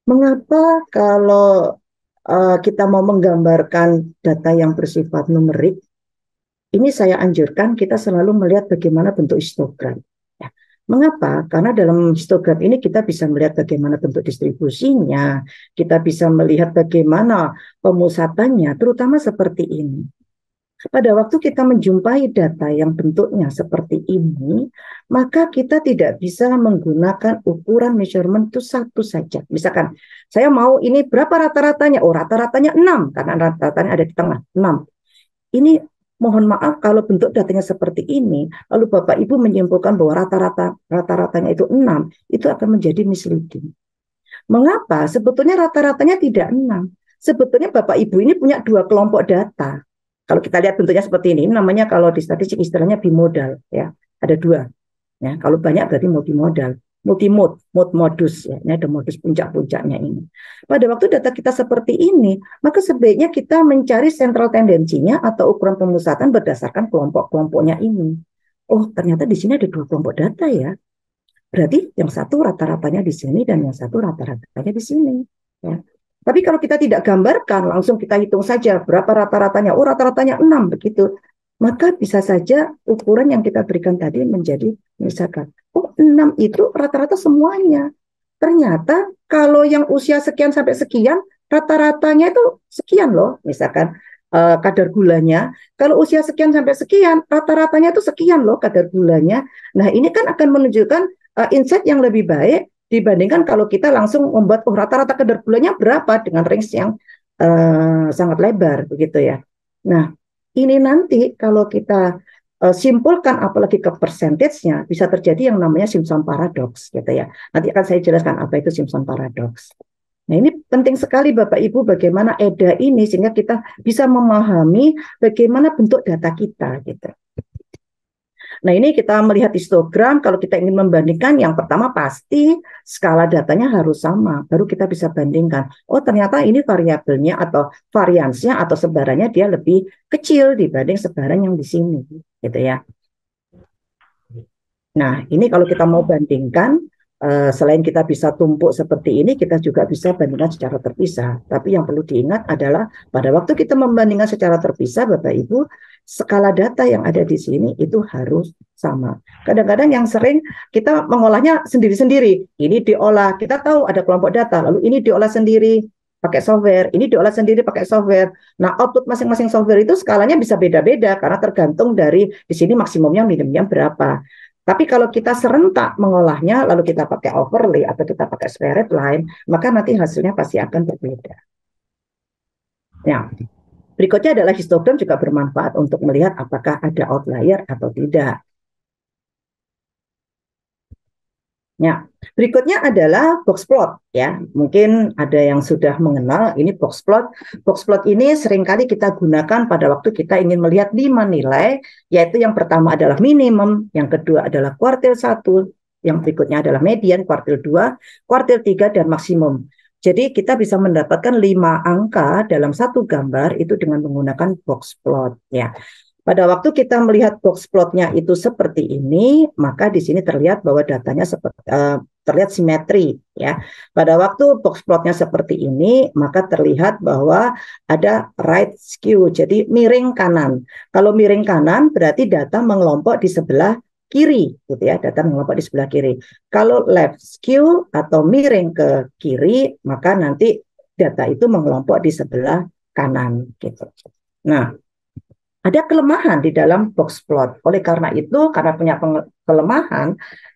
Mengapa kalau uh, kita mau menggambarkan data yang bersifat numerik, ini saya anjurkan kita selalu melihat bagaimana bentuk histogram. Ya. Mengapa? Karena dalam histogram ini kita bisa melihat bagaimana bentuk distribusinya, kita bisa melihat bagaimana pemusatannya, terutama seperti ini. Pada waktu kita menjumpai data yang bentuknya seperti ini, maka kita tidak bisa menggunakan ukuran measurement itu satu saja. Misalkan, saya mau ini berapa rata-ratanya? Oh, rata-ratanya 6, karena rata-ratanya ada di tengah, 6. Ini mohon maaf kalau bentuk datanya seperti ini, lalu Bapak Ibu menyimpulkan bahwa rata-rata rata-ratanya itu 6, itu akan menjadi misleading. Mengapa? Sebetulnya rata-ratanya tidak 6. Sebetulnya Bapak Ibu ini punya dua kelompok data kalau kita lihat bentuknya seperti ini, namanya kalau di statistik istilahnya bimodal ya. Ada dua. Ya, kalau banyak berarti multimodal multimode, mode modus ya, ini ada modus puncak-puncaknya ini. Pada waktu data kita seperti ini, maka sebaiknya kita mencari sentral tendensinya atau ukuran pemusatan berdasarkan kelompok-kelompoknya ini. Oh, ternyata di sini ada dua kelompok data ya. Berarti yang satu rata-ratanya di sini dan yang satu rata-ratanya di sini. Ya. Tapi kalau kita tidak gambarkan, langsung kita hitung saja berapa rata-ratanya. Oh, rata-ratanya enam begitu. Maka bisa saja ukuran yang kita berikan tadi menjadi misalkan, oh enam itu rata-rata semuanya. Ternyata kalau yang usia sekian sampai sekian, rata-ratanya itu sekian loh. Misalkan uh, kadar gulanya. Kalau usia sekian sampai sekian, rata-ratanya itu sekian loh kadar gulanya. Nah, ini kan akan menunjukkan uh, insight yang lebih baik dibandingkan kalau kita langsung membuat oh, rata-rata kadar gulanya berapa dengan range yang uh, sangat lebar begitu ya. Nah, ini nanti kalau kita uh, simpulkan apalagi ke persentasenya bisa terjadi yang namanya Simpson paradox gitu ya. Nanti akan saya jelaskan apa itu Simpson paradox. Nah, ini penting sekali Bapak Ibu bagaimana EDA ini sehingga kita bisa memahami bagaimana bentuk data kita gitu. Nah ini kita melihat histogram, kalau kita ingin membandingkan, yang pertama pasti skala datanya harus sama, baru kita bisa bandingkan. Oh ternyata ini variabelnya atau variansnya atau sebarannya dia lebih kecil dibanding sebaran yang di sini, gitu ya. Nah ini kalau kita mau bandingkan, eh, selain kita bisa tumpuk seperti ini, kita juga bisa bandingkan secara terpisah. Tapi yang perlu diingat adalah pada waktu kita membandingkan secara terpisah, Bapak Ibu, skala data yang ada di sini itu harus sama. Kadang-kadang yang sering kita mengolahnya sendiri-sendiri. Ini diolah, kita tahu ada kelompok data, lalu ini diolah sendiri pakai software, ini diolah sendiri pakai software. Nah, output masing-masing software itu skalanya bisa beda-beda karena tergantung dari di sini maksimumnya minimumnya berapa. Tapi kalau kita serentak mengolahnya lalu kita pakai overlay atau kita pakai spirit line, maka nanti hasilnya pasti akan berbeda. Ya. Berikutnya adalah histogram juga bermanfaat untuk melihat apakah ada outlier atau tidak. Ya. Berikutnya adalah box plot ya. Mungkin ada yang sudah mengenal ini box plot. Box plot ini seringkali kita gunakan pada waktu kita ingin melihat lima nilai, yaitu yang pertama adalah minimum, yang kedua adalah kuartil 1, yang berikutnya adalah median, kuartil 2, kuartil 3 dan maksimum. Jadi kita bisa mendapatkan lima angka dalam satu gambar itu dengan menggunakan box plot ya. Pada waktu kita melihat box plotnya itu seperti ini, maka di sini terlihat bahwa datanya seperti, uh, terlihat simetri ya. Pada waktu box plotnya seperti ini, maka terlihat bahwa ada right skew, jadi miring kanan. Kalau miring kanan berarti data mengelompok di sebelah kiri gitu ya datar mengelompok di sebelah kiri kalau left skew atau miring ke kiri maka nanti data itu mengelompok di sebelah kanan gitu nah ada kelemahan di dalam box plot oleh karena itu karena punya kelemahan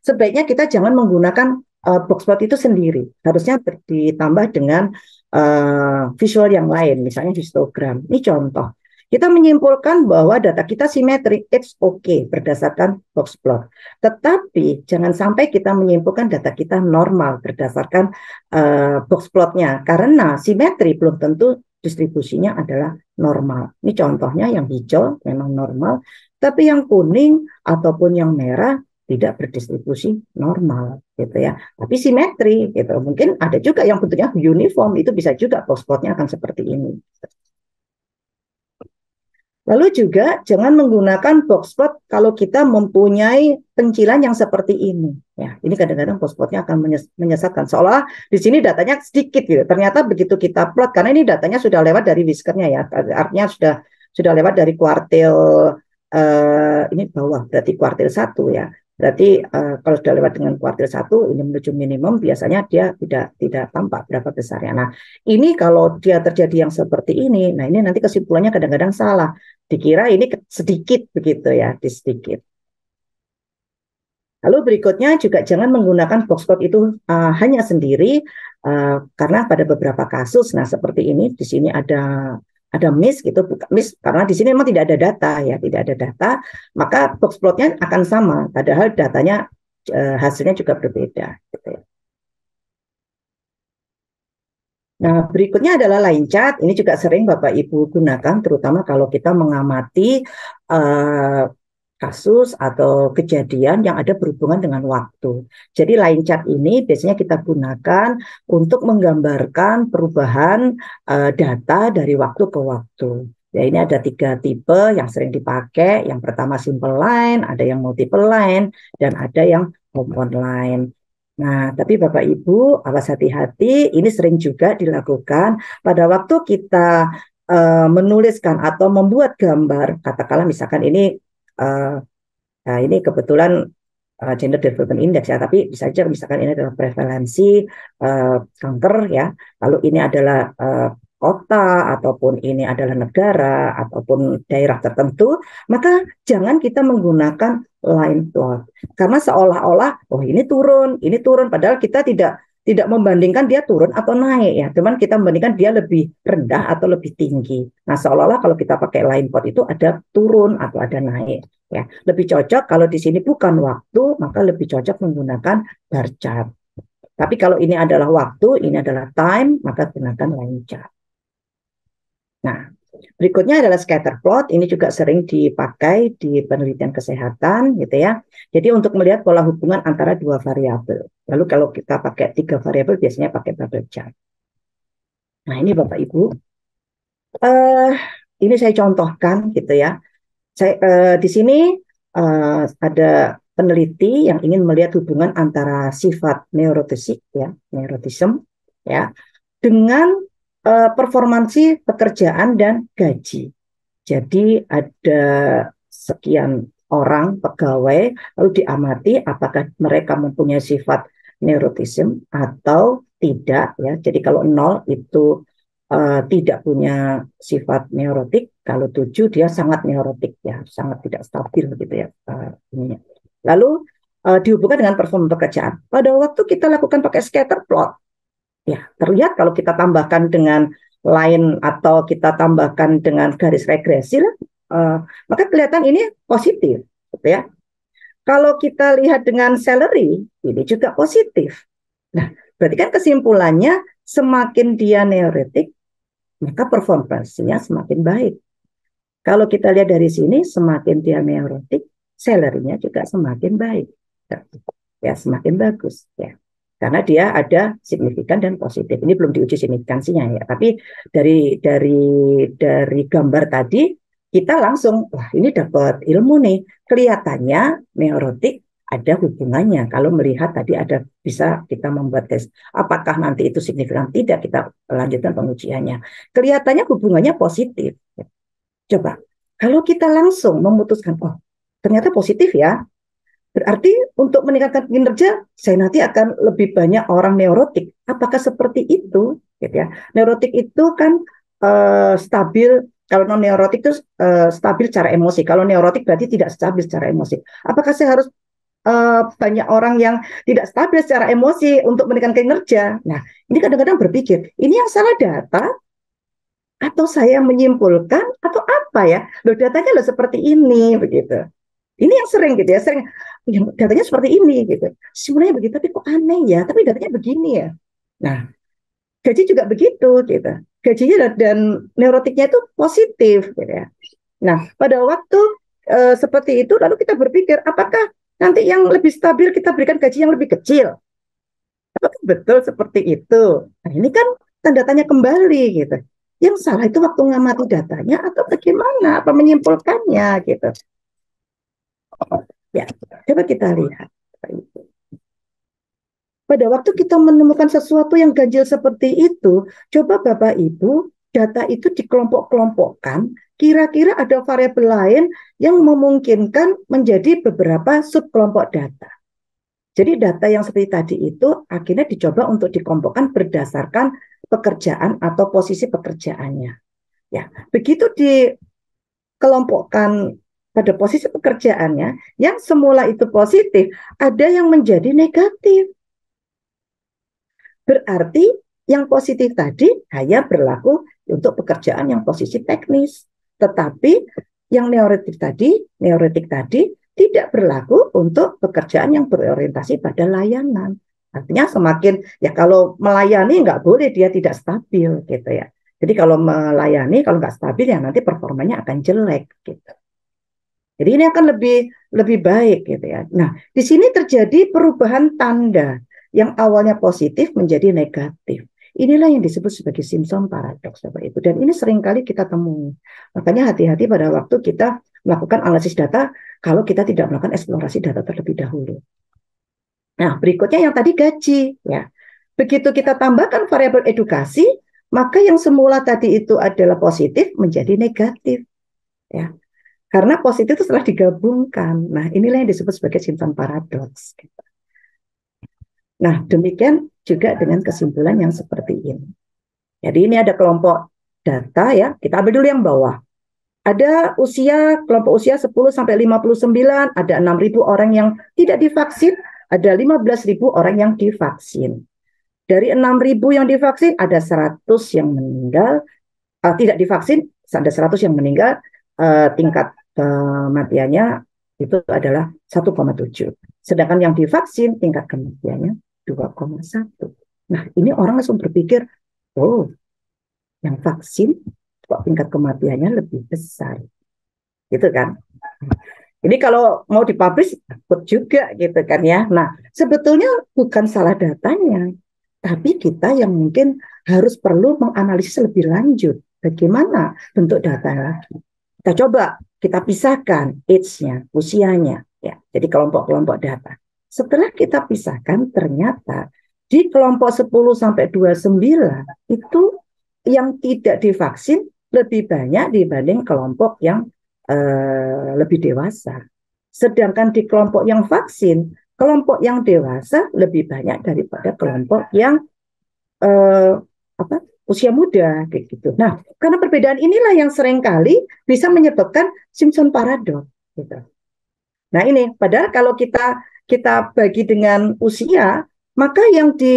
sebaiknya kita jangan menggunakan uh, box plot itu sendiri harusnya ditambah dengan uh, visual yang lain misalnya histogram ini contoh kita menyimpulkan bahwa data kita simetrik, it's okay berdasarkan box plot. Tetapi jangan sampai kita menyimpulkan data kita normal berdasarkan uh, box plotnya, karena simetri belum tentu distribusinya adalah normal. Ini contohnya yang hijau memang normal, tapi yang kuning ataupun yang merah tidak berdistribusi normal gitu ya tapi simetri gitu mungkin ada juga yang bentuknya uniform itu bisa juga box akan seperti ini Lalu juga jangan menggunakan plot kalau kita mempunyai pencilan yang seperti ini. Ya, ini kadang-kadang plotnya akan menyesatkan. Seolah di sini datanya sedikit gitu. Ternyata begitu kita plot karena ini datanya sudah lewat dari whiskernya ya. Artinya sudah sudah lewat dari kuartil eh, ini bawah berarti kuartil satu ya. Berarti uh, kalau sudah lewat dengan kuartil satu ini menuju minimum biasanya dia tidak tidak tampak berapa besarnya. Nah, ini kalau dia terjadi yang seperti ini, nah ini nanti kesimpulannya kadang-kadang salah dikira ini sedikit begitu ya, di sedikit. Lalu berikutnya juga jangan menggunakan box plot itu uh, hanya sendiri uh, karena pada beberapa kasus nah seperti ini di sini ada ada miss gitu bukan miss karena di sini memang tidak ada data ya, tidak ada data, maka box plotnya akan sama padahal datanya uh, hasilnya juga berbeda gitu ya. Nah, berikutnya adalah line chart. Ini juga sering Bapak Ibu gunakan, terutama kalau kita mengamati uh, kasus atau kejadian yang ada berhubungan dengan waktu. Jadi line chart ini biasanya kita gunakan untuk menggambarkan perubahan uh, data dari waktu ke waktu. Ya, ini ada tiga tipe yang sering dipakai. Yang pertama simple line, ada yang multiple line, dan ada yang compound line. Nah, tapi Bapak Ibu awas hati-hati, ini sering juga dilakukan pada waktu kita uh, menuliskan atau membuat gambar, katakanlah misalkan ini uh, nah ini kebetulan uh, gender development index ya, tapi bisa saja misalkan ini adalah prevalensi uh, kanker ya, lalu ini adalah uh, kota ataupun ini adalah negara ataupun daerah tertentu, maka jangan kita menggunakan line plot karena seolah-olah oh ini turun, ini turun padahal kita tidak tidak membandingkan dia turun atau naik ya, cuman kita membandingkan dia lebih rendah atau lebih tinggi. Nah, seolah-olah kalau kita pakai line plot itu ada turun atau ada naik ya. Lebih cocok kalau di sini bukan waktu, maka lebih cocok menggunakan bar chart. Tapi kalau ini adalah waktu, ini adalah time, maka gunakan line chart. Nah, berikutnya adalah scatter plot. Ini juga sering dipakai di penelitian kesehatan, gitu ya. Jadi untuk melihat pola hubungan antara dua variabel. Lalu kalau kita pakai tiga variabel, biasanya pakai bubble chart. Nah, ini Bapak Ibu, uh, ini saya contohkan, gitu ya. Saya uh, di sini uh, ada peneliti yang ingin melihat hubungan antara sifat neurotisik, ya, neurotism, ya, dengan uh, performansi pekerjaan dan gaji. Jadi ada sekian orang pegawai lalu diamati apakah mereka mempunyai sifat neurotisme atau tidak ya. Jadi kalau nol itu uh, tidak punya sifat neurotik, kalau tujuh dia sangat neurotik ya, sangat tidak stabil gitu ya uh, ininya. Lalu uh, dihubungkan dengan performa pekerjaan. Pada waktu kita lakukan pakai scatter plot, Ya, terlihat kalau kita tambahkan dengan lain atau kita tambahkan dengan garis regresi uh, maka kelihatan ini positif, gitu ya. Kalau kita lihat dengan salary, ini juga positif. Nah, berarti kan kesimpulannya semakin dia neuretik, maka performansinya semakin baik. Kalau kita lihat dari sini, semakin dia neuretik, salary-nya juga semakin baik. Ya, semakin bagus. Ya karena dia ada signifikan dan positif. Ini belum diuji signifikansinya ya, tapi dari dari dari gambar tadi kita langsung wah ini dapat ilmu nih. Kelihatannya neurotik ada hubungannya kalau melihat tadi ada bisa kita membuat tes apakah nanti itu signifikan tidak kita lanjutkan pengujiannya kelihatannya hubungannya positif coba kalau kita langsung memutuskan oh ternyata positif ya Berarti untuk meningkatkan kinerja, saya nanti akan lebih banyak orang neurotik. Apakah seperti itu? Gitu ya. Neurotik itu kan uh, stabil. Kalau non neurotik itu uh, stabil secara emosi. Kalau neurotik berarti tidak stabil secara emosi. Apakah saya harus uh, banyak orang yang tidak stabil secara emosi untuk meningkatkan kinerja? Nah, ini kadang-kadang berpikir ini yang salah data atau saya menyimpulkan atau apa ya? Loh datanya loh seperti ini begitu. Ini yang sering gitu ya, sering yang datanya seperti ini gitu. Sebenarnya begitu, tapi kok aneh ya. Tapi datanya begini ya. Nah, gaji juga begitu gitu. Gajinya dan, dan neurotiknya itu positif gitu ya. Nah, pada waktu e, seperti itu lalu kita berpikir apakah nanti yang lebih stabil kita berikan gaji yang lebih kecil? Apakah betul seperti itu? Nah, ini kan tanda tanya kembali gitu. Yang salah itu waktu ngamati datanya atau bagaimana apa menyimpulkannya gitu. Ya, coba kita lihat. Pada waktu kita menemukan sesuatu yang ganjil seperti itu, coba Bapak Ibu, data itu dikelompok-kelompokkan, kira-kira ada variabel lain yang memungkinkan menjadi beberapa subkelompok data. Jadi data yang seperti tadi itu akhirnya dicoba untuk dikelompokkan berdasarkan pekerjaan atau posisi pekerjaannya. Ya, begitu dikelompokkan pada posisi pekerjaannya yang semula itu positif, ada yang menjadi negatif. Berarti yang positif tadi hanya berlaku untuk pekerjaan yang posisi teknis, tetapi yang neoretik tadi, neoretik tadi tidak berlaku untuk pekerjaan yang berorientasi pada layanan. Artinya semakin ya kalau melayani nggak boleh dia tidak stabil gitu ya. Jadi kalau melayani kalau nggak stabil ya nanti performanya akan jelek gitu. Jadi ini akan lebih lebih baik gitu ya. Nah, di sini terjadi perubahan tanda yang awalnya positif menjadi negatif. Inilah yang disebut sebagai Simpson paradox Bapak Ibu dan ini seringkali kita temui. Makanya hati-hati pada waktu kita melakukan analisis data kalau kita tidak melakukan eksplorasi data terlebih dahulu. Nah, berikutnya yang tadi gaji ya. Begitu kita tambahkan variabel edukasi, maka yang semula tadi itu adalah positif menjadi negatif. Ya. Karena positif itu setelah digabungkan. Nah, inilah yang disebut sebagai simpan paradoks. Gitu. Nah, demikian juga dengan kesimpulan yang seperti ini. Jadi ini ada kelompok data ya, kita ambil dulu yang bawah. Ada usia kelompok usia 10 sampai 59, ada 6.000 orang yang tidak divaksin, ada 15.000 orang yang divaksin. Dari 6.000 yang divaksin ada 100 yang meninggal, uh, tidak divaksin ada 100 yang meninggal uh, tingkat kematiannya eh, itu adalah 1,7. Sedangkan yang divaksin tingkat kematiannya 2,1. Nah, ini orang langsung berpikir, oh, yang vaksin kok tingkat kematiannya lebih besar. Gitu kan? Jadi kalau mau dipublish takut juga gitu kan ya. Nah, sebetulnya bukan salah datanya, tapi kita yang mungkin harus perlu menganalisis lebih lanjut bagaimana bentuk data lagi. Kita coba kita pisahkan age-nya, usianya, ya. Jadi kelompok-kelompok data. Setelah kita pisahkan ternyata di kelompok 10 sampai 29 itu yang tidak divaksin lebih banyak dibanding kelompok yang eh, lebih dewasa. Sedangkan di kelompok yang vaksin, kelompok yang dewasa lebih banyak daripada kelompok yang eh, apa usia muda kayak gitu. Nah, karena perbedaan inilah yang seringkali bisa menyebabkan Simpson paradoks gitu. Nah, ini padahal kalau kita kita bagi dengan usia, maka yang di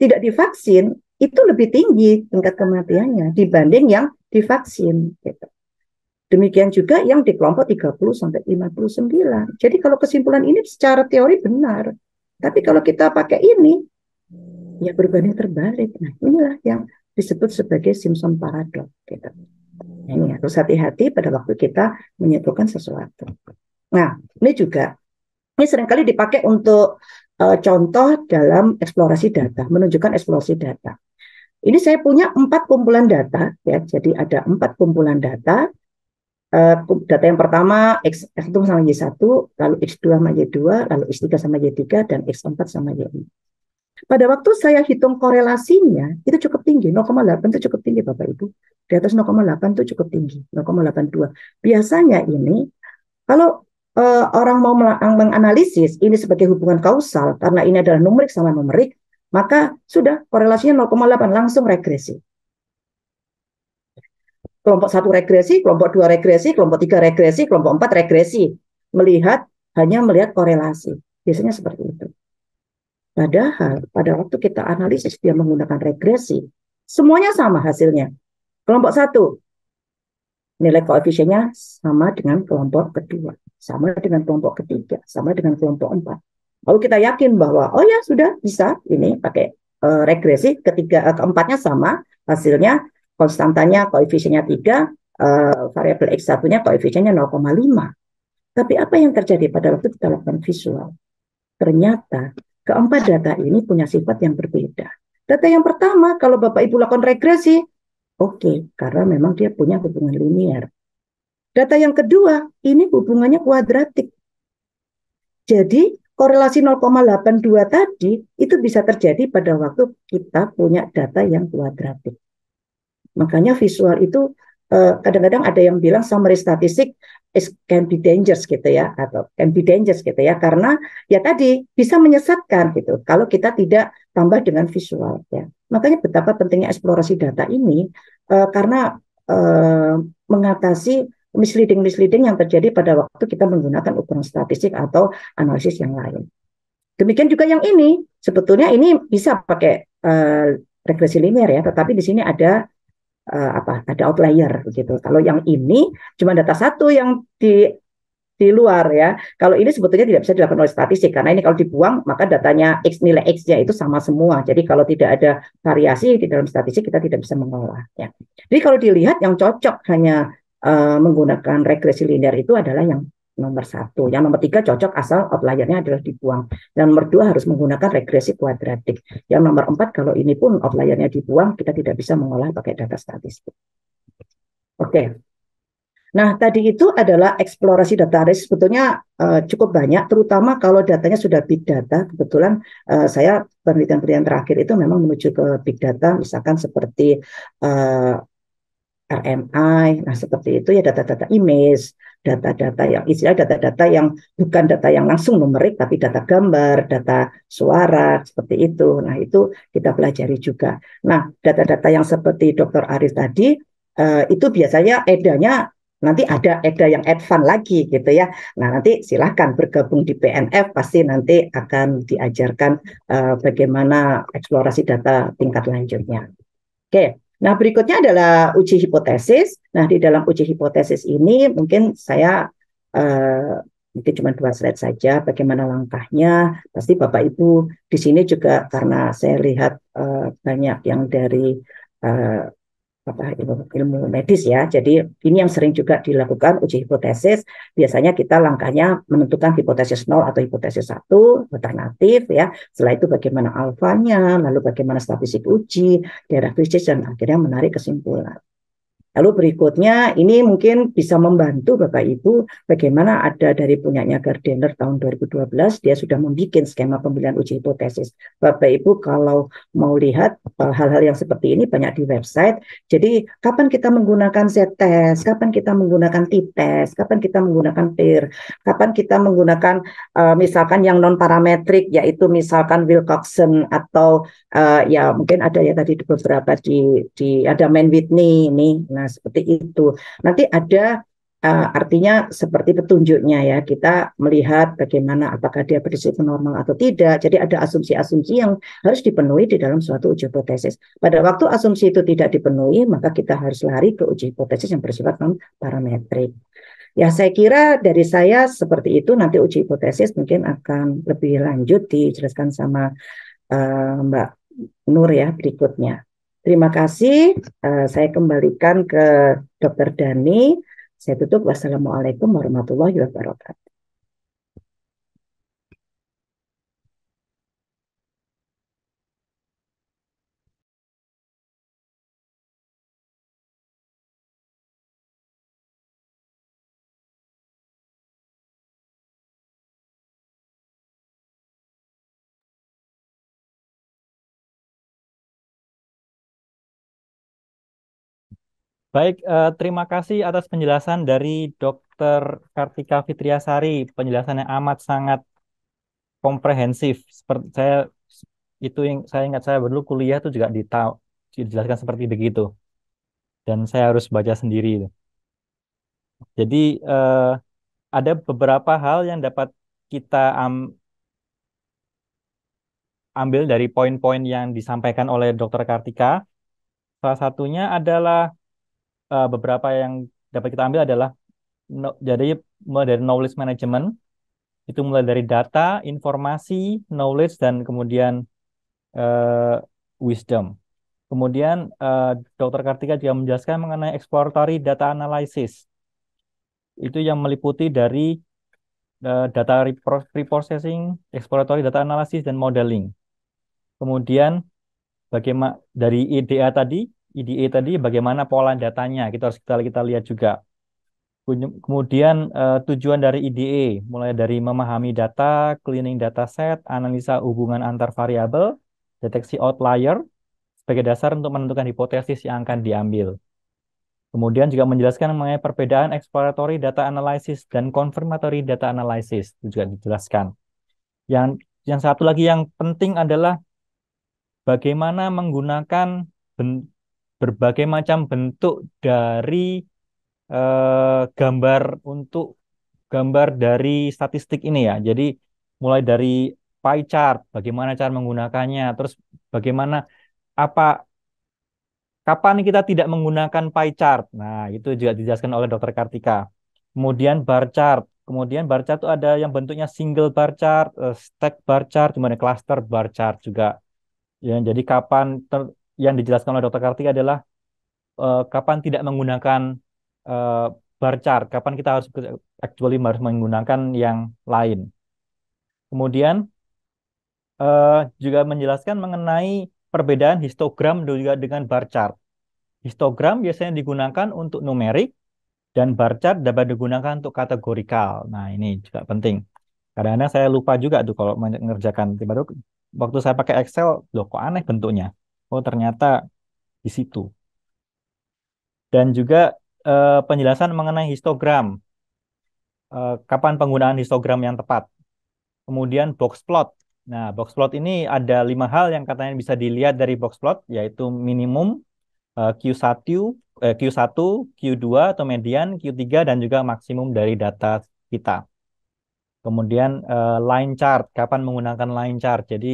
tidak divaksin itu lebih tinggi tingkat kematiannya dibanding yang divaksin gitu. Demikian juga yang di kelompok 30 sampai 59. Jadi kalau kesimpulan ini secara teori benar, tapi kalau kita pakai ini ya perubahannya terbalik. Nah inilah yang disebut sebagai Simpson paradox. Gitu. Hmm. Ini harus hati-hati pada waktu kita menyebutkan sesuatu. Nah ini juga ini seringkali dipakai untuk uh, contoh dalam eksplorasi data, menunjukkan eksplorasi data. Ini saya punya empat kumpulan data, ya. Jadi ada empat kumpulan data. Uh, data yang pertama X, X1 sama Y1, lalu X2 sama Y2, lalu X3 sama Y3, dan X4 sama Y4. Pada waktu saya hitung korelasinya, itu cukup tinggi. 0,8 itu cukup tinggi, Bapak Ibu. Di atas 0,8 itu cukup tinggi, 0,82. Biasanya ini, kalau uh, orang mau menganalisis ini sebagai hubungan kausal, karena ini adalah numerik sama numerik, maka sudah korelasinya 0,8 langsung regresi. Kelompok satu regresi, kelompok dua regresi, kelompok tiga regresi, kelompok empat regresi. Melihat hanya melihat korelasi. Biasanya seperti itu. Padahal pada waktu kita analisis dia menggunakan regresi, semuanya sama hasilnya. Kelompok satu, nilai koefisiennya sama dengan kelompok kedua, sama dengan kelompok ketiga, sama dengan kelompok empat. Lalu kita yakin bahwa oh ya sudah bisa ini pakai e, regresi ketiga e, keempatnya sama hasilnya konstantanya koefisiennya tiga, e, variabel x satunya koefisiennya 0,5. Tapi apa yang terjadi pada waktu kita lakukan visual? Ternyata Keempat data ini punya sifat yang berbeda. Data yang pertama, kalau Bapak Ibu lakukan regresi, oke, okay, karena memang dia punya hubungan linier. Data yang kedua, ini hubungannya kuadratik. Jadi, korelasi 0,82 tadi itu bisa terjadi pada waktu kita punya data yang kuadratik. Makanya visual itu Eh, kadang-kadang ada yang bilang summary statistik is can be dangerous gitu ya atau can be dangerous gitu ya karena ya tadi bisa menyesatkan gitu kalau kita tidak tambah dengan visual ya makanya betapa pentingnya eksplorasi data ini uh, karena uh, mengatasi misleading misleading yang terjadi pada waktu kita menggunakan ukuran statistik atau analisis yang lain demikian juga yang ini sebetulnya ini bisa pakai uh, regresi linear ya tetapi di sini ada uh, apa ada outlier gitu. Kalau yang ini cuma data satu yang di di luar ya. Kalau ini sebetulnya tidak bisa dilakukan oleh statistik karena ini kalau dibuang maka datanya x nilai x-nya itu sama semua. Jadi kalau tidak ada variasi di dalam statistik kita tidak bisa mengolah ya. Jadi kalau dilihat yang cocok hanya uh, menggunakan regresi linear itu adalah yang nomor satu. Yang nomor tiga cocok asal outliernya adalah dibuang. Dan nomor dua harus menggunakan regresi kuadratik. Yang nomor empat kalau ini pun outliernya dibuang, kita tidak bisa mengolah pakai data statistik. Oke. Nah, tadi itu adalah eksplorasi data risk sebetulnya uh, cukup banyak, terutama kalau datanya sudah big data. Kebetulan uh, saya penelitian-penelitian terakhir itu memang menuju ke big data, misalkan seperti uh, RMI, nah seperti itu ya data-data image, data-data yang istilah data-data yang bukan data yang langsung numerik tapi data gambar, data suara seperti itu. Nah itu kita pelajari juga. Nah data-data yang seperti Dr. Aris tadi eh, itu biasanya edanya nanti ada eda yang advance lagi gitu ya. Nah nanti silahkan bergabung di PNF pasti nanti akan diajarkan eh, bagaimana eksplorasi data tingkat lanjutnya. Oke, okay. Nah, berikutnya adalah uji hipotesis. Nah, di dalam uji hipotesis ini mungkin saya uh, mungkin cuma dua slide saja bagaimana langkahnya. Pasti Bapak Ibu di sini juga karena saya lihat uh, banyak yang dari eh, apa ilmu, ilmu medis ya. Jadi ini yang sering juga dilakukan uji hipotesis. Biasanya kita langkahnya menentukan hipotesis 0 atau hipotesis 1 alternatif ya. Setelah itu bagaimana alfanya, lalu bagaimana statistik uji, daerah krisis dan akhirnya menarik kesimpulan. Lalu berikutnya ini mungkin bisa membantu Bapak Ibu bagaimana ada dari punyanya Gardener tahun 2012 dia sudah membuat skema pembelian uji hipotesis. Bapak Ibu kalau mau lihat eh, hal-hal yang seperti ini banyak di website. Jadi kapan kita menggunakan Z-test, kapan kita menggunakan T-test, kapan kita menggunakan PIR, kapan kita menggunakan uh, misalkan yang non parametrik yaitu misalkan Wilcoxon atau uh, ya mungkin ada ya tadi beberapa di di ada Man Whitney ini. Nah, Nah, seperti itu. Nanti ada uh, artinya seperti petunjuknya ya kita melihat bagaimana apakah dia berdisiplin normal atau tidak jadi ada asumsi-asumsi yang harus dipenuhi di dalam suatu uji hipotesis pada waktu asumsi itu tidak dipenuhi maka kita harus lari ke uji hipotesis yang bersifat non parametrik ya saya kira dari saya seperti itu nanti uji hipotesis mungkin akan lebih lanjut dijelaskan sama uh, Mbak Nur ya berikutnya Terima kasih. Eh, saya kembalikan ke Dr. Dani. Saya tutup. Wassalamualaikum warahmatullahi wabarakatuh. Baik, eh, terima kasih atas penjelasan dari Dr. Kartika Fitriasari. Penjelasannya amat sangat komprehensif. Seperti saya itu yang saya ingat saya dulu kuliah itu juga ditau, dijelaskan seperti begitu. Dan saya harus baca sendiri. Jadi eh, ada beberapa hal yang dapat kita am ambil dari poin-poin yang disampaikan oleh Dr. Kartika. Salah satunya adalah uh, beberapa yang dapat kita ambil adalah no, jadi mulai dari knowledge management itu mulai dari data, informasi, knowledge dan kemudian uh, wisdom. Kemudian uh, eh, Dr. Kartika juga menjelaskan mengenai exploratory data analysis. Itu yang meliputi dari uh, data reprocessing, exploratory data analysis dan modeling. Kemudian bagaimana dari IDA tadi IDE tadi bagaimana pola datanya kita gitu harus kita kita lihat juga Kemudian uh, tujuan dari IDE mulai dari memahami data, cleaning data set analisa hubungan antar variabel, deteksi outlier sebagai dasar untuk menentukan hipotesis yang akan diambil. Kemudian juga menjelaskan mengenai perbedaan exploratory data analysis dan confirmatory data analysis itu juga dijelaskan. Yang yang satu lagi yang penting adalah bagaimana menggunakan berbagai macam bentuk dari eh, gambar untuk gambar dari statistik ini ya. Jadi mulai dari pie chart, bagaimana cara menggunakannya, terus bagaimana apa kapan kita tidak menggunakan pie chart. Nah, itu juga dijelaskan oleh Dr. Kartika. Kemudian bar chart. Kemudian bar chart itu ada yang bentuknya single bar chart, eh, stack bar chart, kemudian cluster bar chart juga. Ya, jadi kapan ter, yang dijelaskan oleh Dr. Kartika adalah uh, kapan tidak menggunakan uh, bar chart, kapan kita harus actually harus menggunakan yang lain. Kemudian uh, juga menjelaskan mengenai perbedaan histogram juga dengan bar chart. Histogram biasanya digunakan untuk numerik dan bar chart dapat digunakan untuk kategorikal. Nah, ini juga penting. Kadang-kadang saya lupa juga tuh kalau mengerjakan tiba-tiba waktu saya pakai Excel, loh kok aneh bentuknya oh ternyata di situ. Dan juga eh, penjelasan mengenai histogram, eh, kapan penggunaan histogram yang tepat. Kemudian box plot. Nah, box plot ini ada lima hal yang katanya bisa dilihat dari box plot, yaitu minimum, eh, Q1, eh, Q1, Q2 atau median, Q3, dan juga maksimum dari data kita. Kemudian uh, line chart, kapan menggunakan line chart. Jadi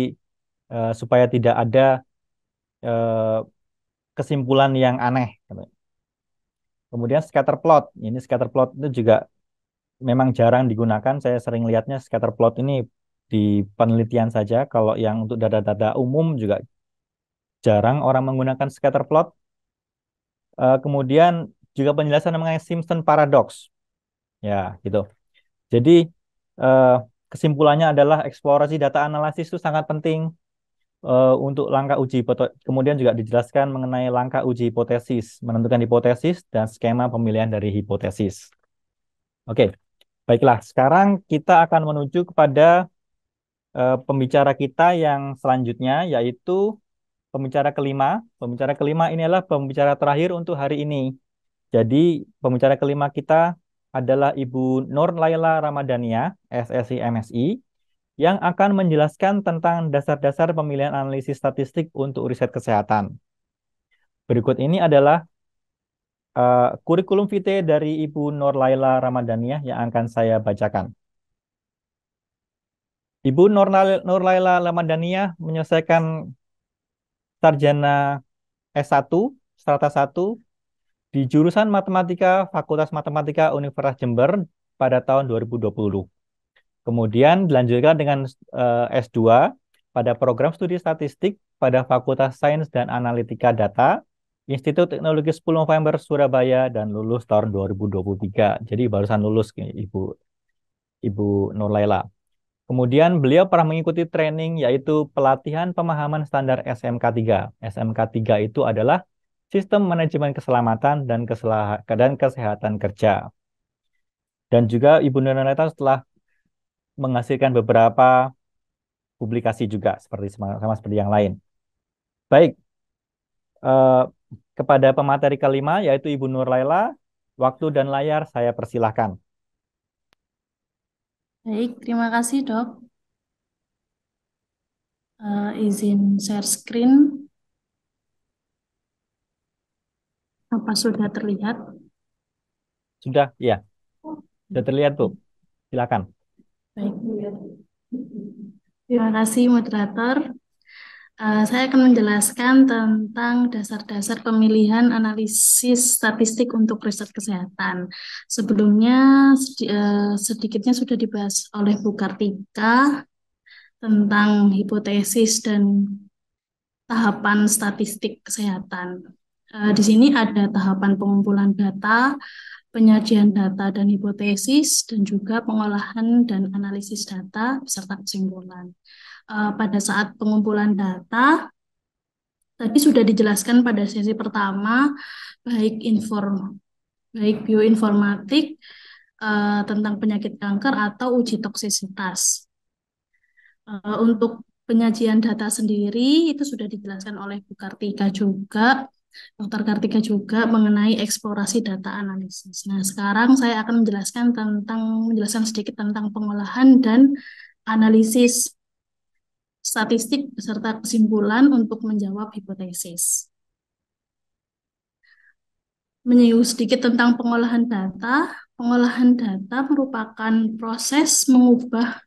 uh, supaya tidak ada Eh, kesimpulan yang aneh. Gitu. Kemudian scatter plot, ini scatter plot itu juga memang jarang digunakan. Saya sering lihatnya scatter plot ini di penelitian saja. Kalau yang untuk data-data umum juga jarang orang menggunakan scatter plot. Eh, kemudian juga penjelasan mengenai Simpson paradox. Ya, gitu. Jadi eh, kesimpulannya adalah eksplorasi data analisis itu sangat penting uh, untuk langkah uji kemudian juga dijelaskan mengenai langkah uji hipotesis, menentukan hipotesis dan skema pemilihan dari hipotesis. Oke, okay. baiklah. Sekarang kita akan menuju kepada uh, pembicara kita yang selanjutnya yaitu pembicara kelima. Pembicara kelima ini adalah pembicara terakhir untuk hari ini. Jadi pembicara kelima kita adalah Ibu Nur Laila Ramadania, SSI MSI yang akan menjelaskan tentang dasar-dasar pemilihan analisis statistik untuk riset kesehatan. Berikut ini adalah uh, kurikulum vitae dari Ibu Nur Laila Ramadhaniah yang akan saya bacakan. Ibu Nur, Nur Laila Ramadhaniah menyelesaikan sarjana S1, strata 1 di jurusan Matematika Fakultas Matematika Universitas Jember pada tahun 2020. Kemudian dilanjutkan dengan eh, S2 pada program studi statistik pada Fakultas Sains dan Analitika Data, Institut Teknologi 10 November Surabaya dan lulus tahun 2023. Jadi barusan lulus Ibu Ibu Nur Laila. Kemudian beliau pernah mengikuti training yaitu pelatihan pemahaman standar SMK3. SMK3 itu adalah sistem manajemen keselamatan dan, dan kesehatan kerja. Dan juga Ibu Nurlanita setelah menghasilkan beberapa publikasi juga seperti sama, seperti yang lain. Baik, eh, kepada pemateri kelima yaitu Ibu Nur Laila, waktu dan layar saya persilahkan. Baik, terima kasih dok. Uh, izin share screen. Apa sudah terlihat? Sudah, ya. Sudah terlihat, Bu. Silakan. Baik. Ya. Terima kasih moderator. Uh, saya akan menjelaskan tentang dasar-dasar pemilihan analisis statistik untuk riset kesehatan. Sebelumnya sedi uh, sedikitnya sudah dibahas oleh Bu Kartika tentang hipotesis dan tahapan statistik kesehatan. Uh, di sini ada tahapan pengumpulan data, penyajian data dan hipotesis, dan juga pengolahan dan analisis data beserta kesimpulan. Uh, pada saat pengumpulan data, tadi sudah dijelaskan pada sesi pertama, baik inform, baik bioinformatik uh, tentang penyakit kanker atau uji toksisitas. Uh, untuk penyajian data sendiri itu sudah dijelaskan oleh Bu Kartika juga Dr. Kartika juga mengenai eksplorasi data analisis. Nah, sekarang saya akan menjelaskan tentang menjelaskan sedikit tentang pengolahan dan analisis statistik beserta kesimpulan untuk menjawab hipotesis. Menyinggung sedikit tentang pengolahan data, pengolahan data merupakan proses mengubah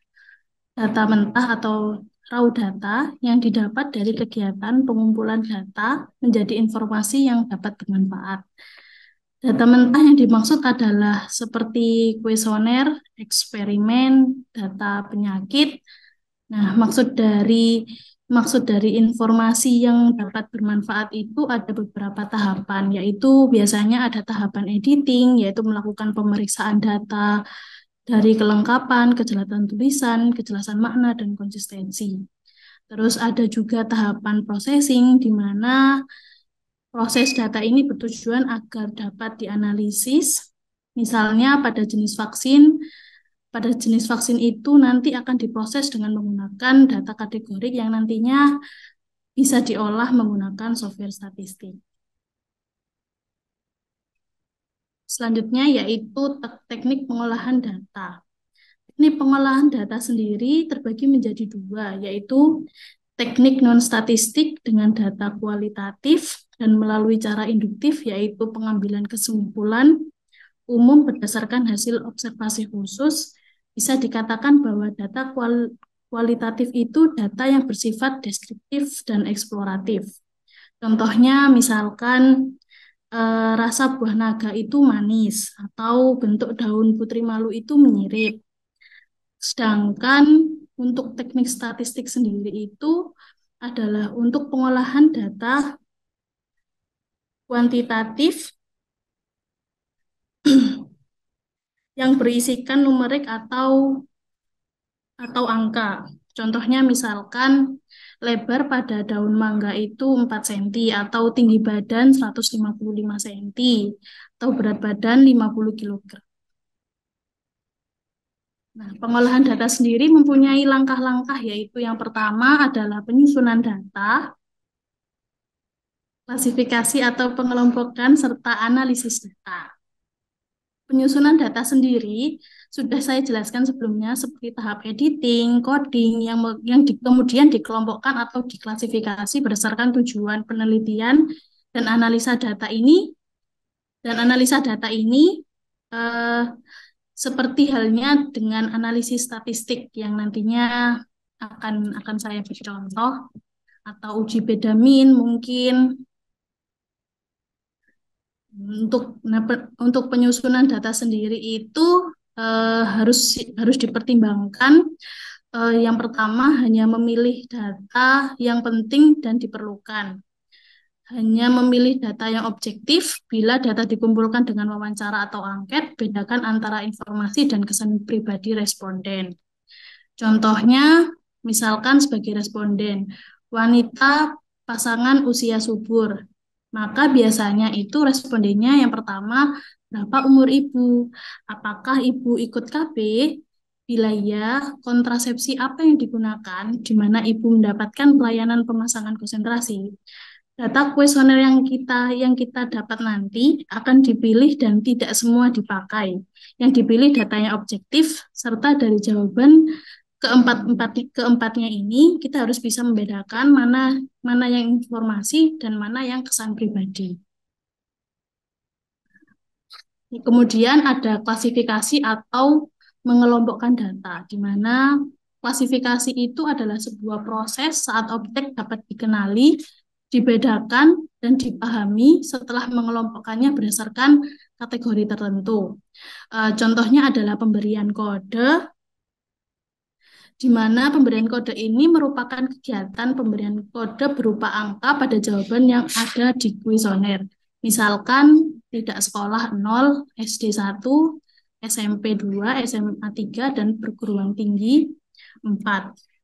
data mentah atau raw data yang didapat dari kegiatan pengumpulan data menjadi informasi yang dapat bermanfaat. Data mentah yang dimaksud adalah seperti kuesioner, eksperimen, data penyakit. Nah, maksud dari maksud dari informasi yang dapat bermanfaat itu ada beberapa tahapan, yaitu biasanya ada tahapan editing, yaitu melakukan pemeriksaan data, dari kelengkapan, kejelasan tulisan, kejelasan makna, dan konsistensi. Terus ada juga tahapan processing, di mana proses data ini bertujuan agar dapat dianalisis, misalnya pada jenis vaksin, pada jenis vaksin itu nanti akan diproses dengan menggunakan data kategorik yang nantinya bisa diolah menggunakan software statistik. Selanjutnya yaitu teknik pengolahan data. Teknik pengolahan data sendiri terbagi menjadi dua, yaitu teknik non-statistik dengan data kualitatif dan melalui cara induktif, yaitu pengambilan kesimpulan umum berdasarkan hasil observasi khusus, bisa dikatakan bahwa data kual kualitatif itu data yang bersifat deskriptif dan eksploratif. Contohnya misalkan Eh, rasa buah naga itu manis atau bentuk daun putri malu itu menyirip. Sedangkan untuk teknik statistik sendiri itu adalah untuk pengolahan data kuantitatif yang berisikan numerik atau atau angka. Contohnya misalkan lebar pada daun mangga itu 4 cm atau tinggi badan 155 cm atau berat badan 50 kg. Nah, pengolahan data sendiri mempunyai langkah-langkah yaitu yang pertama adalah penyusunan data, klasifikasi atau pengelompokan serta analisis data. Penyusunan data sendiri sudah saya jelaskan sebelumnya seperti tahap editing, coding yang yang di, kemudian dikelompokkan atau diklasifikasi berdasarkan tujuan penelitian dan analisa data ini dan analisa data ini eh, seperti halnya dengan analisis statistik yang nantinya akan akan saya beri contoh atau uji beda min mungkin untuk nah, untuk penyusunan data sendiri itu eh, harus harus dipertimbangkan eh, yang pertama hanya memilih data yang penting dan diperlukan. Hanya memilih data yang objektif bila data dikumpulkan dengan wawancara atau angket, bedakan antara informasi dan kesan pribadi responden. Contohnya, misalkan sebagai responden, wanita pasangan usia subur, maka biasanya itu respondennya yang pertama Berapa umur ibu? Apakah ibu ikut KB? Bila ya, kontrasepsi apa yang digunakan di mana ibu mendapatkan pelayanan pemasangan konsentrasi? Data kuesioner yang kita yang kita dapat nanti akan dipilih dan tidak semua dipakai. Yang dipilih datanya objektif serta dari jawaban keempat empat keempatnya ini kita harus bisa membedakan mana mana yang informasi dan mana yang kesan pribadi. Kemudian ada klasifikasi atau mengelompokkan data, di mana klasifikasi itu adalah sebuah proses saat objek dapat dikenali, dibedakan, dan dipahami setelah mengelompokkannya berdasarkan kategori tertentu. E, contohnya adalah pemberian kode, di mana pemberian kode ini merupakan kegiatan pemberian kode berupa angka pada jawaban yang ada di kuesioner. Misalkan tidak sekolah 0, SD 1, SMP 2, SMA 3, dan perguruan tinggi 4.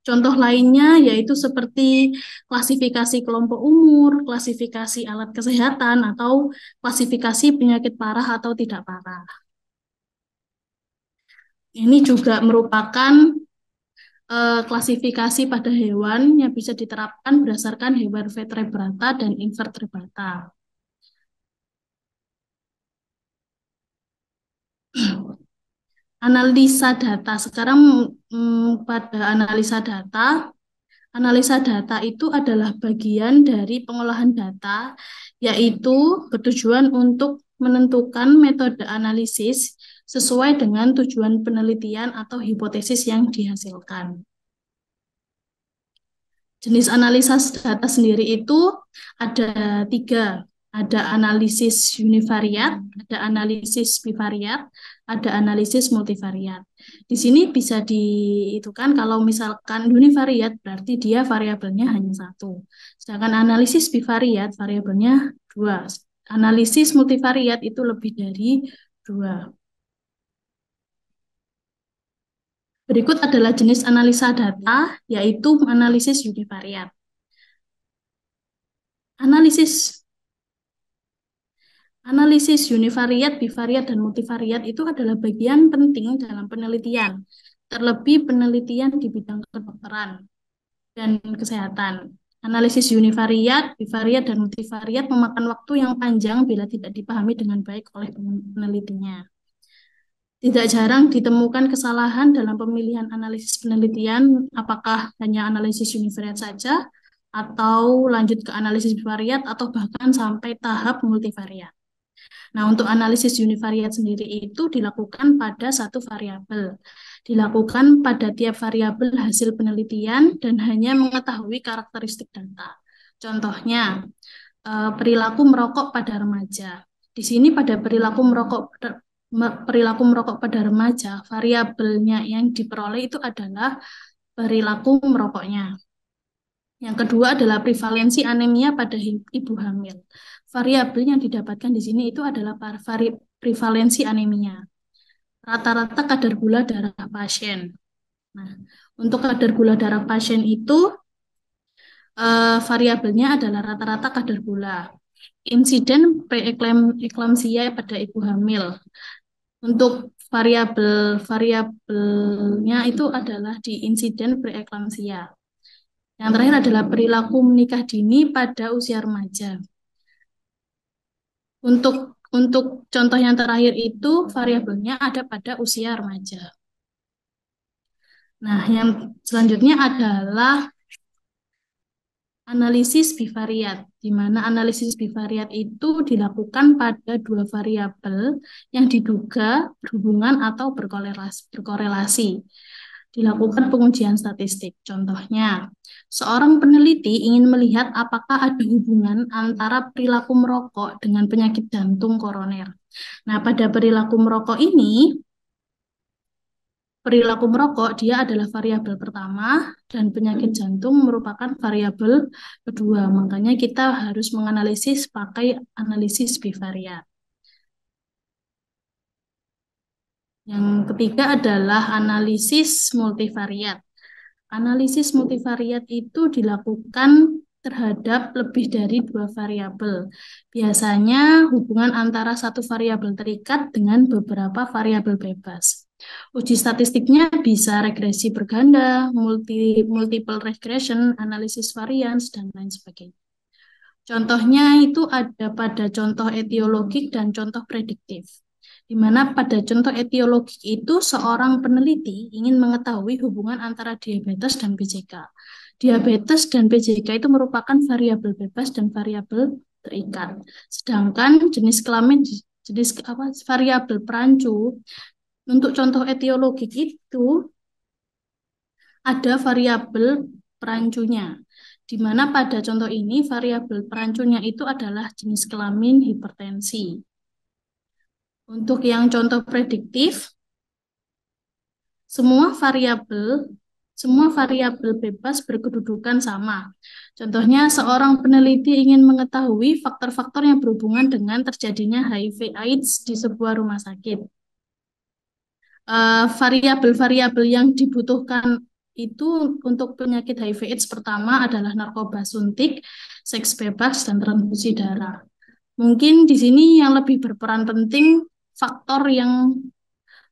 Contoh lainnya yaitu seperti klasifikasi kelompok umur, klasifikasi alat kesehatan, atau klasifikasi penyakit parah atau tidak parah. Ini juga merupakan eh, klasifikasi pada hewan yang bisa diterapkan berdasarkan hewan vertebrata dan invertebrata. analisa data. Sekarang hmm, pada analisa data, analisa data itu adalah bagian dari pengolahan data, yaitu bertujuan untuk menentukan metode analisis sesuai dengan tujuan penelitian atau hipotesis yang dihasilkan. Jenis analisa data sendiri itu ada tiga ada analisis univariat, ada analisis bivariat, ada analisis multivariat. Di sini bisa di itu kan kalau misalkan univariat berarti dia variabelnya hanya satu. Sedangkan analisis bivariat variabelnya dua. Analisis multivariat itu lebih dari dua. Berikut adalah jenis analisa data, yaitu analisis univariat. Analisis Analisis univariat, bivariat, dan multivariat itu adalah bagian penting dalam penelitian, terlebih penelitian di bidang kedokteran dan kesehatan. Analisis univariat, bivariat, dan multivariat memakan waktu yang panjang bila tidak dipahami dengan baik oleh penelitinya. Tidak jarang ditemukan kesalahan dalam pemilihan analisis penelitian, apakah hanya analisis univariat saja, atau lanjut ke analisis bivariat, atau bahkan sampai tahap multivariat. Nah, untuk analisis univariat sendiri itu dilakukan pada satu variabel. Dilakukan pada tiap variabel hasil penelitian dan hanya mengetahui karakteristik data. Contohnya, eh, perilaku merokok pada remaja. Di sini pada perilaku merokok perilaku merokok pada remaja, variabelnya yang diperoleh itu adalah perilaku merokoknya. Yang kedua adalah prevalensi anemia pada ibu hamil variabel yang didapatkan di sini itu adalah vari prevalensi anemia. Rata-rata kadar gula darah pasien. Nah, untuk kadar gula darah pasien itu uh, variabelnya adalah rata-rata kadar gula. Insiden preeklamsia pada ibu hamil. Untuk variabel variabelnya itu adalah di insiden preeklamsia. Yang terakhir adalah perilaku menikah dini pada usia remaja. Untuk untuk contoh yang terakhir itu variabelnya ada pada usia remaja. Nah, yang selanjutnya adalah analisis bivariat, di mana analisis bivariat itu dilakukan pada dua variabel yang diduga berhubungan atau berkorelasi. berkorelasi dilakukan pengujian statistik. Contohnya, seorang peneliti ingin melihat apakah ada hubungan antara perilaku merokok dengan penyakit jantung koroner. Nah, pada perilaku merokok ini, perilaku merokok dia adalah variabel pertama dan penyakit jantung merupakan variabel kedua. Makanya kita harus menganalisis pakai analisis bivariat. Yang ketiga adalah analisis multivariat. Analisis multivariat itu dilakukan terhadap lebih dari dua variabel. Biasanya hubungan antara satu variabel terikat dengan beberapa variabel bebas. Uji statistiknya bisa regresi berganda, multi, multiple regression, analisis variance, dan lain sebagainya. Contohnya itu ada pada contoh etiologik dan contoh prediktif di mana pada contoh etiologi itu seorang peneliti ingin mengetahui hubungan antara diabetes dan PJK. Diabetes dan PJK itu merupakan variabel bebas dan variabel terikat. Sedangkan jenis kelamin jenis apa variabel perancu untuk contoh etiologi itu ada variabel perancunya di mana pada contoh ini variabel perancunya itu adalah jenis kelamin hipertensi. Untuk yang contoh prediktif, semua variabel semua variabel bebas berkedudukan sama. Contohnya, seorang peneliti ingin mengetahui faktor-faktor yang berhubungan dengan terjadinya HIV/AIDS di sebuah rumah sakit. Eh, variabel-variabel uh, variabel -variabel yang dibutuhkan itu untuk penyakit HIV/AIDS pertama adalah narkoba suntik, seks bebas, dan transfusi darah. Mungkin di sini yang lebih berperan penting faktor yang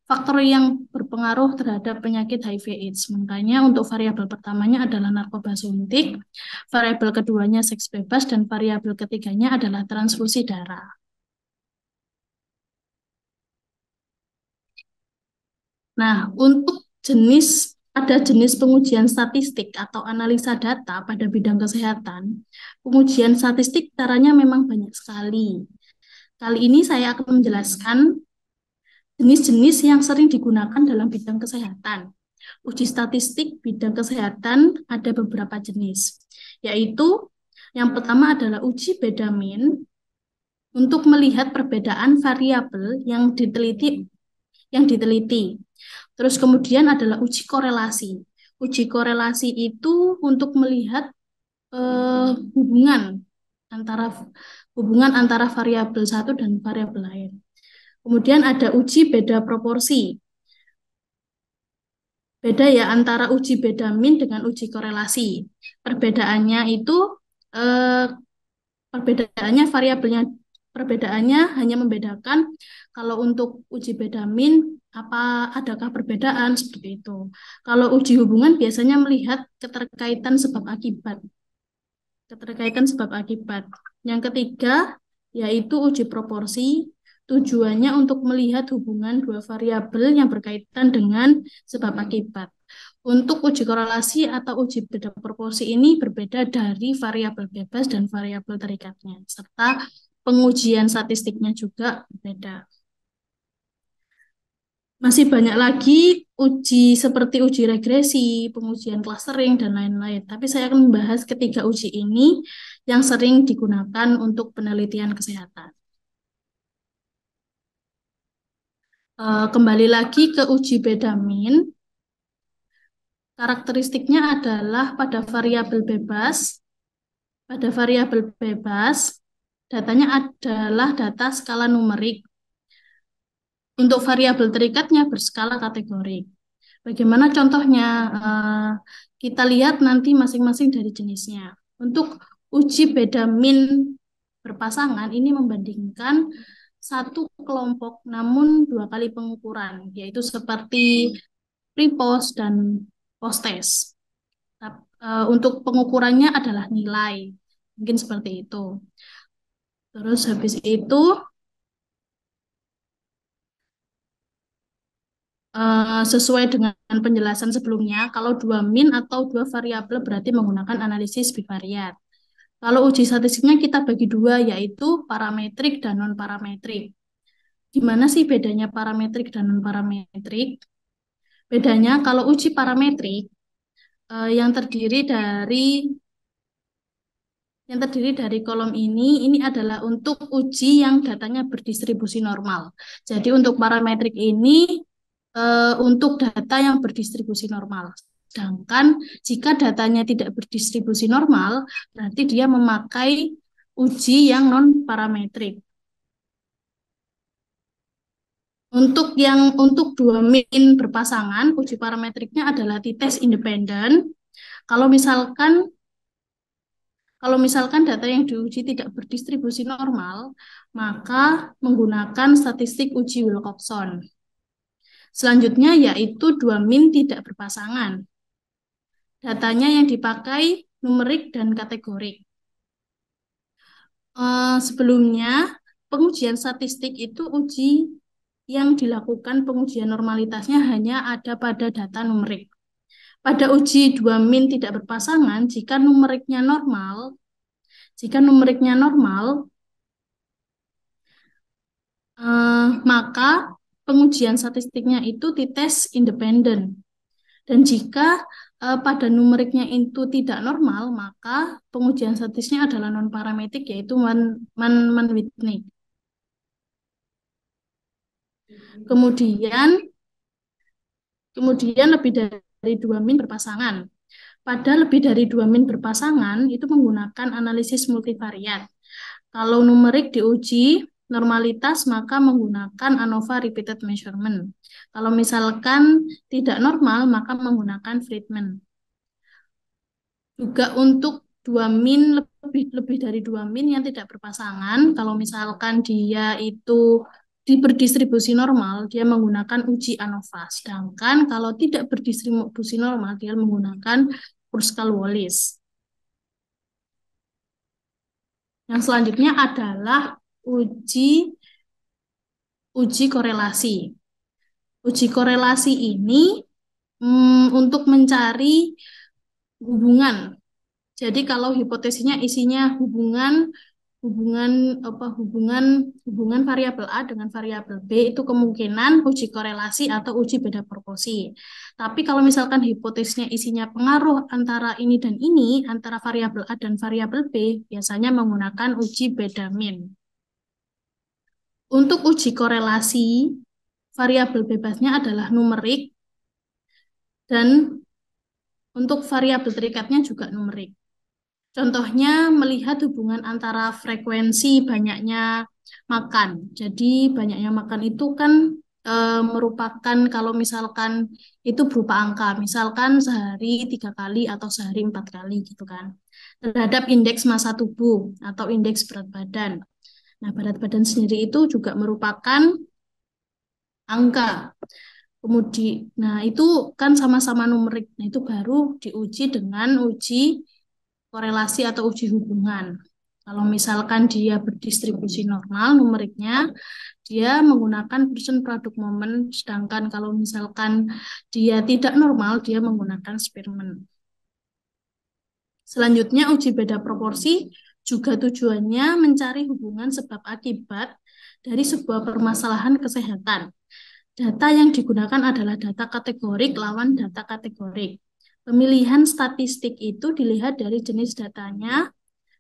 faktor yang berpengaruh terhadap penyakit HIV AIDS. Makanya untuk variabel pertamanya adalah narkoba suntik, variabel keduanya seks bebas, dan variabel ketiganya adalah transfusi darah. Nah, untuk jenis ada jenis pengujian statistik atau analisa data pada bidang kesehatan. Pengujian statistik caranya memang banyak sekali. Kali ini saya akan menjelaskan jenis-jenis yang sering digunakan dalam bidang kesehatan. Uji statistik bidang kesehatan ada beberapa jenis, yaitu yang pertama adalah uji bedamin untuk melihat perbedaan variabel yang diteliti yang diteliti. Terus kemudian adalah uji korelasi. Uji korelasi itu untuk melihat eh, hubungan antara hubungan antara variabel satu dan variabel lain. Kemudian ada uji beda proporsi. Beda ya antara uji beda min dengan uji korelasi. Perbedaannya itu eh, perbedaannya variabelnya perbedaannya hanya membedakan kalau untuk uji beda min apa adakah perbedaan seperti itu. Kalau uji hubungan biasanya melihat keterkaitan sebab akibat. Keterkaitan sebab akibat. Yang ketiga, yaitu uji proporsi. Tujuannya untuk melihat hubungan dua variabel yang berkaitan dengan sebab akibat. Untuk uji korelasi atau uji beda proporsi ini berbeda dari variabel bebas dan variabel terikatnya, serta pengujian statistiknya juga berbeda. Masih banyak lagi uji seperti uji regresi, pengujian clustering, dan lain-lain. Tapi saya akan membahas ketiga uji ini yang sering digunakan untuk penelitian kesehatan. Eh, kembali lagi ke uji bedamin. Karakteristiknya adalah pada variabel bebas, pada variabel bebas, datanya adalah data skala numerik untuk variabel terikatnya berskala kategori. Bagaimana contohnya? Eh, kita lihat nanti masing-masing dari jenisnya. Untuk uji beda min berpasangan ini membandingkan satu kelompok namun dua kali pengukuran, yaitu seperti pre-post dan post-test. Eh, untuk pengukurannya adalah nilai, mungkin seperti itu. Terus habis itu Eh, sesuai dengan penjelasan sebelumnya, kalau dua min atau dua variabel berarti menggunakan analisis bivariat. Kalau uji statistiknya kita bagi dua, yaitu parametrik dan non-parametrik. Gimana sih bedanya parametrik dan non-parametrik? Bedanya kalau uji parametrik eh, yang terdiri dari yang terdiri dari kolom ini, ini adalah untuk uji yang datanya berdistribusi normal. Jadi untuk parametrik ini Eh, untuk data yang berdistribusi normal. Sedangkan jika datanya tidak berdistribusi normal, berarti dia memakai uji yang non parametrik. Untuk yang untuk dua min berpasangan, uji parametriknya adalah t-test independen. Kalau misalkan kalau misalkan data yang diuji tidak berdistribusi normal, maka menggunakan statistik uji Wilcoxon. Selanjutnya yaitu dua min tidak berpasangan. Datanya yang dipakai numerik dan kategorik. Eh, sebelumnya, pengujian statistik itu uji yang dilakukan pengujian normalitasnya hanya ada pada data numerik. Pada uji dua min tidak berpasangan, jika numeriknya normal, jika numeriknya normal, eh, maka pengujian statistiknya itu dites independen. Dan jika uh, pada numeriknya itu tidak normal, maka pengujian statistiknya adalah non parametrik yaitu man Whitney. Kemudian, kemudian lebih dari dua min berpasangan. Pada lebih dari dua min berpasangan, itu menggunakan analisis multivariat. Kalau numerik diuji normalitas maka menggunakan ANOVA repeated measurement. Kalau misalkan tidak normal maka menggunakan Friedman. Juga untuk dua min lebih lebih dari dua min yang tidak berpasangan, kalau misalkan dia itu berdistribusi normal, dia menggunakan uji ANOVA. Sedangkan kalau tidak berdistribusi normal, dia menggunakan Urskal-Wallis. Yang selanjutnya adalah uji uji korelasi. Uji korelasi ini hmm, untuk mencari hubungan. Jadi kalau hipotesisnya isinya hubungan hubungan apa hubungan hubungan variabel A dengan variabel B itu kemungkinan uji korelasi atau uji beda proporsi. Tapi kalau misalkan hipotesisnya isinya pengaruh antara ini dan ini, antara variabel A dan variabel B, biasanya menggunakan uji beda min. Untuk uji korelasi, variabel bebasnya adalah numerik dan untuk variabel terikatnya juga numerik. Contohnya melihat hubungan antara frekuensi banyaknya makan. Jadi banyaknya makan itu kan e, merupakan kalau misalkan itu berupa angka, misalkan sehari tiga kali atau sehari empat kali gitu kan, terhadap indeks massa tubuh atau indeks berat badan. Nah, berat badan sendiri itu juga merupakan angka. Kemudian, nah itu kan sama-sama numerik. Nah, itu baru diuji dengan uji korelasi atau uji hubungan. Kalau misalkan dia berdistribusi normal numeriknya, dia menggunakan persen produk momen, sedangkan kalau misalkan dia tidak normal, dia menggunakan Spearman. Selanjutnya, uji beda proporsi juga tujuannya mencari hubungan sebab akibat dari sebuah permasalahan kesehatan. Data yang digunakan adalah data kategorik lawan data kategorik. Pemilihan statistik itu dilihat dari jenis datanya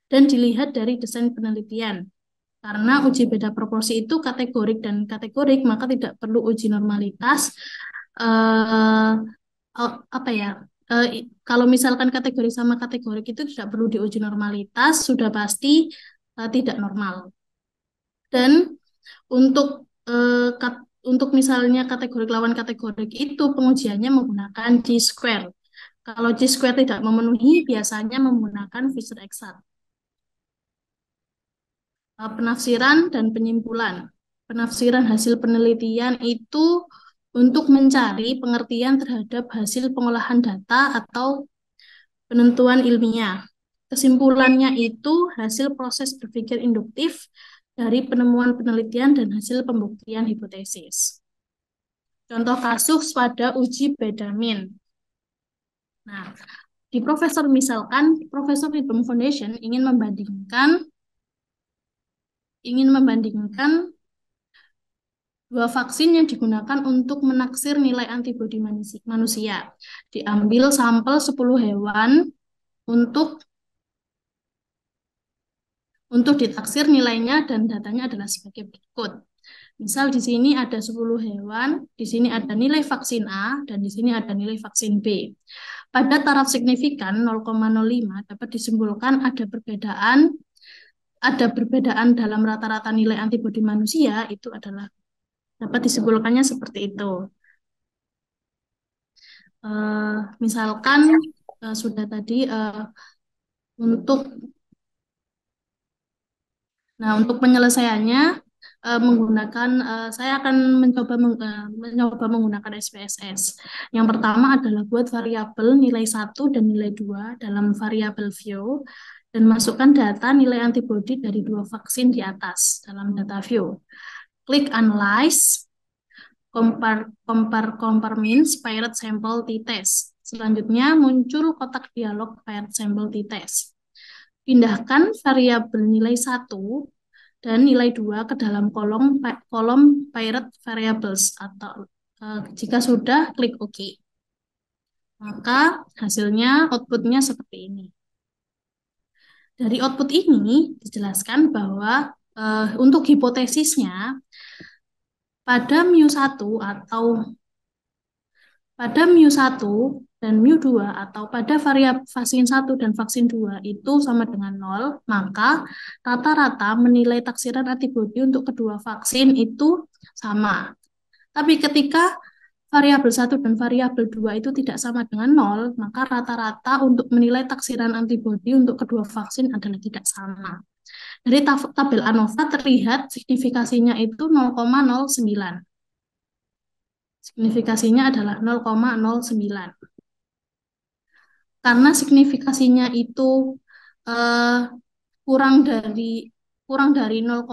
dan dilihat dari desain penelitian. Karena uji beda proporsi itu kategorik dan kategorik, maka tidak perlu uji normalitas Uh, apa ya eh, kalau misalkan kategori sama kategori itu tidak perlu diuji normalitas, sudah pasti eh, tidak normal. Dan untuk eh, kat, untuk misalnya kategori lawan kategori itu pengujiannya menggunakan G-square. Kalau G-square tidak memenuhi, biasanya menggunakan Fisher Exat. Eh, penafsiran dan penyimpulan. Penafsiran hasil penelitian itu untuk mencari pengertian terhadap hasil pengolahan data atau penentuan ilmiah. Kesimpulannya itu hasil proses berpikir induktif dari penemuan penelitian dan hasil pembuktian hipotesis. Contoh kasus pada uji bedamin. Nah, di profesor misalkan Profesor Freedom Foundation ingin membandingkan ingin membandingkan dua vaksin yang digunakan untuk menaksir nilai antibodi manusia. Diambil sampel 10 hewan untuk untuk ditaksir nilainya dan datanya adalah sebagai berikut. Misal di sini ada 10 hewan, di sini ada nilai vaksin A, dan di sini ada nilai vaksin B. Pada taraf signifikan 0,05 dapat disimpulkan ada perbedaan ada perbedaan dalam rata-rata nilai antibodi manusia itu adalah Dapat disimpulkannya seperti itu. Uh, misalkan uh, sudah tadi uh, untuk nah untuk penyelesaiannya uh, menggunakan uh, saya akan mencoba meng, uh, mencoba menggunakan SPSS. Yang pertama adalah buat variabel nilai satu dan nilai dua dalam variabel view dan masukkan data nilai antibodi dari dua vaksin di atas dalam data view. Klik Analyze, Compare, compare, compare means Pirate Sample T-Test. Selanjutnya muncul kotak dialog Pirate Sample T-Test. Pindahkan variabel nilai 1 dan nilai 2 ke dalam kolom kolom Pirate Variables atau uh, jika sudah klik OK. Maka hasilnya outputnya seperti ini. Dari output ini dijelaskan bahwa uh, untuk hipotesisnya pada mu 1 atau pada mu 1 dan mu 2 atau pada variabel vaksin 1 dan vaksin 2 itu sama dengan 0, maka rata-rata menilai taksiran antibodi untuk kedua vaksin itu sama. Tapi ketika variabel 1 dan variabel 2 itu tidak sama dengan 0, maka rata-rata untuk menilai taksiran antibodi untuk kedua vaksin adalah tidak sama. Dari tabel ANOVA terlihat signifikasinya itu 0,09. Signifikasinya adalah 0,09 karena signifikasinya itu eh, kurang dari kurang dari 0,05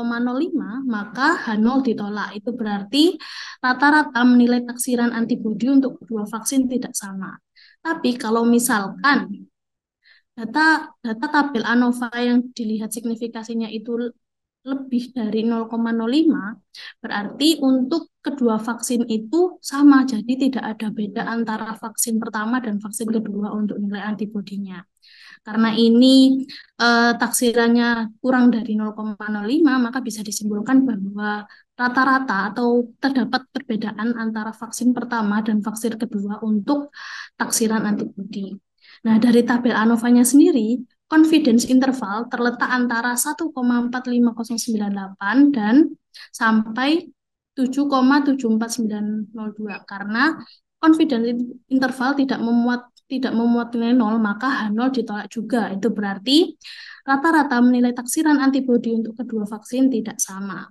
maka H0 ditolak. Itu berarti rata-rata menilai taksiran antibodi untuk kedua vaksin tidak sama. Tapi kalau misalkan data data tabel ANOVA yang dilihat signifikasinya itu lebih dari 0,05 berarti untuk kedua vaksin itu sama jadi tidak ada beda antara vaksin pertama dan vaksin kedua untuk nilai antibodinya. Karena ini eh, taksirannya kurang dari 0,05 maka bisa disimpulkan bahwa rata-rata atau terdapat perbedaan antara vaksin pertama dan vaksin kedua untuk taksiran antibodi. Nah, dari tabel ANOVA-nya sendiri, confidence interval terletak antara 1,45098 dan sampai 7,74902 karena confidence interval tidak memuat tidak memuat nilai 0 maka H0 ditolak juga. Itu berarti rata-rata menilai taksiran antibodi untuk kedua vaksin tidak sama.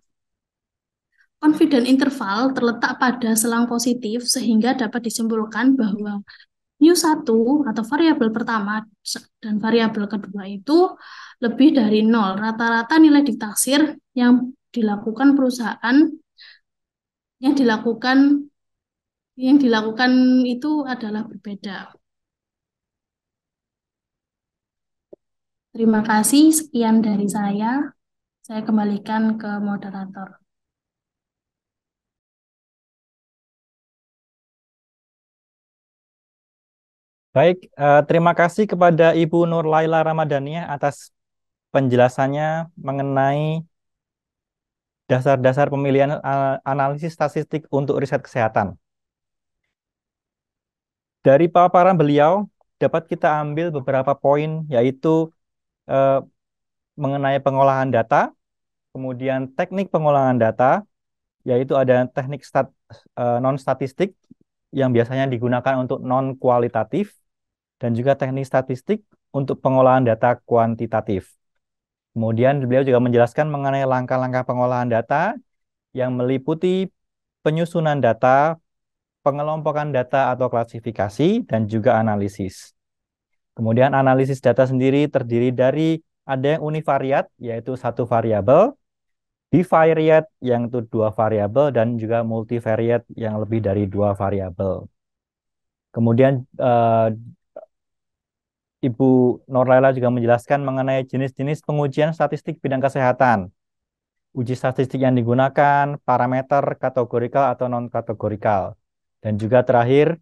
confidence interval terletak pada selang positif sehingga dapat disimpulkan bahwa New 1 atau variabel pertama dan variabel kedua itu lebih dari nol. Rata-rata nilai ditaksir yang dilakukan perusahaan yang dilakukan yang dilakukan itu adalah berbeda. Terima kasih, sekian dari saya. Saya kembalikan ke moderator. Baik, uh, terima kasih kepada Ibu Nur Laila Ramadhania atas penjelasannya mengenai dasar-dasar pemilihan eh, analisis statistik untuk riset kesehatan. Dari paparan beliau dapat kita ambil beberapa poin yaitu eh, mengenai pengolahan data, kemudian teknik pengolahan data, yaitu ada teknik stat, eh, non statistik yang biasanya digunakan untuk non kualitatif dan juga teknik statistik untuk pengolahan data kuantitatif. Kemudian beliau juga menjelaskan mengenai langkah-langkah pengolahan data yang meliputi penyusunan data, pengelompokan data atau klasifikasi, dan juga analisis. Kemudian analisis data sendiri terdiri dari ada yang univariat, yaitu satu variabel, bivariate yang itu dua variabel, dan juga multivariate yang lebih dari dua variabel. Kemudian eh, Ibu Norlela juga menjelaskan mengenai jenis-jenis pengujian statistik bidang kesehatan. Uji statistik yang digunakan, parameter kategorikal atau non-kategorikal. Dan juga terakhir,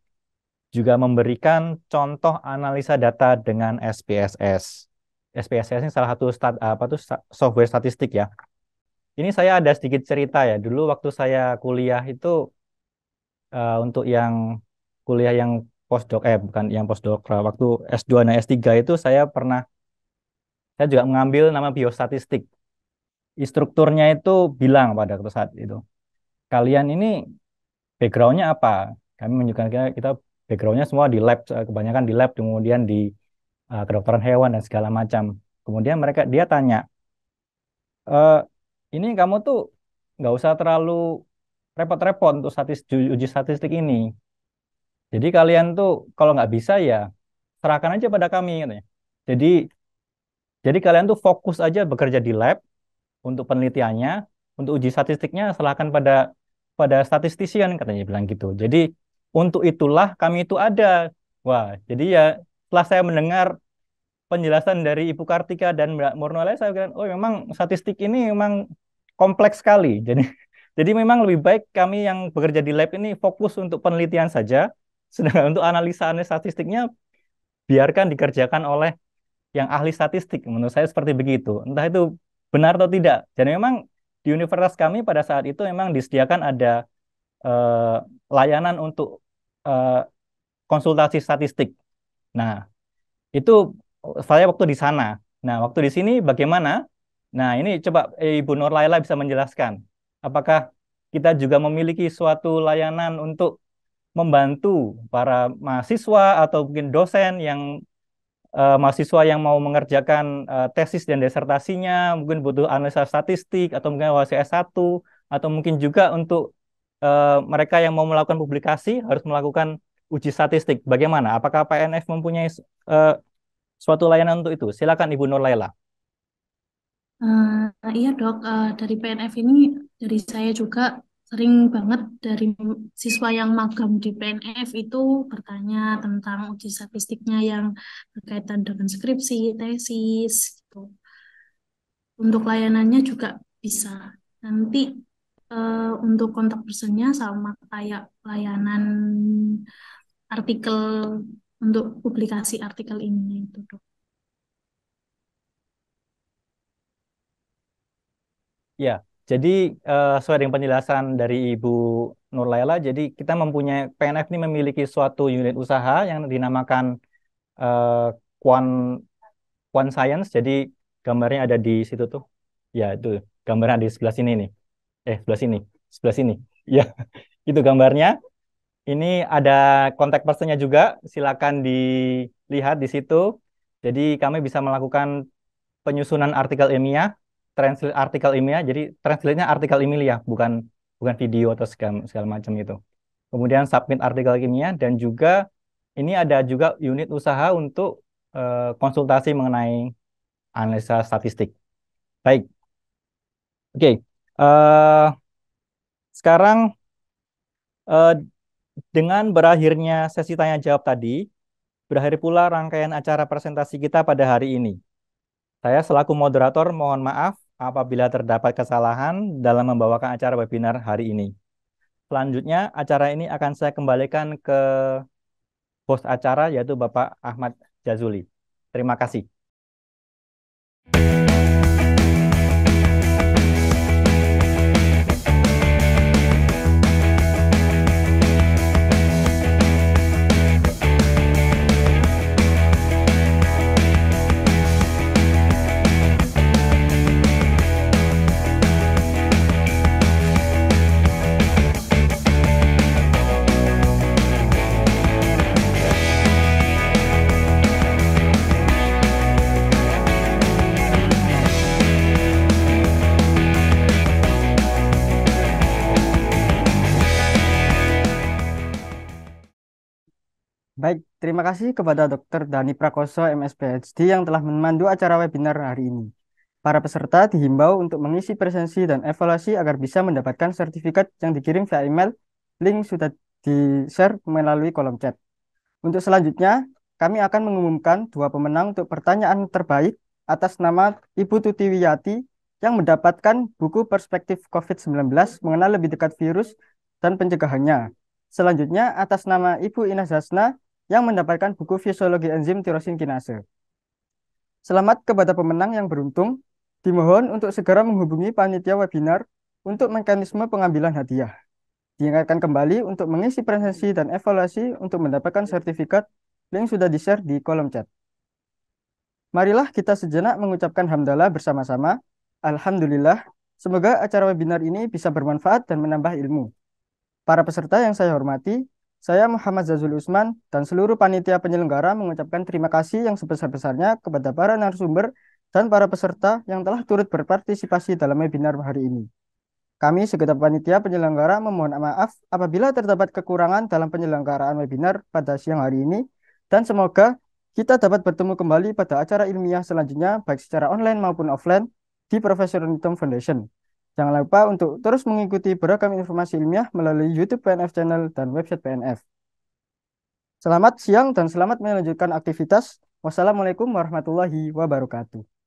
juga memberikan contoh analisa data dengan SPSS. SPSS ini salah satu stat, apa tuh, software statistik ya. Ini saya ada sedikit cerita ya. Dulu waktu saya kuliah itu uh, untuk yang kuliah yang postdoc eh bukan yang postdoc eh, waktu S2 dan S3 itu saya pernah saya juga mengambil nama biostatistik. strukturnya itu bilang pada saat itu, kalian ini backgroundnya apa? Kami menunjukkan kita backgroundnya semua di lab, eh, kebanyakan di lab, kemudian di uh, kedokteran hewan dan segala macam. Kemudian mereka dia tanya, e, ini kamu tuh nggak usah terlalu repot-repot untuk statis, uji statistik ini. Jadi kalian tuh kalau nggak bisa ya serahkan aja pada kami katanya. Jadi jadi kalian tuh fokus aja bekerja di lab untuk penelitiannya, untuk uji statistiknya serahkan pada pada statistisian katanya bilang gitu. Jadi untuk itulah kami itu ada. Wah, jadi ya setelah saya mendengar penjelasan dari Ibu Kartika dan Mbak Murnola saya bilang, oh memang statistik ini memang kompleks sekali. Jadi jadi memang lebih baik kami yang bekerja di lab ini fokus untuk penelitian saja Sedangkan untuk analisa statistiknya biarkan dikerjakan oleh yang ahli statistik. Menurut saya seperti begitu. Entah itu benar atau tidak. Dan memang di universitas kami pada saat itu memang disediakan ada eh, layanan untuk eh, konsultasi statistik. Nah, itu saya waktu di sana. Nah, waktu di sini bagaimana? Nah, ini coba eh, Ibu Nur Laila bisa menjelaskan. Apakah kita juga memiliki suatu layanan untuk membantu para mahasiswa atau mungkin dosen yang uh, mahasiswa yang mau mengerjakan uh, tesis dan desertasinya mungkin butuh analisa statistik atau mungkin hasil S1 atau mungkin juga untuk uh, mereka yang mau melakukan publikasi harus melakukan uji statistik. Bagaimana? Apakah PNF mempunyai uh, suatu layanan untuk itu? Silakan Ibu Nur Laila. Uh, iya dok, uh, dari PNF ini dari saya juga sering banget dari siswa yang magang di PNF itu bertanya tentang uji statistiknya yang berkaitan dengan skripsi, tesis, gitu. Untuk layanannya juga bisa. Nanti uh, untuk kontak personnya sama kayak layanan artikel untuk publikasi artikel ini itu, dok. Ya, jadi uh, sesuai dengan penjelasan dari Ibu Nur Laila, jadi kita mempunyai PNF ini memiliki suatu unit usaha yang dinamakan uh, eh, Quan Quan Science. Jadi gambarnya ada di situ tuh. Ya itu gambarnya di sebelah sini nih. Eh sebelah sini, sebelah sini. Ya itu gambarnya. Ini ada kontak personnya juga. Silakan dilihat di situ. Jadi kami bisa melakukan penyusunan artikel ilmiah translate artikel ini ya jadi translate-nya artikel ini ya bukan bukan video atau segala, segala macam itu kemudian submit artikel ini ya dan juga ini ada juga unit usaha untuk uh, konsultasi mengenai analisa statistik baik oke okay. uh, eh, sekarang uh, dengan berakhirnya sesi tanya jawab tadi berakhir pula rangkaian acara presentasi kita pada hari ini saya selaku moderator mohon maaf apabila terdapat kesalahan dalam membawakan acara webinar hari ini. Selanjutnya, acara ini akan saya kembalikan ke host acara, yaitu Bapak Ahmad Jazuli. Terima kasih. Terima kasih kepada Dr. Dani Prakoso, MSPHd yang telah memandu acara webinar hari ini. Para peserta dihimbau untuk mengisi presensi dan evaluasi agar bisa mendapatkan sertifikat yang dikirim via email. Link sudah di-share melalui kolom chat. Untuk selanjutnya, kami akan mengumumkan dua pemenang untuk pertanyaan terbaik atas nama Ibu Tuti Wiyati yang mendapatkan buku Perspektif COVID-19 mengenal lebih dekat virus dan pencegahannya. Selanjutnya, atas nama Ibu Ina Zasna, yang mendapatkan buku Fisiologi Enzim Tirosin Kinase. Selamat kepada pemenang yang beruntung. Dimohon untuk segera menghubungi panitia webinar untuk mekanisme pengambilan hadiah. Diingatkan kembali untuk mengisi presensi dan evaluasi untuk mendapatkan sertifikat. Link sudah di-share di kolom chat. Marilah kita sejenak mengucapkan hamdalah bersama-sama. Alhamdulillah, semoga acara webinar ini bisa bermanfaat dan menambah ilmu. Para peserta yang saya hormati, saya Muhammad Zazul Usman dan seluruh panitia penyelenggara mengucapkan terima kasih yang sebesar-besarnya kepada para narasumber dan para peserta yang telah turut berpartisipasi dalam webinar hari ini. Kami segenap panitia penyelenggara memohon maaf apabila terdapat kekurangan dalam penyelenggaraan webinar pada siang hari ini dan semoga kita dapat bertemu kembali pada acara ilmiah selanjutnya baik secara online maupun offline di Profesor Newton Foundation. Jangan lupa untuk terus mengikuti beragam informasi ilmiah melalui YouTube PNF Channel dan website PNF. Selamat siang dan selamat melanjutkan aktivitas. Wassalamualaikum warahmatullahi wabarakatuh.